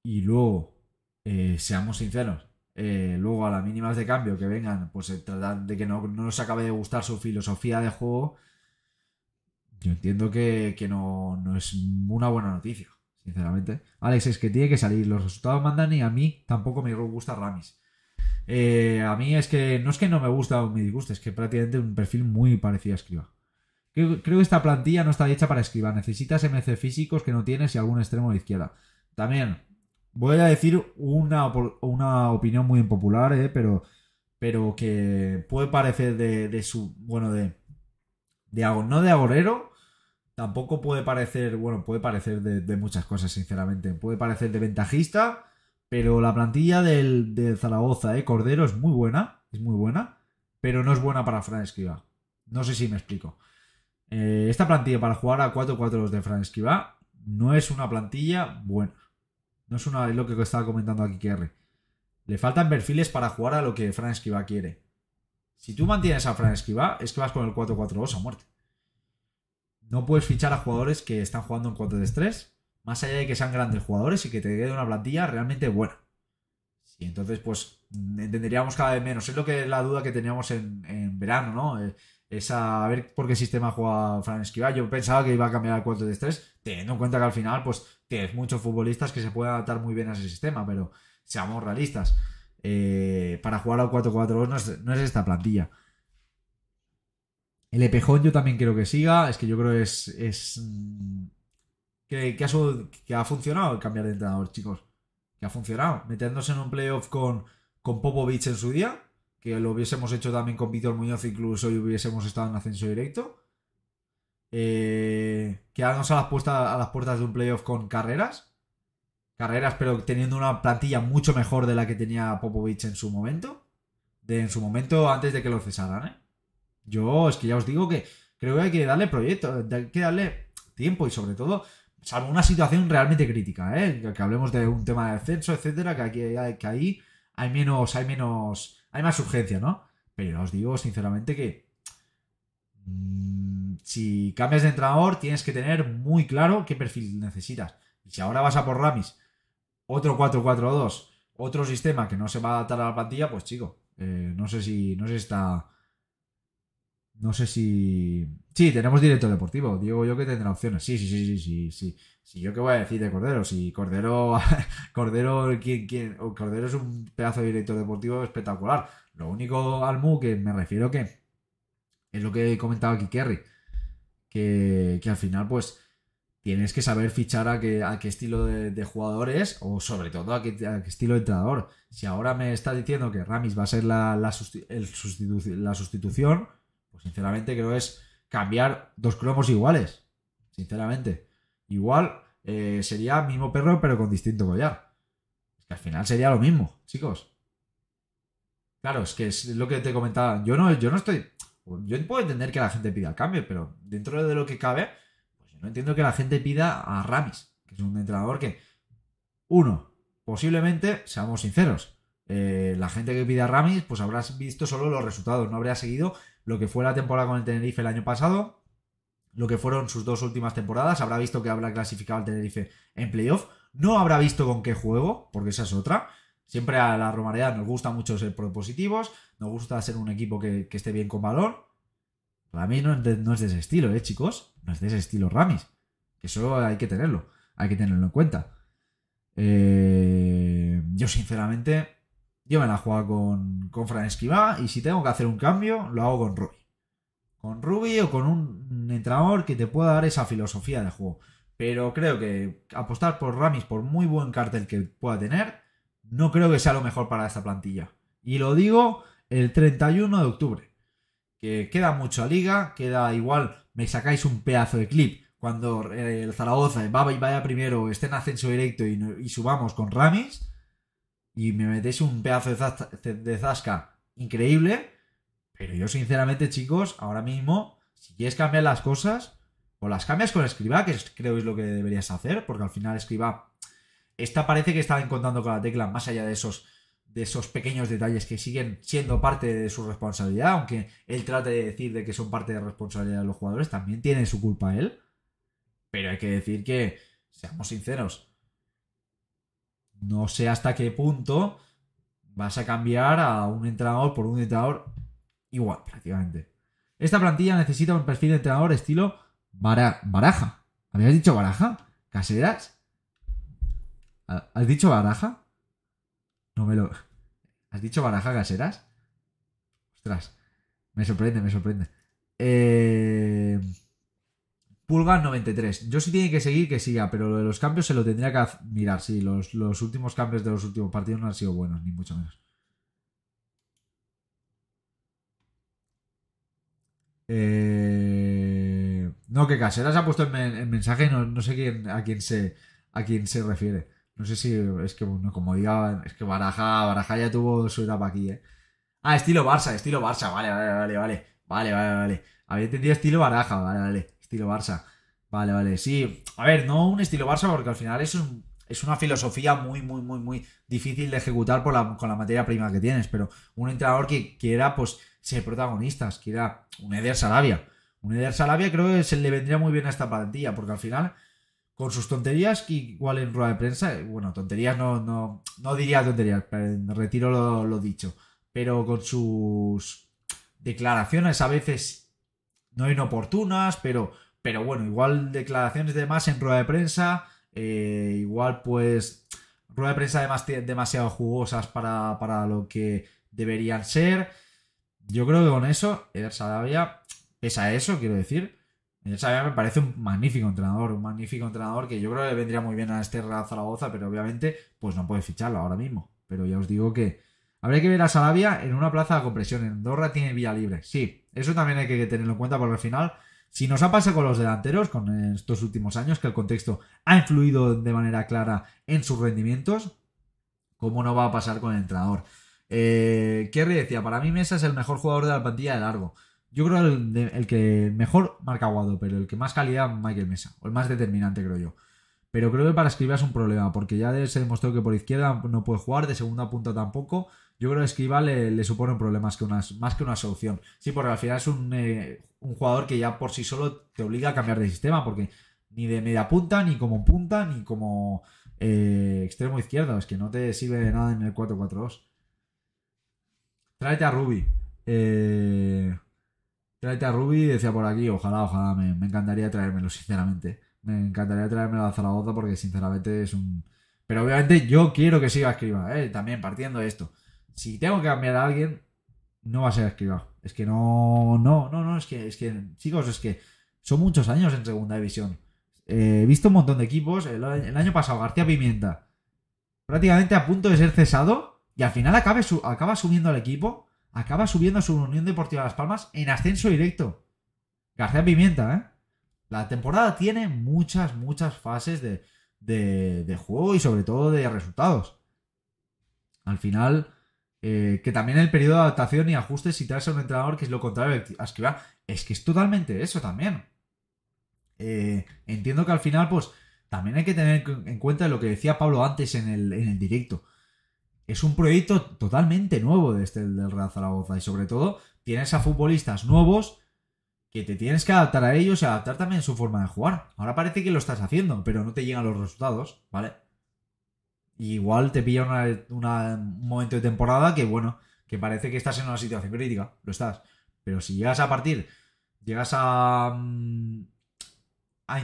y luego, eh, seamos sinceros, eh, luego a las mínimas de cambio que vengan, pues eh, tratar de que no, no, nos acabe de gustar su filosofía de juego, yo entiendo que, no, es una buena noticia, sinceramente. Alex, es que tiene que salir, los resultados mandan y a mí tampoco me gusta Ramis. Eh, a mí es que no es que no me gusta o me disguste, es que prácticamente un perfil muy parecido a Escriba. Creo, creo que esta plantilla no está hecha para Escriba, necesitas MC físicos que no tienes y algún extremo de izquierda. También voy a decir una, una opinión muy impopular, ¿eh? pero, pero que puede parecer de, su. Bueno, de. de no de agorero. Tampoco puede parecer. Bueno, puede parecer de, muchas cosas, sinceramente. Puede parecer de ventajista. Pero la plantilla del, Zaragoza, ¿eh? Cordero, es muy buena. Es muy buena. Pero no es buena para Fran Esquiva. No sé si me explico. Eh, esta plantilla para jugar a 4-4 de Fran Esquiva. no es una plantilla buena. No es una, lo que estaba comentando aquí Kerry. Le faltan perfiles para jugar a lo que Fran Esquiva quiere. Si tú mantienes a Fran Esquiva, es que vas con el 4-4-2 a muerte. No puedes fichar a jugadores que están jugando en 4 3 más allá de que sean grandes jugadores y que te quede una plantilla realmente buena. Y entonces, pues, entenderíamos cada vez menos. Es lo que la duda que teníamos en, verano, ¿no? Eh, es a ver por qué sistema juega Fran Esquiva. Yo pensaba que iba a cambiar al 4 de 3 teniendo en cuenta que al final, pues, tienes muchos futbolistas que se pueden adaptar muy bien a ese sistema, pero seamos realistas. Eh, para jugar al 4-4-2 no es, esta plantilla. El Epejón yo también quiero que siga. Es que yo creo que es. Mm, que, ha, funcionado el cambiar de entrenador, chicos. Que ha funcionado. Metiéndose en un playoff con, con Popovich en su día. Que lo hubiésemos hecho también con Víctor Muñoz, incluso y hubiésemos estado en ascenso directo. Eh, quedarnos a las, a las puertas de un playoff con carreras. Carreras, pero teniendo una plantilla mucho mejor de la que tenía Popovich en su momento. De, en su momento antes de que lo cesaran, ¿eh? Yo es que ya os digo que creo que hay que darle proyecto, hay que darle tiempo y sobre todo, salvo una situación realmente crítica, ¿eh? que, hablemos de un tema de descenso, etcétera, que, aquí, que ahí hay menos, hay menos, hay más urgencia, ¿no? Pero os digo sinceramente que Mm, si cambias de entrenador, tienes que tener muy claro qué perfil necesitas. Y si ahora vas a por Ramis, otro 4-4-2, otro sistema que no se va a adaptar a la plantilla, pues chico, eh, no sé si. No sé está. No sé si. Sí, tenemos director deportivo. Digo yo que tendrá opciones. Sí, sí, sí, sí, sí, sí. yo qué voy a decir de Cordero. Si Cordero. Cordero, ¿quién, quién? Cordero es un pedazo de director deportivo espectacular. Lo único, al Almu, que me refiero que es lo que comentaba aquí Kerry, que, que al final pues tienes que saber fichar a qué, a qué estilo de, de, jugadores o sobre todo a qué, estilo de entrenador. Si ahora me está diciendo que Ramis va a ser la, la, sustitución, pues sinceramente creo es cambiar dos cromos iguales. Sinceramente. Igual eh, sería mismo perro pero con distinto collar. que al final sería lo mismo, chicos. Claro, es que es lo que te comentaba. Yo no, yo no estoy... Yo puedo entender que la gente pida cambio, pero dentro de lo que cabe, pues yo no entiendo que la gente pida a Ramis, que es un entrenador que, uno, posiblemente, seamos sinceros, eh, la gente que pida a Ramis, pues habrás visto solo los resultados, no habrá seguido lo que fue la temporada con el Tenerife el año pasado, lo que fueron sus dos últimas temporadas, habrá visto que habrá clasificado al Tenerife en playoff, no habrá visto con qué juego, porque esa es otra, Siempre a la Romareda nos gusta mucho ser propositivos, nos gusta ser un equipo que, esté bien con valor. Para no, no es de ese estilo, ¿eh, chicos? No es de ese estilo Ramis. Eso hay que tenerlo, hay que tenerlo en cuenta. Eh, yo, sinceramente, yo me la juego con, con Fran Esquivá y si tengo que hacer un cambio, lo hago con Ruby. Con Ruby o con un entrenador que te pueda dar esa filosofía de juego. Pero creo que apostar por Ramis, por muy buen cartel que pueda tener, no creo que sea lo mejor para esta plantilla. Y lo digo el 31 de octubre. Que queda mucho a liga, queda igual, me sacáis un pedazo de clip cuando eh, el Zaragoza Baba y vaya primero, esté en ascenso directo y, subamos con Ramis y me metéis un pedazo de, zasca, increíble. Pero yo sinceramente, chicos, ahora mismo, si quieres cambiar las cosas, o las cambias con Escriba, que creo es lo que deberías hacer, porque al final Escriba esta parece que está encontrando la tecla, más allá de esos, de esos pequeños detalles que siguen siendo parte de su responsabilidad, aunque él trate de decir de que son parte de responsabilidad de los jugadores, también tiene su culpa él. Pero hay que decir que, seamos sinceros, no sé hasta qué punto vas a cambiar a un entrenador por un entrenador igual, prácticamente. Esta plantilla necesita un perfil de entrenador estilo baraja. ¿Habías dicho baraja? ¿Caseras? ¿Has dicho baraja? No me lo. ¿Has dicho baraja caseras? Ostras. Me sorprende, me sorprende. Eh... Pulga 93. Yo sí tiene que seguir, que siga, pero lo de los cambios se lo tendría que mirar. Sí, los, últimos cambios de los últimos partidos no han sido buenos, ni mucho menos. Eh, no, que Caseras ha puesto el, mensaje no, no sé quién, a, quién se, a quién se refiere. No sé si es que, como diga, es que Baraja, Baraja ya tuvo su etapa aquí, ¿eh? Ah, estilo Barça, estilo Barça, vale, vale, vale, vale, vale, vale, vale. Había entendido estilo Baraja, vale, vale, estilo Barça. Vale, vale, sí. A ver, no un estilo Barça porque al final es, es una filosofía muy, muy, muy, muy difícil de ejecutar por con la materia prima que tienes, pero un entrenador que quiera, pues, ser protagonistas, quiera un Eder Salavia. Un Eder Sarabia creo que se le vendría muy bien a esta plantilla porque al final con sus tonterías, que igual en rueda de prensa, eh, bueno, tonterías no, no, no diría tonterías, retiro lo, dicho, pero con sus declaraciones a veces no inoportunas, pero, pero bueno, igual declaraciones de más en rueda de prensa, eh, igual pues rueda de prensa demasiado jugosas para, lo que deberían ser. Yo creo que con eso, Eder Sadavia, pese a eso, quiero decir, Salavia me parece un magnífico entrenador, un magnífico entrenador que yo creo que le vendría muy bien a este Real Zaragoza, pero obviamente pues no puede ficharlo ahora mismo. Pero ya os digo que habría que ver a Salavia en una plaza de compresión. En Andorra tiene vía libre. Sí, eso también hay que tenerlo en cuenta porque al final, si nos ha pasado con los delanteros, con estos últimos años, que el contexto ha influido de manera clara en sus rendimientos, ¿cómo no va a pasar con el entrenador? Eh, Kerry decía, para mí Mesa es el mejor jugador de la plantilla de largo. Yo creo el, el que mejor marca Guado, pero el que más calidad Michael Mesa, o el más determinante creo yo. Pero creo que para Escriba es un problema, porque ya se demostró que por izquierda no puede jugar, de segunda punta tampoco. Yo creo que Escriba le, supone problemas que unas, más que una solución. Sí, porque al final es eh, un, jugador que ya por sí solo te obliga a cambiar de sistema, porque ni de media punta, ni como punta, ni como eh, extremo izquierdo. Es que no te sirve de nada en el 4-4-2. Tráete a Ruby. Eh, Tráete a Ruby decía por aquí, ojalá, ojalá, me, encantaría traérmelo, sinceramente. Me encantaría traérmelo a Zaragoza porque, sinceramente, es un... Pero obviamente yo quiero que siga Escriba, ¿eh? también partiendo de esto. Si tengo que cambiar a alguien, no va a ser Escriba. Es que no, no, no, no, es que, es que, chicos, es que son muchos años en segunda división. Eh, he visto un montón de equipos. El, año pasado, García Pimienta, prácticamente a punto de ser cesado, y al final acaba, acaba subiendo al equipo acaba subiendo a su Unión Deportiva Las Palmas en ascenso directo. García Pimienta, ¿eh? La temporada tiene muchas, muchas fases de, juego y sobre todo de resultados. Al final, eh, que también el periodo de adaptación y ajustes si traes a un entrenador que es lo contrario a esquivar, es que es totalmente eso también. Eh, entiendo que al final, pues, también hay que tener en cuenta lo que decía Pablo antes en el directo es un proyecto totalmente nuevo de este, del Real Zaragoza y sobre todo tienes a futbolistas nuevos que te tienes que adaptar a ellos y adaptar también su forma de jugar. Ahora parece que lo estás haciendo, pero no te llegan los resultados, ¿vale? igual te pilla un momento de temporada que, bueno, que parece que estás en una situación crítica, lo estás. Pero si llegas a partir, llegas a... Mm, a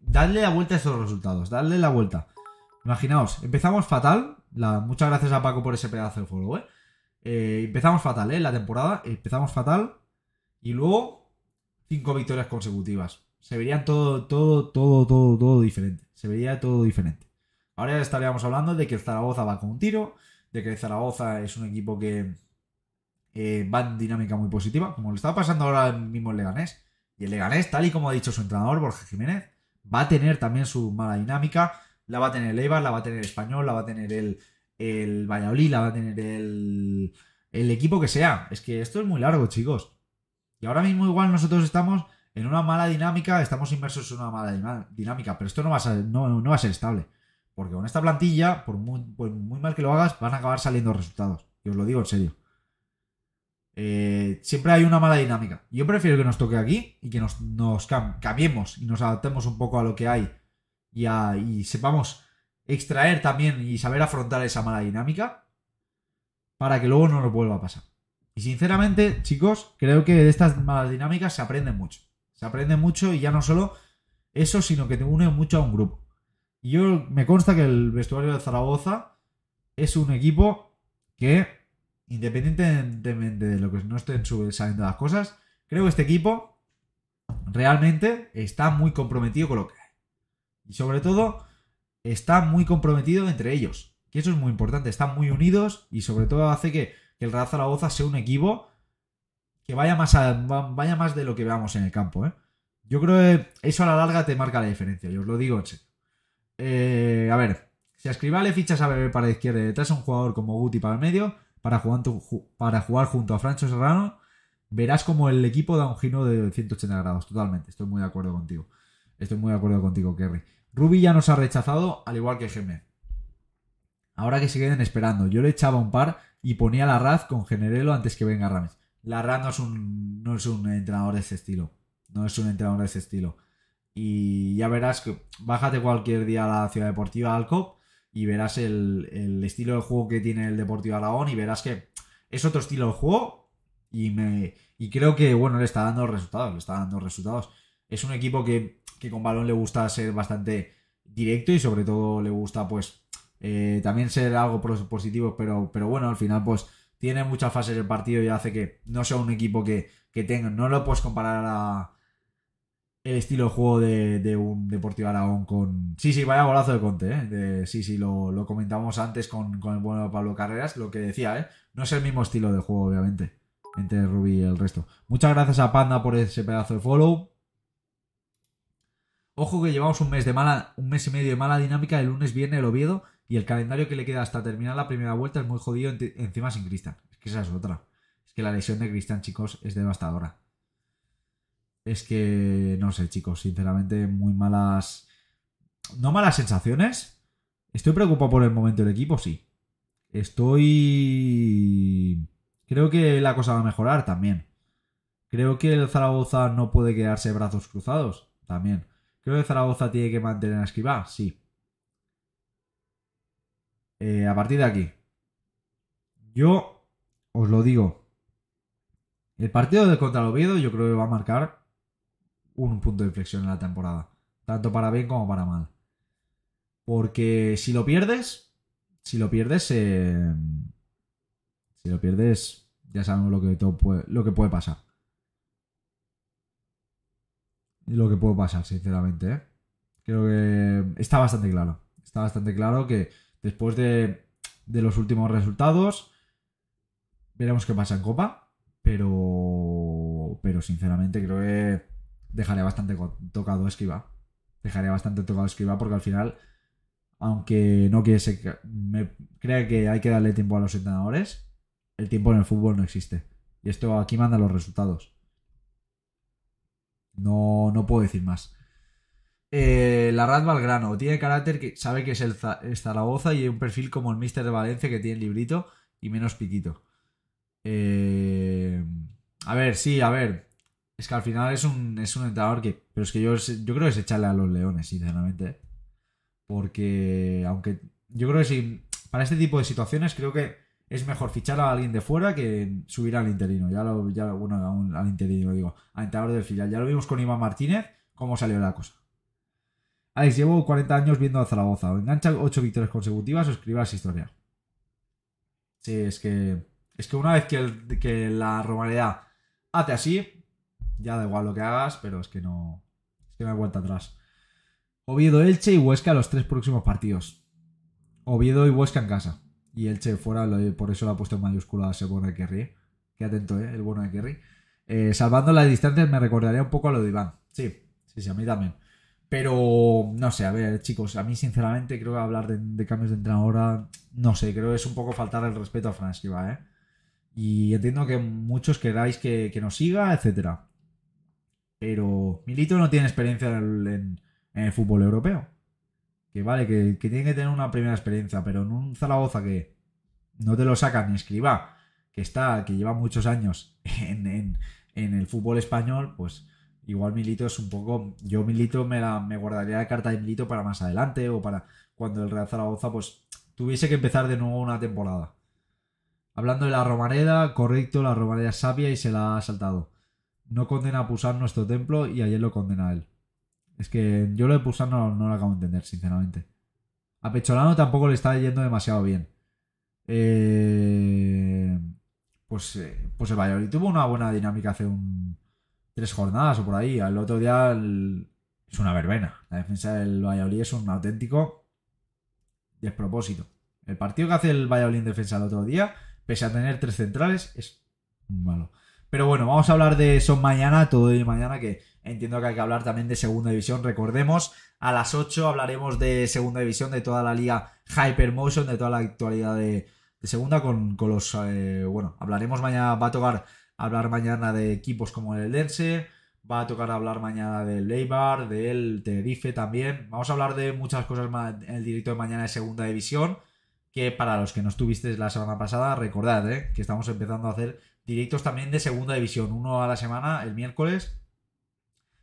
darle la vuelta a esos resultados, darle la vuelta. Imaginaos, empezamos fatal, muchas gracias a Paco por ese pedazo de follow. ¿eh? Eh, empezamos fatal, ¿eh? La temporada, empezamos fatal. Y luego, cinco victorias consecutivas. Se vería todo, todo, todo, todo, todo diferente. Se vería todo diferente. Ahora estaríamos hablando de que Zaragoza va con un tiro, de que Zaragoza es un equipo que eh, va en dinámica muy positiva, como le está pasando ahora mismo el Leganés. Y el Leganés, tal y como ha dicho su entrenador, Jorge Jiménez, va a tener también su mala dinámica la va a tener el Eibar, la va a tener el Español, la va a tener el, el Valladolid, la va a tener el, equipo que sea. Es que esto es muy largo, chicos. Y ahora mismo igual nosotros estamos en una mala dinámica, estamos inmersos en una mala dinámica, pero esto no va a ser, no, va a ser estable. Porque con esta plantilla, por muy, mal que lo hagas, van a acabar saliendo resultados. Y os lo digo en serio. Eh, siempre hay una mala dinámica. Yo prefiero que nos toque aquí y que nos cambiemos y nos adaptemos un poco a lo que hay y, sepamos extraer también y saber afrontar esa mala dinámica para que luego no nos vuelva a pasar. Y sinceramente, chicos, creo que de estas malas dinámicas se aprende mucho. Se aprende mucho y ya no solo eso, sino que te une mucho a un grupo. Y yo me consta que el vestuario de Zaragoza es un equipo que, independientemente de lo que no estén saliendo las cosas, creo que este equipo realmente está muy comprometido con lo que y sobre todo, está muy comprometido entre ellos. Que eso es muy importante. Están muy unidos y sobre todo hace que, el Real Zaragoza sea un equipo que vaya más, vaya más de lo que veamos en el campo. ¿eh? Yo creo que eso a la larga te marca la diferencia. Yo os lo digo en eh, a ver, si a fichas a Bebé para la izquierda y detrás a un jugador como Guti para el medio, para jugar, para jugar junto a Francho Serrano, verás como el equipo da un giro de 180 grados. Totalmente, estoy muy de acuerdo contigo. Estoy muy de acuerdo contigo, Kerry. Ruby ya nos ha rechazado, al igual que Gemme. Ahora que se queden esperando. Yo le echaba un par y ponía la Raz con Generelo antes que venga Rames. La Raz no es un, no es un entrenador de ese estilo. No es un entrenador de ese estilo. Y ya verás que bájate cualquier día a la Ciudad Deportiva Alcop y verás el, el estilo de juego que tiene el Deportivo Aragón y verás que es otro estilo de juego y me y creo que bueno le está dando resultados, le está dando resultados. Es un equipo que que con balón le gusta ser bastante directo y sobre todo le gusta pues eh, también ser algo positivo, pero, pero bueno, al final pues tiene muchas fases el partido y hace que no sea un equipo que, tenga, no lo puedes comparar a el estilo de juego de, un Deportivo Aragón con... Sí, sí, vaya golazo de Conte, eh, sí, sí, lo, comentamos antes con, el bueno Pablo Carreras, lo que decía, eh, No es el mismo estilo de juego, obviamente, entre Rubí y el resto. Muchas gracias a Panda por ese pedazo de follow. Ojo que llevamos un mes de mala, un mes y medio de mala dinámica el lunes viene el Oviedo y el calendario que le queda hasta terminar la primera vuelta es muy jodido encima sin Cristian. Es que esa es otra. Es que la lesión de Cristian, chicos, es devastadora. Es que no sé, chicos, sinceramente, muy malas. No malas sensaciones. Estoy preocupado por el momento del equipo, sí. Estoy. Creo que la cosa va a mejorar también. Creo que el Zaragoza no puede quedarse brazos cruzados también. Creo que Zaragoza tiene que mantener a esquivar, sí. Eh, a partir de aquí. Yo os lo digo. El partido de contra el Oviedo yo creo que va a marcar un punto de inflexión en la temporada. Tanto para bien como para mal. Porque si lo pierdes, si lo pierdes, eh, si lo pierdes, ya sabemos lo que, todo lo que puede pasar lo que puede pasar, sinceramente. ¿eh? Creo que está bastante claro. Está bastante claro que después de, de los últimos resultados, veremos qué pasa en Copa. Pero, pero sinceramente creo que dejaría bastante tocado a Esquiva. Dejaría bastante tocado Esquiva porque al final, aunque no quiese me crea que hay que darle tiempo a los entrenadores, el tiempo en el fútbol no existe. Y esto aquí manda los resultados. No, puedo decir más. Eh, la RAT Valgrano tiene carácter que sabe que es el Zaragoza y hay un perfil como el Mister de Valencia que tiene librito y menos piquito. Eh, a ver, sí, a ver. Es que al final es un, es un entrenador que. Pero es que yo, yo creo que es echarle a los leones, sinceramente. Porque, aunque. Yo creo que sí. Para este tipo de situaciones, creo que es mejor fichar a alguien de fuera que subir al interino. Ya lo, bueno, al interino digo, al entrenador del filial. Ya lo vimos con Iván Martínez, cómo salió la cosa. Alex, llevo 40 años viendo a Zaragoza. Engancha 8 victorias consecutivas o la historia. Sí, es que. Es que una vez que, la romanidad hace así, ya da igual lo que hagas, pero es que no. Es que me hay atrás. Oviedo, Elche y Huesca los tres próximos partidos. Oviedo y Huesca en casa y el Che fuera, por eso lo ha puesto en mayúscula ese bueno de Kerry. Qué atento, ¿eh? El bueno de Kerry. Eh, salvando las distancias me recordaría un poco a lo de Iván. Sí, sí, sí, a mí también. Pero no sé, a ver, chicos, a mí sinceramente creo que hablar de, cambios de entrenador no sé, creo que es un poco faltar el respeto a Fran Esquiva, ¿eh? Y entiendo que muchos queráis que, nos siga, etcétera. Pero Milito no tiene experiencia en el fútbol europeo que vale, que, tiene que tener una primera experiencia, pero en un Zaragoza que no te lo saca ni escriba, que está, que lleva muchos años en, el fútbol español, pues igual Milito es un poco. Yo Milito me guardaría la carta de Milito para más adelante o para cuando el Real Zaragoza pues tuviese que empezar de nuevo una temporada. Hablando de la Romareda, correcto, la Romareda es sabia y se la ha saltado. No condena a Pusar nuestro templo y ayer lo condena él. Es que yo lo de Pulsar no, lo acabo de entender, sinceramente. A Pecholano tampoco le está yendo demasiado bien. Eh, pues, eh, pues el Valladolid tuvo una buena dinámica hace un, tres jornadas o por ahí. Al otro día es una verbena. La defensa del Valladolid es un auténtico despropósito. El partido que hace el Valladolid en defensa el otro día, pese a tener tres centrales, es malo. Pero bueno, vamos a hablar de eso mañana, todo de mañana, que Entiendo que hay que hablar también de segunda división. Recordemos, a las 8 hablaremos de segunda división, de toda la liga Hypermotion, de toda la actualidad de, segunda con, los... Eh, bueno, hablaremos mañana, va a tocar hablar mañana de equipos como el Dense, va a tocar hablar mañana del Leibar, del Tenerife también. Vamos a hablar de muchas cosas en el directo de mañana de segunda división, que para los que no estuvisteis la semana pasada, recordad eh, que estamos empezando a hacer directos también de segunda división, uno a la semana el miércoles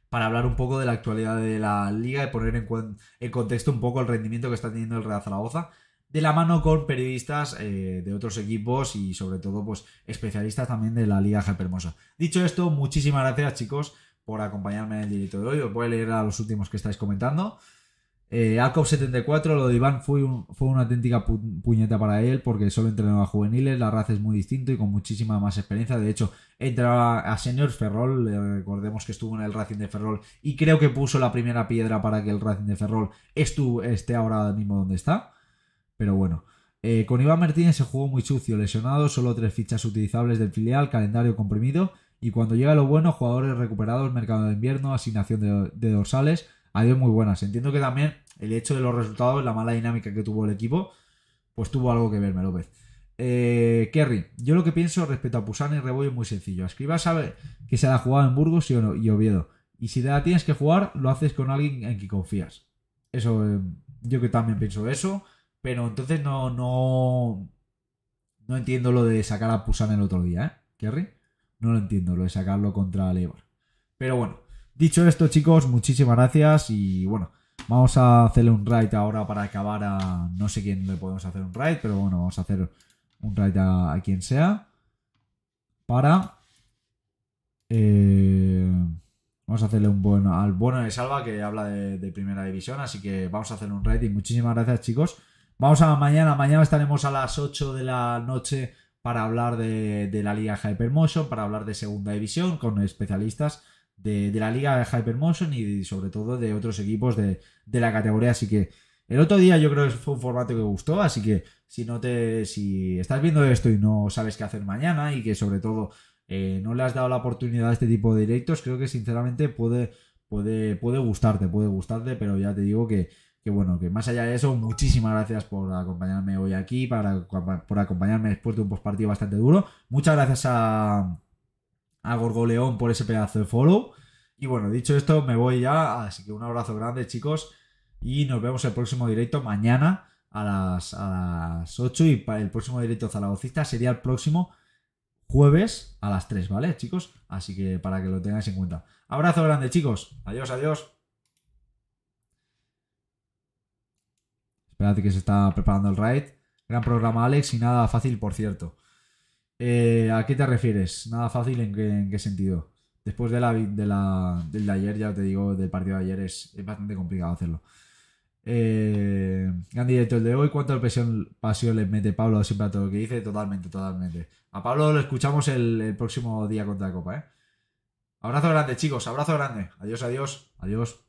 para hablar un poco de la actualidad de la liga y poner en, contexto un poco el rendimiento que está teniendo el Real Zaragoza de la mano con periodistas eh, de otros equipos y sobre todo pues especialistas también de la Liga Hermosa. Dicho esto, muchísimas gracias chicos por acompañarme en el directo de hoy. Os voy a leer a los últimos que estáis comentando. Eh, ACOP 74, lo de Iván fue, fue una auténtica puñeta para él porque solo entrenaba a juveniles, la raza es muy distinta y con muchísima más experiencia. De hecho, entraba a Señor Ferrol, recordemos que estuvo en el Racing de Ferrol y creo que puso la primera piedra para que el Racing de Ferrol esté ahora mismo donde está. Pero bueno, eh, con Iván Martínez se jugó muy sucio, lesionado, solo tres fichas utilizables del filial, calendario comprimido y cuando llega lo bueno, jugadores recuperados, mercado de invierno, asignación de dorsales ha muy buenas. Entiendo que también el hecho de los resultados, la mala dinámica que tuvo el equipo, pues tuvo algo que ver, López. Eh, Kerry, yo lo que pienso respecto a Pusan y Rebollo es muy sencillo. Escriba sabe que se la jugado en Burgos y Oviedo. Y si te la tienes que jugar, lo haces con alguien en que confías. Eso, eh, yo que también pienso eso, pero entonces no, no, no entiendo lo de sacar a Pusan el otro día, ¿eh? Kerry, no lo entiendo, lo de sacarlo contra Leibar. Pero bueno, Dicho esto, chicos, muchísimas gracias y bueno, vamos a hacerle un raid ahora para acabar a... No sé quién le podemos hacer un raid, pero bueno, vamos a hacer un raid a, quien sea. Para... Eh, vamos a hacerle un buen... Al bueno de Salva, que habla de, primera división, así que vamos a hacer un raid y muchísimas gracias, chicos. Vamos a mañana, mañana estaremos a las 8 de la noche para hablar de la Liga Hypermotion, para hablar de Segunda División con especialistas de, la liga de Hypermotion y sobre todo de otros equipos de, la categoría. Así que el otro día yo creo que fue un formato que gustó, así que si no te, si estás viendo esto y no sabes qué hacer mañana y que sobre todo eh, no le has dado la oportunidad a este tipo de directos, creo que sinceramente puede, puede, puede gustarte, puede gustarte, pero ya te digo que, bueno, que más allá de eso, muchísimas gracias por acompañarme hoy aquí, para, por acompañarme después de un postpartido bastante duro. Muchas gracias a a Gorgoleón por ese pedazo de follow. Y bueno, dicho esto, me voy ya. Así que un abrazo grande, chicos. Y nos vemos el próximo directo mañana a las, las 8. Y el próximo directo zalagocista sería el próximo jueves a las 3, ¿vale, chicos? Así que para que lo tengáis en cuenta. Abrazo grande, chicos. Adiós, adiós. Espérate que se está preparando el raid. Gran programa, Alex. Y nada fácil, por cierto. Eh, ¿A qué te refieres? Nada fácil, ¿en qué, sentido? Después de la, de del de ayer, ya te digo, del partido de ayer es, bastante complicado hacerlo. Eh, gran directo el de hoy. cuánto pasión, le mete Pablo siempre a todo lo que dice? Totalmente, totalmente. A Pablo lo escuchamos el, el próximo día contra la Copa, ¿eh? Abrazo grande, chicos. Abrazo grande. Adiós, adiós. Adiós.